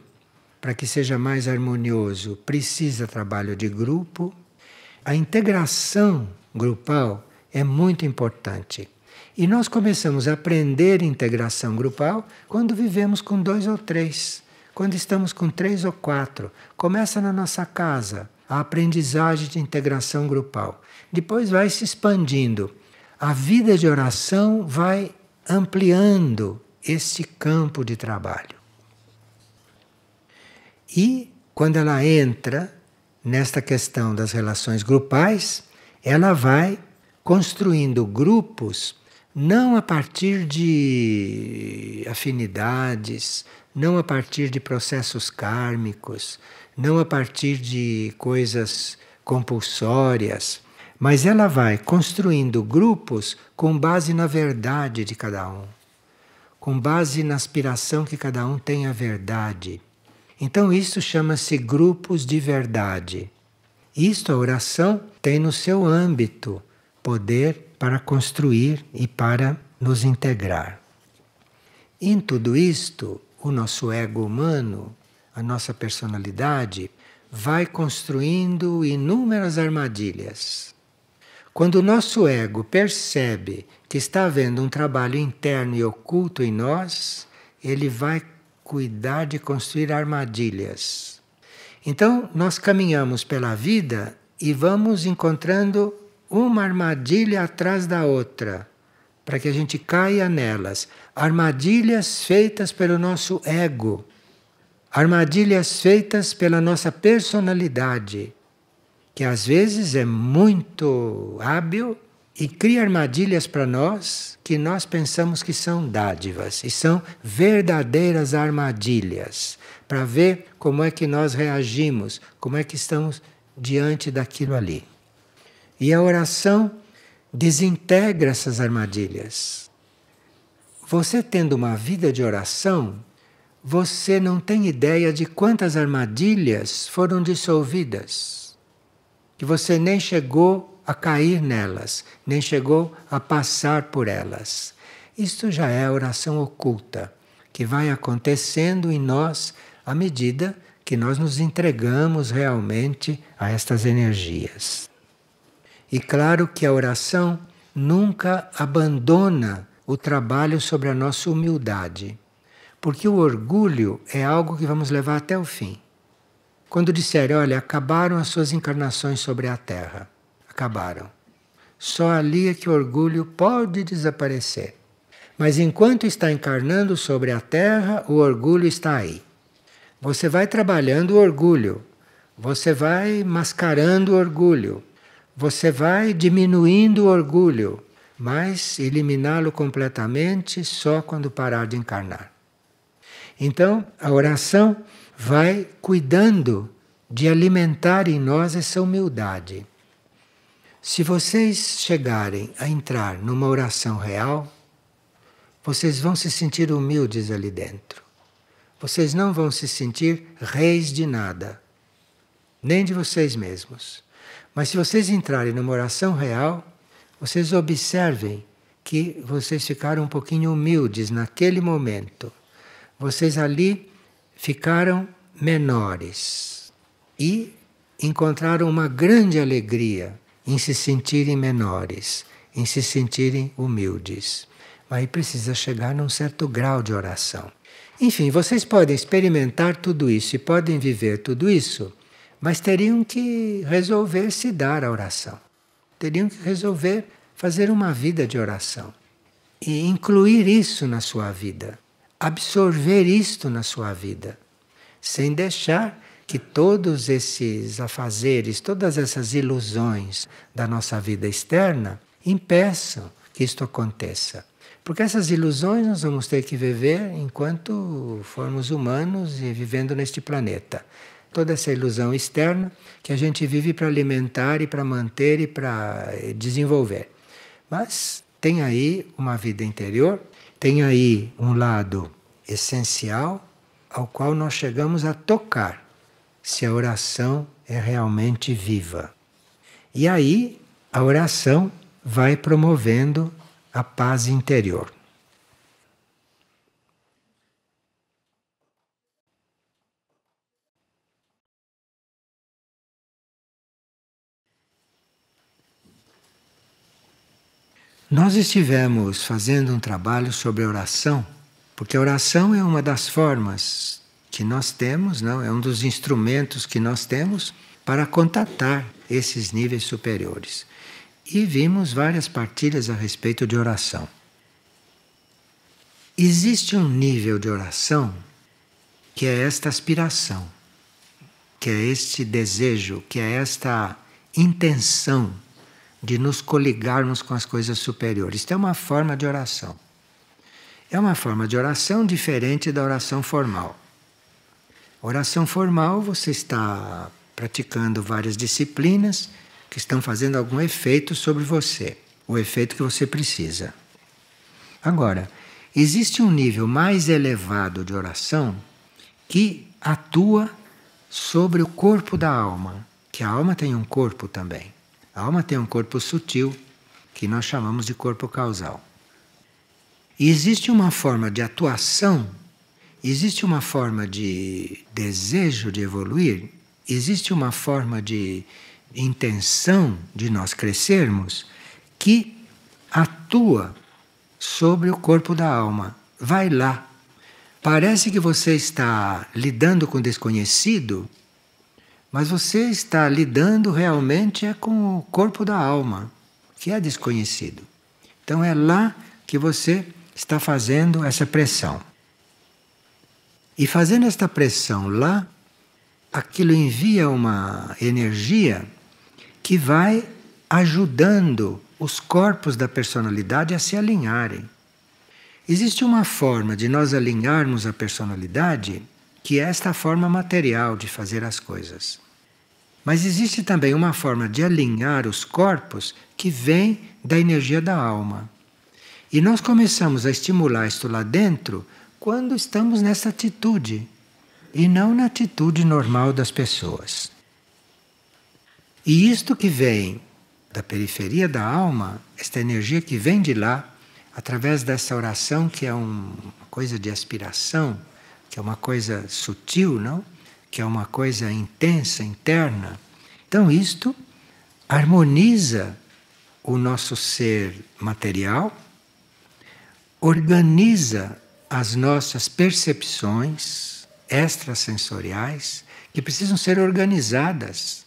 para que seja mais harmonioso, precisa trabalho de grupo. A integração grupal é muito importante. E nós começamos a aprender integração grupal quando vivemos com dois ou três. Quando estamos com três ou quatro, começa na nossa casa a aprendizagem de integração grupal. Depois vai se expandindo. A vida de oração vai ampliando este campo de trabalho. E quando ela entra nesta questão das relações grupais, ela vai construindo grupos não a partir de afinidades, não a partir de processos kármicos, não a partir de coisas compulsórias, mas ela vai construindo grupos com base na verdade de cada um, com base na aspiração que cada um tem à verdade. Então, isso chama-se grupos de verdade. Isto a oração tem no seu âmbito poder para construir e para nos integrar. Em tudo isto, o nosso ego humano, a nossa personalidade, vai construindo inúmeras armadilhas. Quando o nosso ego percebe que está havendo um trabalho interno e oculto em nós, ele vai cuidar de construir armadilhas. Então, nós caminhamos pela vida e vamos encontrando uma armadilha atrás da outra para que a gente caia nelas. Armadilhas feitas pelo nosso ego, armadilhas feitas pela nossa personalidade, que às vezes é muito hábil e cria armadilhas para nós que nós pensamos que são dádivas e são verdadeiras armadilhas para ver como é que nós reagimos, como é que estamos diante daquilo ali. E a oração desintegra essas armadilhas. Você tendo uma vida de oração, você não tem ideia de quantas armadilhas foram dissolvidas, que você nem chegou a cair nelas, nem chegou a passar por elas. Isto já é a oração oculta, que vai acontecendo em nós à medida que nós nos entregamos realmente a estas energias. E claro que a oração nunca abandona o trabalho sobre a nossa humildade, porque o orgulho é algo que vamos levar até o fim. Quando disserem, olha, acabaram as suas encarnações sobre a terra, acabaram. Só ali é que o orgulho pode desaparecer. Mas enquanto está encarnando sobre a terra, o orgulho está aí. Você vai trabalhando o orgulho, você vai mascarando o orgulho, você vai diminuindo o orgulho, mas eliminá-lo completamente só quando parar de encarnar. Então, a oração vai cuidando de alimentar em nós essa humildade. Se vocês chegarem a entrar numa oração real, vocês vão se sentir humildes ali dentro. Vocês não vão se sentir reis de nada, nem de vocês mesmos. Mas se vocês entrarem numa oração real, vocês observem que vocês ficaram um pouquinho humildes naquele momento. Vocês ali ficaram menores e encontraram uma grande alegria em se sentirem menores, em se sentirem humildes. Mas aí precisa chegar num certo grau de oração. Enfim, vocês podem experimentar tudo isso e podem viver tudo isso mas teriam que resolver se dar a oração. Teriam que resolver fazer uma vida de oração e incluir isso na sua vida, absorver isto na sua vida, sem deixar que todos esses afazeres, todas essas ilusões da nossa vida externa impeçam que isto aconteça. Porque essas ilusões nós vamos ter que viver enquanto formos humanos e vivendo neste planeta toda essa ilusão externa que a gente vive para alimentar e para manter e para eh, desenvolver. Mas tem aí uma vida interior, tem aí um lado essencial ao qual nós chegamos a tocar se a oração é realmente viva. E aí a oração vai promovendo a paz interior. Nós estivemos fazendo um trabalho sobre oração, porque a oração é uma das formas que nós temos, não é um dos instrumentos que nós temos para contatar esses níveis superiores. E vimos várias partilhas a respeito de oração. Existe um nível de oração que é esta aspiração, que é este desejo, que é esta intenção de nos coligarmos com as coisas superiores. Isto é uma forma de oração. É uma forma de oração diferente da oração formal. Oração formal, você está praticando várias disciplinas que estão fazendo algum efeito sobre você, o efeito que você precisa. Agora, existe um nível mais elevado de oração que atua sobre o corpo da alma, que a alma tem um corpo também. A alma tem um corpo sutil, que nós chamamos de corpo causal. E existe uma forma de atuação, existe uma forma de desejo de evoluir, existe uma forma de intenção de nós crescermos que atua sobre o corpo da alma. Vai lá. Parece que você está lidando com o desconhecido, mas você está lidando realmente é com o corpo da alma, que é desconhecido. Então é lá que você está fazendo essa pressão. E fazendo esta pressão lá, aquilo envia uma energia que vai ajudando os corpos da personalidade a se alinharem. Existe uma forma de nós alinharmos a personalidade que é esta forma material de fazer as coisas. Mas existe também uma forma de alinhar os corpos que vem da energia da alma. E nós começamos a estimular isto lá dentro quando estamos nessa atitude e não na atitude normal das pessoas. E isto que vem da periferia da alma, esta energia que vem de lá, através dessa oração que é um, uma coisa de aspiração, que é uma coisa sutil, não? que é uma coisa intensa, interna. Então, isto harmoniza o nosso ser material, organiza as nossas percepções extrasensoriais que precisam ser organizadas.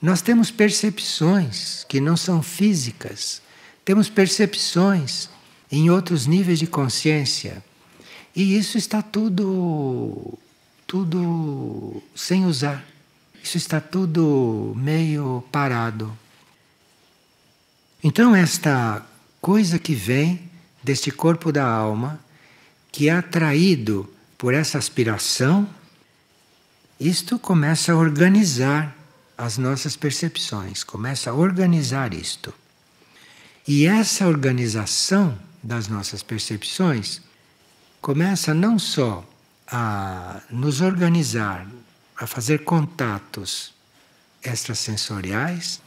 Nós temos percepções que não são físicas, temos percepções em outros níveis de consciência. E isso está tudo tudo sem usar. Isso está tudo meio parado. Então, esta coisa que vem deste corpo da alma, que é atraído por essa aspiração, isto começa a organizar as nossas percepções, começa a organizar isto. E essa organização das nossas percepções começa não só a nos organizar, a fazer contatos extrasensoriais,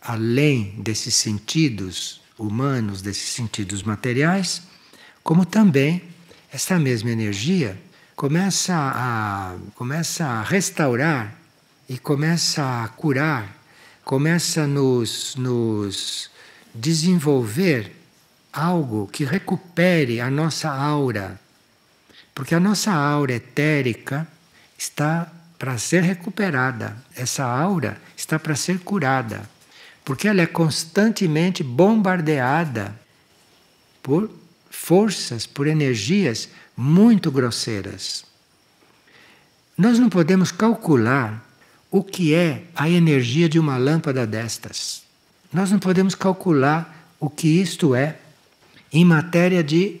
além desses sentidos humanos, desses sentidos materiais, como também essa mesma energia começa a, começa a restaurar e começa a curar, começa a nos, nos desenvolver algo que recupere a nossa aura, porque a nossa aura etérica está para ser recuperada, essa aura está para ser curada, porque ela é constantemente bombardeada por forças, por energias muito grosseiras. Nós não podemos calcular o que é a energia de uma lâmpada destas. Nós não podemos calcular o que isto é em matéria de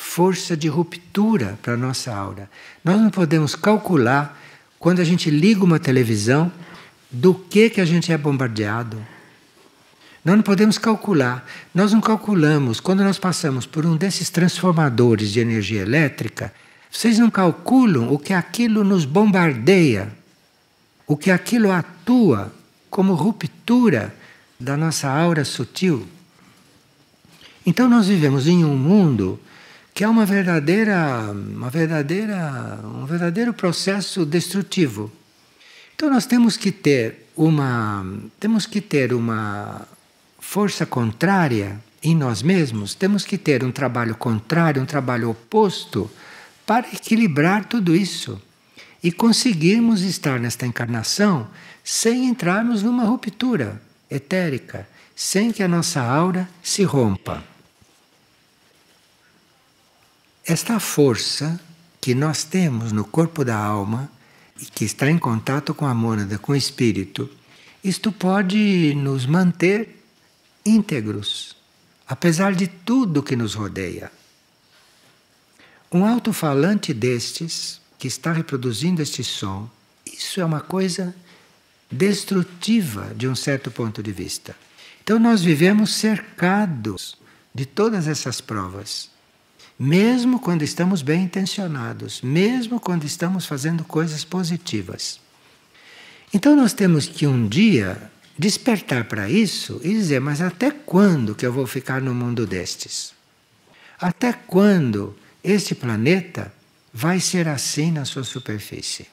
força de ruptura para a nossa aura. Nós não podemos calcular, quando a gente liga uma televisão, do que, que a gente é bombardeado. Nós não podemos calcular. Nós não calculamos. Quando nós passamos por um desses transformadores de energia elétrica, vocês não calculam o que aquilo nos bombardeia, o que aquilo atua como ruptura da nossa aura sutil. Então nós vivemos em um mundo que é uma verdadeira, uma verdadeira, um verdadeiro processo destrutivo. Então nós temos que ter uma, temos que ter uma força contrária em nós mesmos, temos que ter um trabalho contrário, um trabalho oposto para equilibrar tudo isso e conseguirmos estar nesta encarnação sem entrarmos numa ruptura etérica, sem que a nossa aura se rompa. Esta força que nós temos no corpo da alma e que está em contato com a mônada, com o espírito, isto pode nos manter íntegros, apesar de tudo que nos rodeia. Um alto-falante destes, que está reproduzindo este som, isso é uma coisa destrutiva de um certo ponto de vista. Então nós vivemos cercados de todas essas provas mesmo quando estamos bem intencionados, mesmo quando estamos fazendo coisas positivas. Então nós temos que um dia despertar para isso e dizer: mas até quando que eu vou ficar no mundo destes? Até quando este planeta vai ser assim na sua superfície?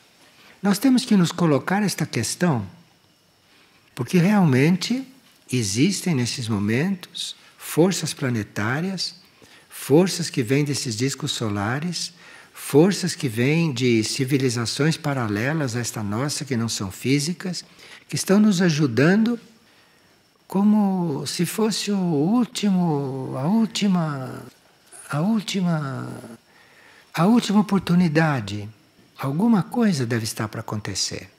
Nós temos que nos colocar esta questão, porque realmente existem nesses momentos forças planetárias forças que vêm desses discos solares, forças que vêm de civilizações paralelas a esta nossa, que não são físicas, que estão nos ajudando como se fosse o último, a última, a última, a última oportunidade. Alguma coisa deve estar para acontecer.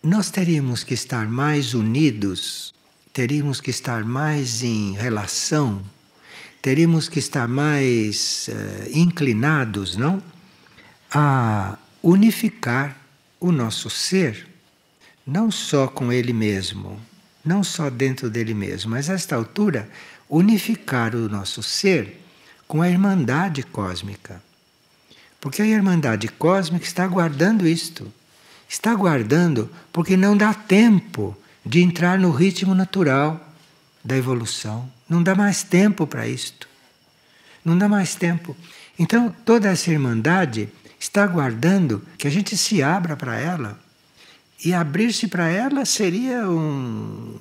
Nós teríamos que estar mais unidos teríamos que estar mais em relação, teríamos que estar mais eh, inclinados, não? A unificar o nosso ser, não só com ele mesmo, não só dentro dele mesmo, mas a esta altura, unificar o nosso ser com a Irmandade Cósmica. Porque a Irmandade Cósmica está guardando isto. Está guardando porque não dá tempo de entrar no ritmo natural da evolução. Não dá mais tempo para isto. Não dá mais tempo. Então, toda essa irmandade está aguardando que a gente se abra para ela. E abrir-se para ela seria um,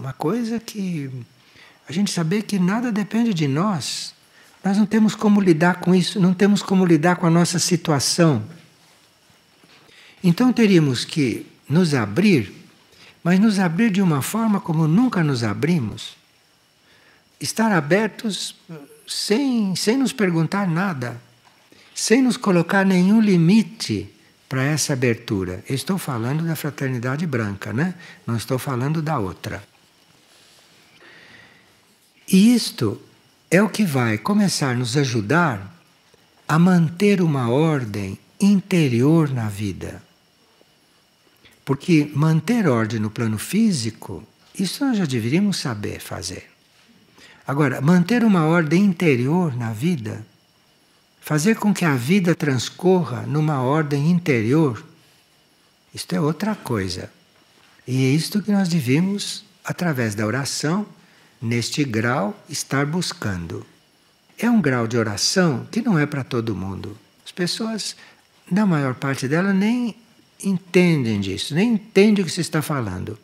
uma coisa que a gente saber que nada depende de nós. Nós não temos como lidar com isso, não temos como lidar com a nossa situação. Então teríamos que nos abrir mas nos abrir de uma forma como nunca nos abrimos. Estar abertos sem, sem nos perguntar nada, sem nos colocar nenhum limite para essa abertura. Eu estou falando da fraternidade branca, né? não estou falando da outra. E isto é o que vai começar a nos ajudar a manter uma ordem interior na vida. Porque manter ordem no plano físico, isso nós já deveríamos saber fazer. Agora, manter uma ordem interior na vida, fazer com que a vida transcorra numa ordem interior, isto é outra coisa. E é isto que nós devemos, através da oração, neste grau, estar buscando. É um grau de oração que não é para todo mundo. As pessoas, na maior parte dela, nem entendem disso, nem entendem o que se está falando.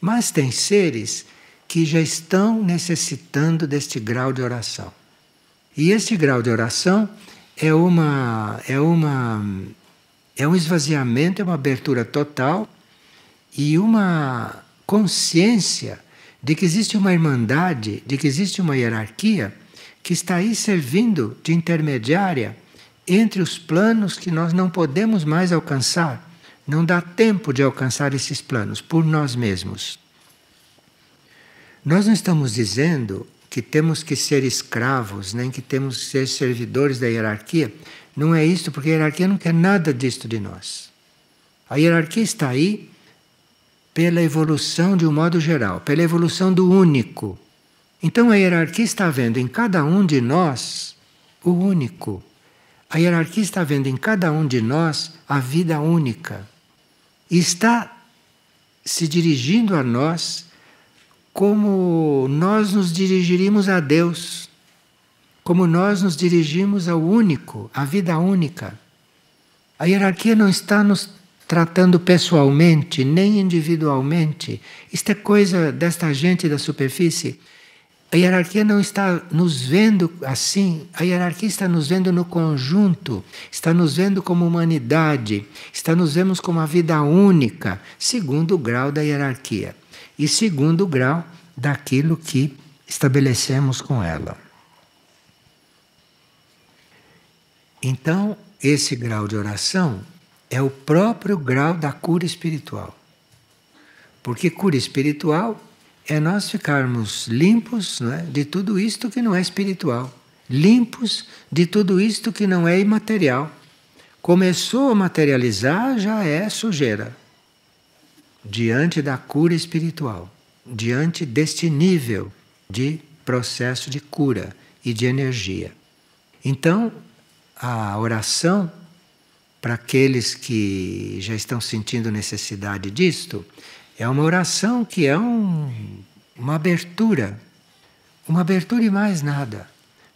Mas tem seres que já estão necessitando deste grau de oração. E este grau de oração é uma é uma é um esvaziamento, é uma abertura total e uma consciência de que existe uma irmandade, de que existe uma hierarquia que está aí servindo de intermediária entre os planos que nós não podemos mais alcançar não dá tempo de alcançar esses planos por nós mesmos. Nós não estamos dizendo que temos que ser escravos, nem que temos que ser servidores da hierarquia. Não é isso, porque a hierarquia não quer nada disto de nós. A hierarquia está aí pela evolução de um modo geral, pela evolução do único. Então a hierarquia está vendo em cada um de nós o único. A hierarquia está vendo em cada um de nós a vida única está se dirigindo a nós como nós nos dirigiríamos a Deus, como nós nos dirigimos ao único, à vida única. A hierarquia não está nos tratando pessoalmente, nem individualmente. Isto é coisa desta gente da superfície. A hierarquia não está nos vendo assim, a hierarquia está nos vendo no conjunto, está nos vendo como humanidade, está nos vemos como a vida única, segundo o grau da hierarquia e segundo o grau daquilo que estabelecemos com ela. Então, esse grau de oração é o próprio grau da cura espiritual. Porque cura espiritual é nós ficarmos limpos é? de tudo isto que não é espiritual, limpos de tudo isto que não é imaterial. Começou a materializar, já é sujeira. Diante da cura espiritual, diante deste nível de processo de cura e de energia. Então, a oração para aqueles que já estão sentindo necessidade disto é uma oração que é um, uma abertura, uma abertura e mais nada,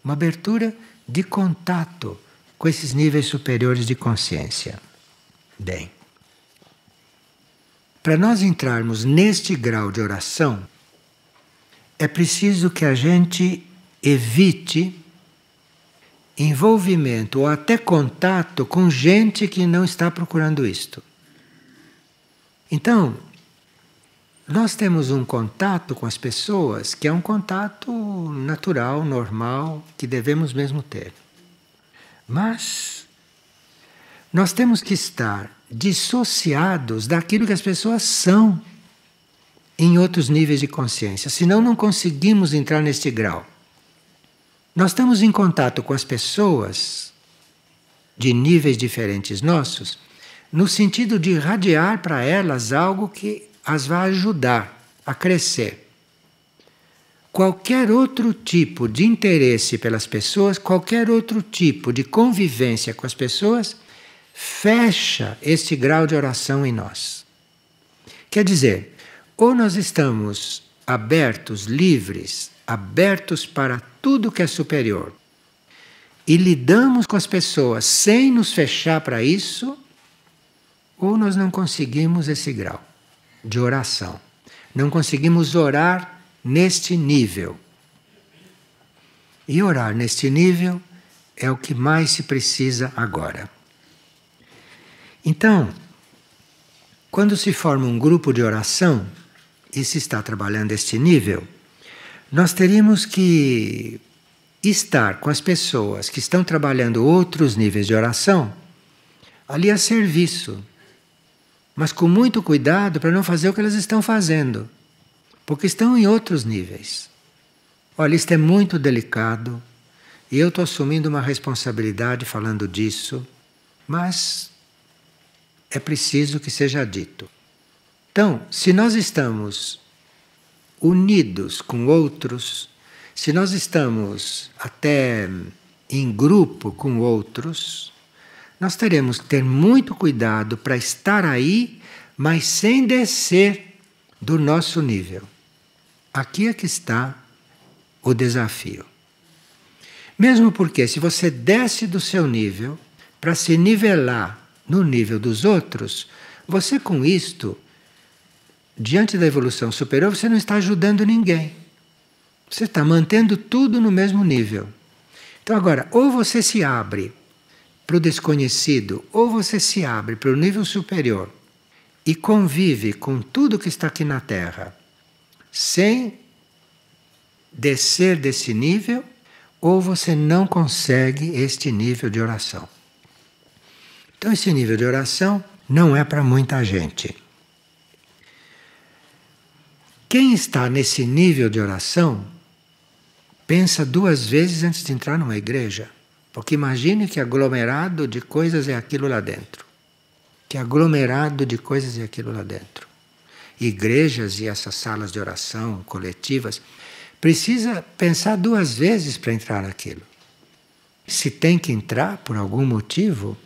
uma abertura de contato com esses níveis superiores de consciência. Bem, para nós entrarmos neste grau de oração, é preciso que a gente evite envolvimento ou até contato com gente que não está procurando isto. Então, nós temos um contato com as pessoas que é um contato natural, normal, que devemos mesmo ter. Mas nós temos que estar dissociados daquilo que as pessoas são em outros níveis de consciência, senão não conseguimos entrar neste grau. Nós estamos em contato com as pessoas de níveis diferentes nossos, no sentido de irradiar para elas algo que as vai ajudar a crescer. Qualquer outro tipo de interesse pelas pessoas, qualquer outro tipo de convivência com as pessoas, fecha esse grau de oração em nós. Quer dizer, ou nós estamos abertos, livres, abertos para tudo que é superior, e lidamos com as pessoas sem nos fechar para isso, ou nós não conseguimos esse grau de oração. Não conseguimos orar neste nível. E orar neste nível é o que mais se precisa agora. Então, quando se forma um grupo de oração e se está trabalhando este nível, nós teríamos que estar com as pessoas que estão trabalhando outros níveis de oração ali a serviço mas com muito cuidado para não fazer o que elas estão fazendo, porque estão em outros níveis. Olha, isto é muito delicado e eu estou assumindo uma responsabilidade falando disso, mas é preciso que seja dito. Então, se nós estamos unidos com outros, se nós estamos até em grupo com outros, nós teremos que ter muito cuidado para estar aí, mas sem descer do nosso nível. Aqui é que está o desafio. Mesmo porque, se você desce do seu nível para se nivelar no nível dos outros, você com isto, diante da evolução superior, você não está ajudando ninguém. Você está mantendo tudo no mesmo nível. Então, agora, ou você se abre para o desconhecido, ou você se abre para o nível superior e convive com tudo que está aqui na Terra, sem descer desse nível, ou você não consegue este nível de oração. Então, esse nível de oração não é para muita gente. Quem está nesse nível de oração pensa duas vezes antes de entrar numa igreja. Porque imagine que aglomerado de coisas é aquilo lá dentro. Que aglomerado de coisas é aquilo lá dentro. Igrejas e essas salas de oração coletivas precisa pensar duas vezes para entrar naquilo. Se tem que entrar por algum motivo,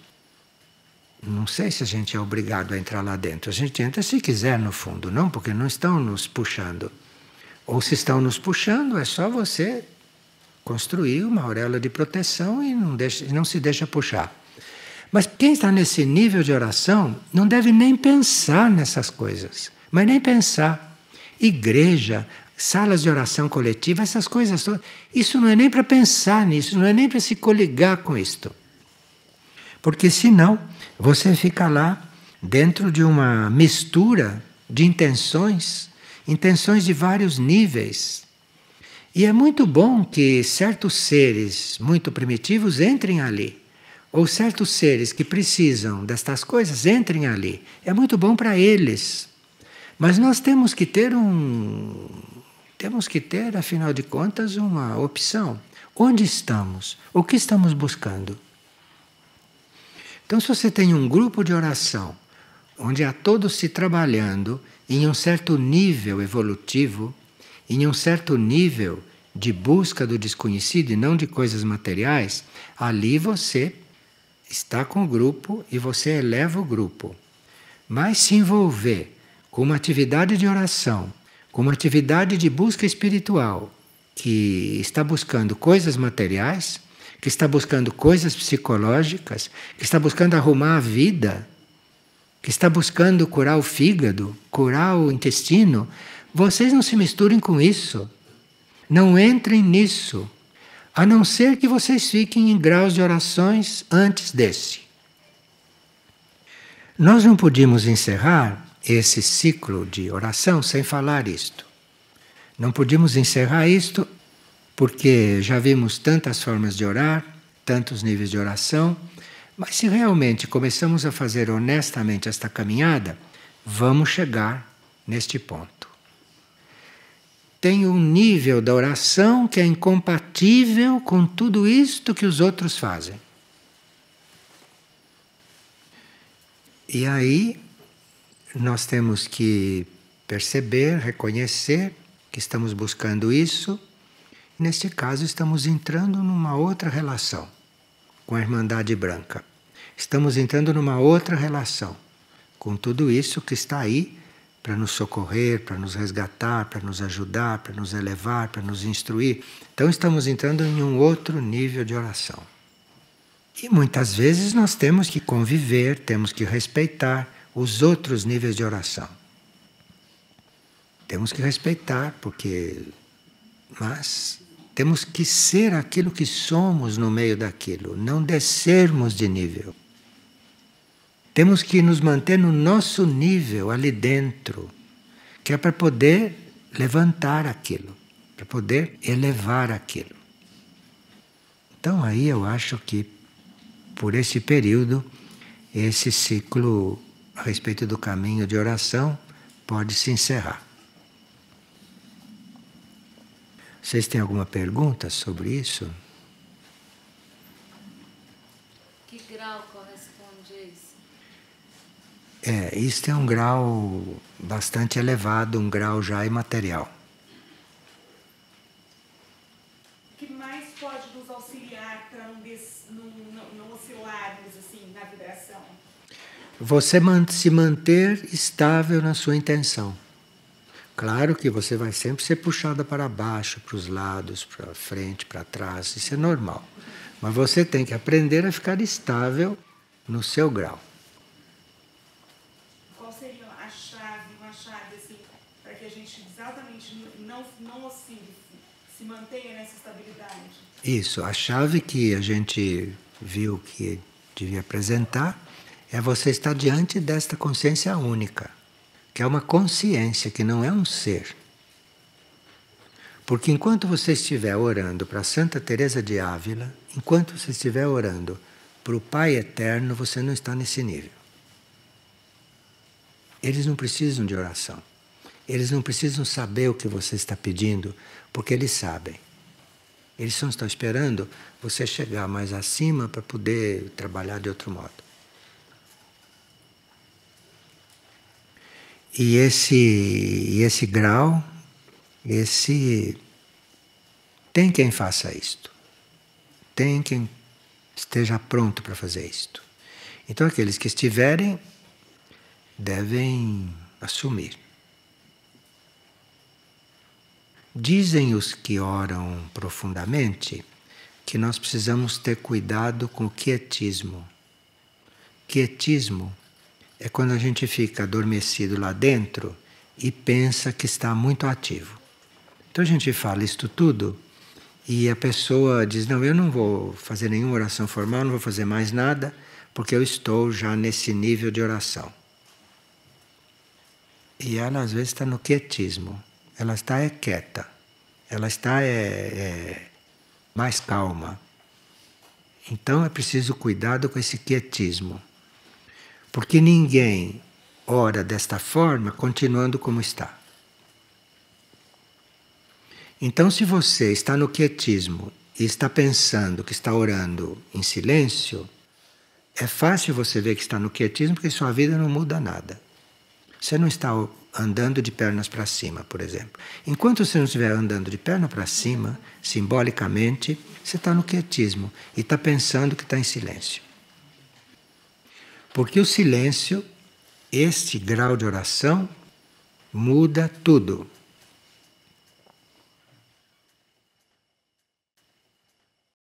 não sei se a gente é obrigado a entrar lá dentro. A gente entra se quiser, no fundo, não, porque não estão nos puxando. Ou se estão nos puxando, é só você construir uma auréola de proteção e não, deixa, não se deixa puxar. Mas quem está nesse nível de oração não deve nem pensar nessas coisas, mas nem pensar. Igreja, salas de oração coletiva, essas coisas todas, isso não é nem para pensar nisso, não é nem para se coligar com isto. Porque senão você fica lá dentro de uma mistura de intenções, intenções de vários níveis. E é muito bom que certos seres muito primitivos entrem ali, ou certos seres que precisam destas coisas entrem ali. É muito bom para eles. Mas nós temos que ter um temos que ter, afinal de contas, uma opção. Onde estamos? O que estamos buscando? Então, se você tem um grupo de oração onde há todos se trabalhando em um certo nível evolutivo, em um certo nível de busca do desconhecido e não de coisas materiais, ali você está com o grupo e você eleva o grupo. Mas se envolver com uma atividade de oração, com uma atividade de busca espiritual, que está buscando coisas materiais, que está buscando coisas psicológicas, que está buscando arrumar a vida, que está buscando curar o fígado, curar o intestino, vocês não se misturem com isso. Não entrem nisso. A não ser que vocês fiquem em graus de orações antes desse. Nós não podíamos encerrar esse ciclo de oração sem falar isto. Não podíamos encerrar isto porque já vimos tantas formas de orar, tantos níveis de oração, mas se realmente começamos a fazer honestamente esta caminhada, vamos chegar neste ponto tem um nível da oração que é incompatível com tudo isto que os outros fazem. E aí nós temos que perceber, reconhecer que estamos buscando isso. Neste caso, estamos entrando numa outra relação com a Irmandade Branca. Estamos entrando numa outra relação com tudo isso que está aí para nos socorrer, para nos resgatar, para nos ajudar, para nos elevar, para nos instruir. Então estamos entrando em um outro nível de oração. E muitas vezes nós temos que conviver, temos que respeitar os outros níveis de oração. Temos que respeitar, porque. Mas temos que ser aquilo que somos no meio daquilo, não descermos de nível. Temos que nos manter no nosso nível ali dentro, que é para poder levantar aquilo, para poder elevar aquilo. Então aí eu acho que por esse período, esse ciclo a respeito do caminho de oração pode se encerrar. Vocês têm alguma pergunta sobre isso? É, isso é um grau bastante elevado, um grau já imaterial. O que mais pode nos auxiliar para não, oscilarmos assim na vibração? Você se manter estável na sua intenção. Claro que você vai sempre ser puxada para baixo, para os lados, para frente, para trás, isso é normal. Mas você tem que aprender a ficar estável no seu grau. Isso, a chave que a gente viu que devia apresentar é você estar diante desta consciência única, que é uma consciência, que não é um ser. Porque enquanto você estiver orando para Santa Teresa de Ávila, enquanto você estiver orando para o Pai Eterno, você não está nesse nível. Eles não precisam de oração. Eles não precisam saber o que você está pedindo, porque eles sabem. Eles só estão esperando você chegar mais acima para poder trabalhar de outro modo. E esse, esse grau, esse. Tem quem faça isto. Tem quem esteja pronto para fazer isto. Então, aqueles que estiverem devem assumir. Dizem os que oram profundamente que nós precisamos ter cuidado com o quietismo. Quietismo é quando a gente fica adormecido lá dentro e pensa que está muito ativo. Então a gente fala isto tudo e a pessoa diz: Não, eu não vou fazer nenhuma oração formal, não vou fazer mais nada, porque eu estou já nesse nível de oração. E ela às vezes está no quietismo ela está é quieta, ela está é, é mais calma. Então é preciso cuidado com esse quietismo, porque ninguém ora desta forma continuando como está. Então, se você está no quietismo e está pensando que está orando em silêncio, é fácil você ver que está no quietismo porque sua vida não muda nada. Você não está andando de pernas para cima, por exemplo. Enquanto você não estiver andando de perna para cima, simbolicamente, você está no quietismo e está pensando que está em silêncio. Porque o silêncio, este grau de oração, muda tudo.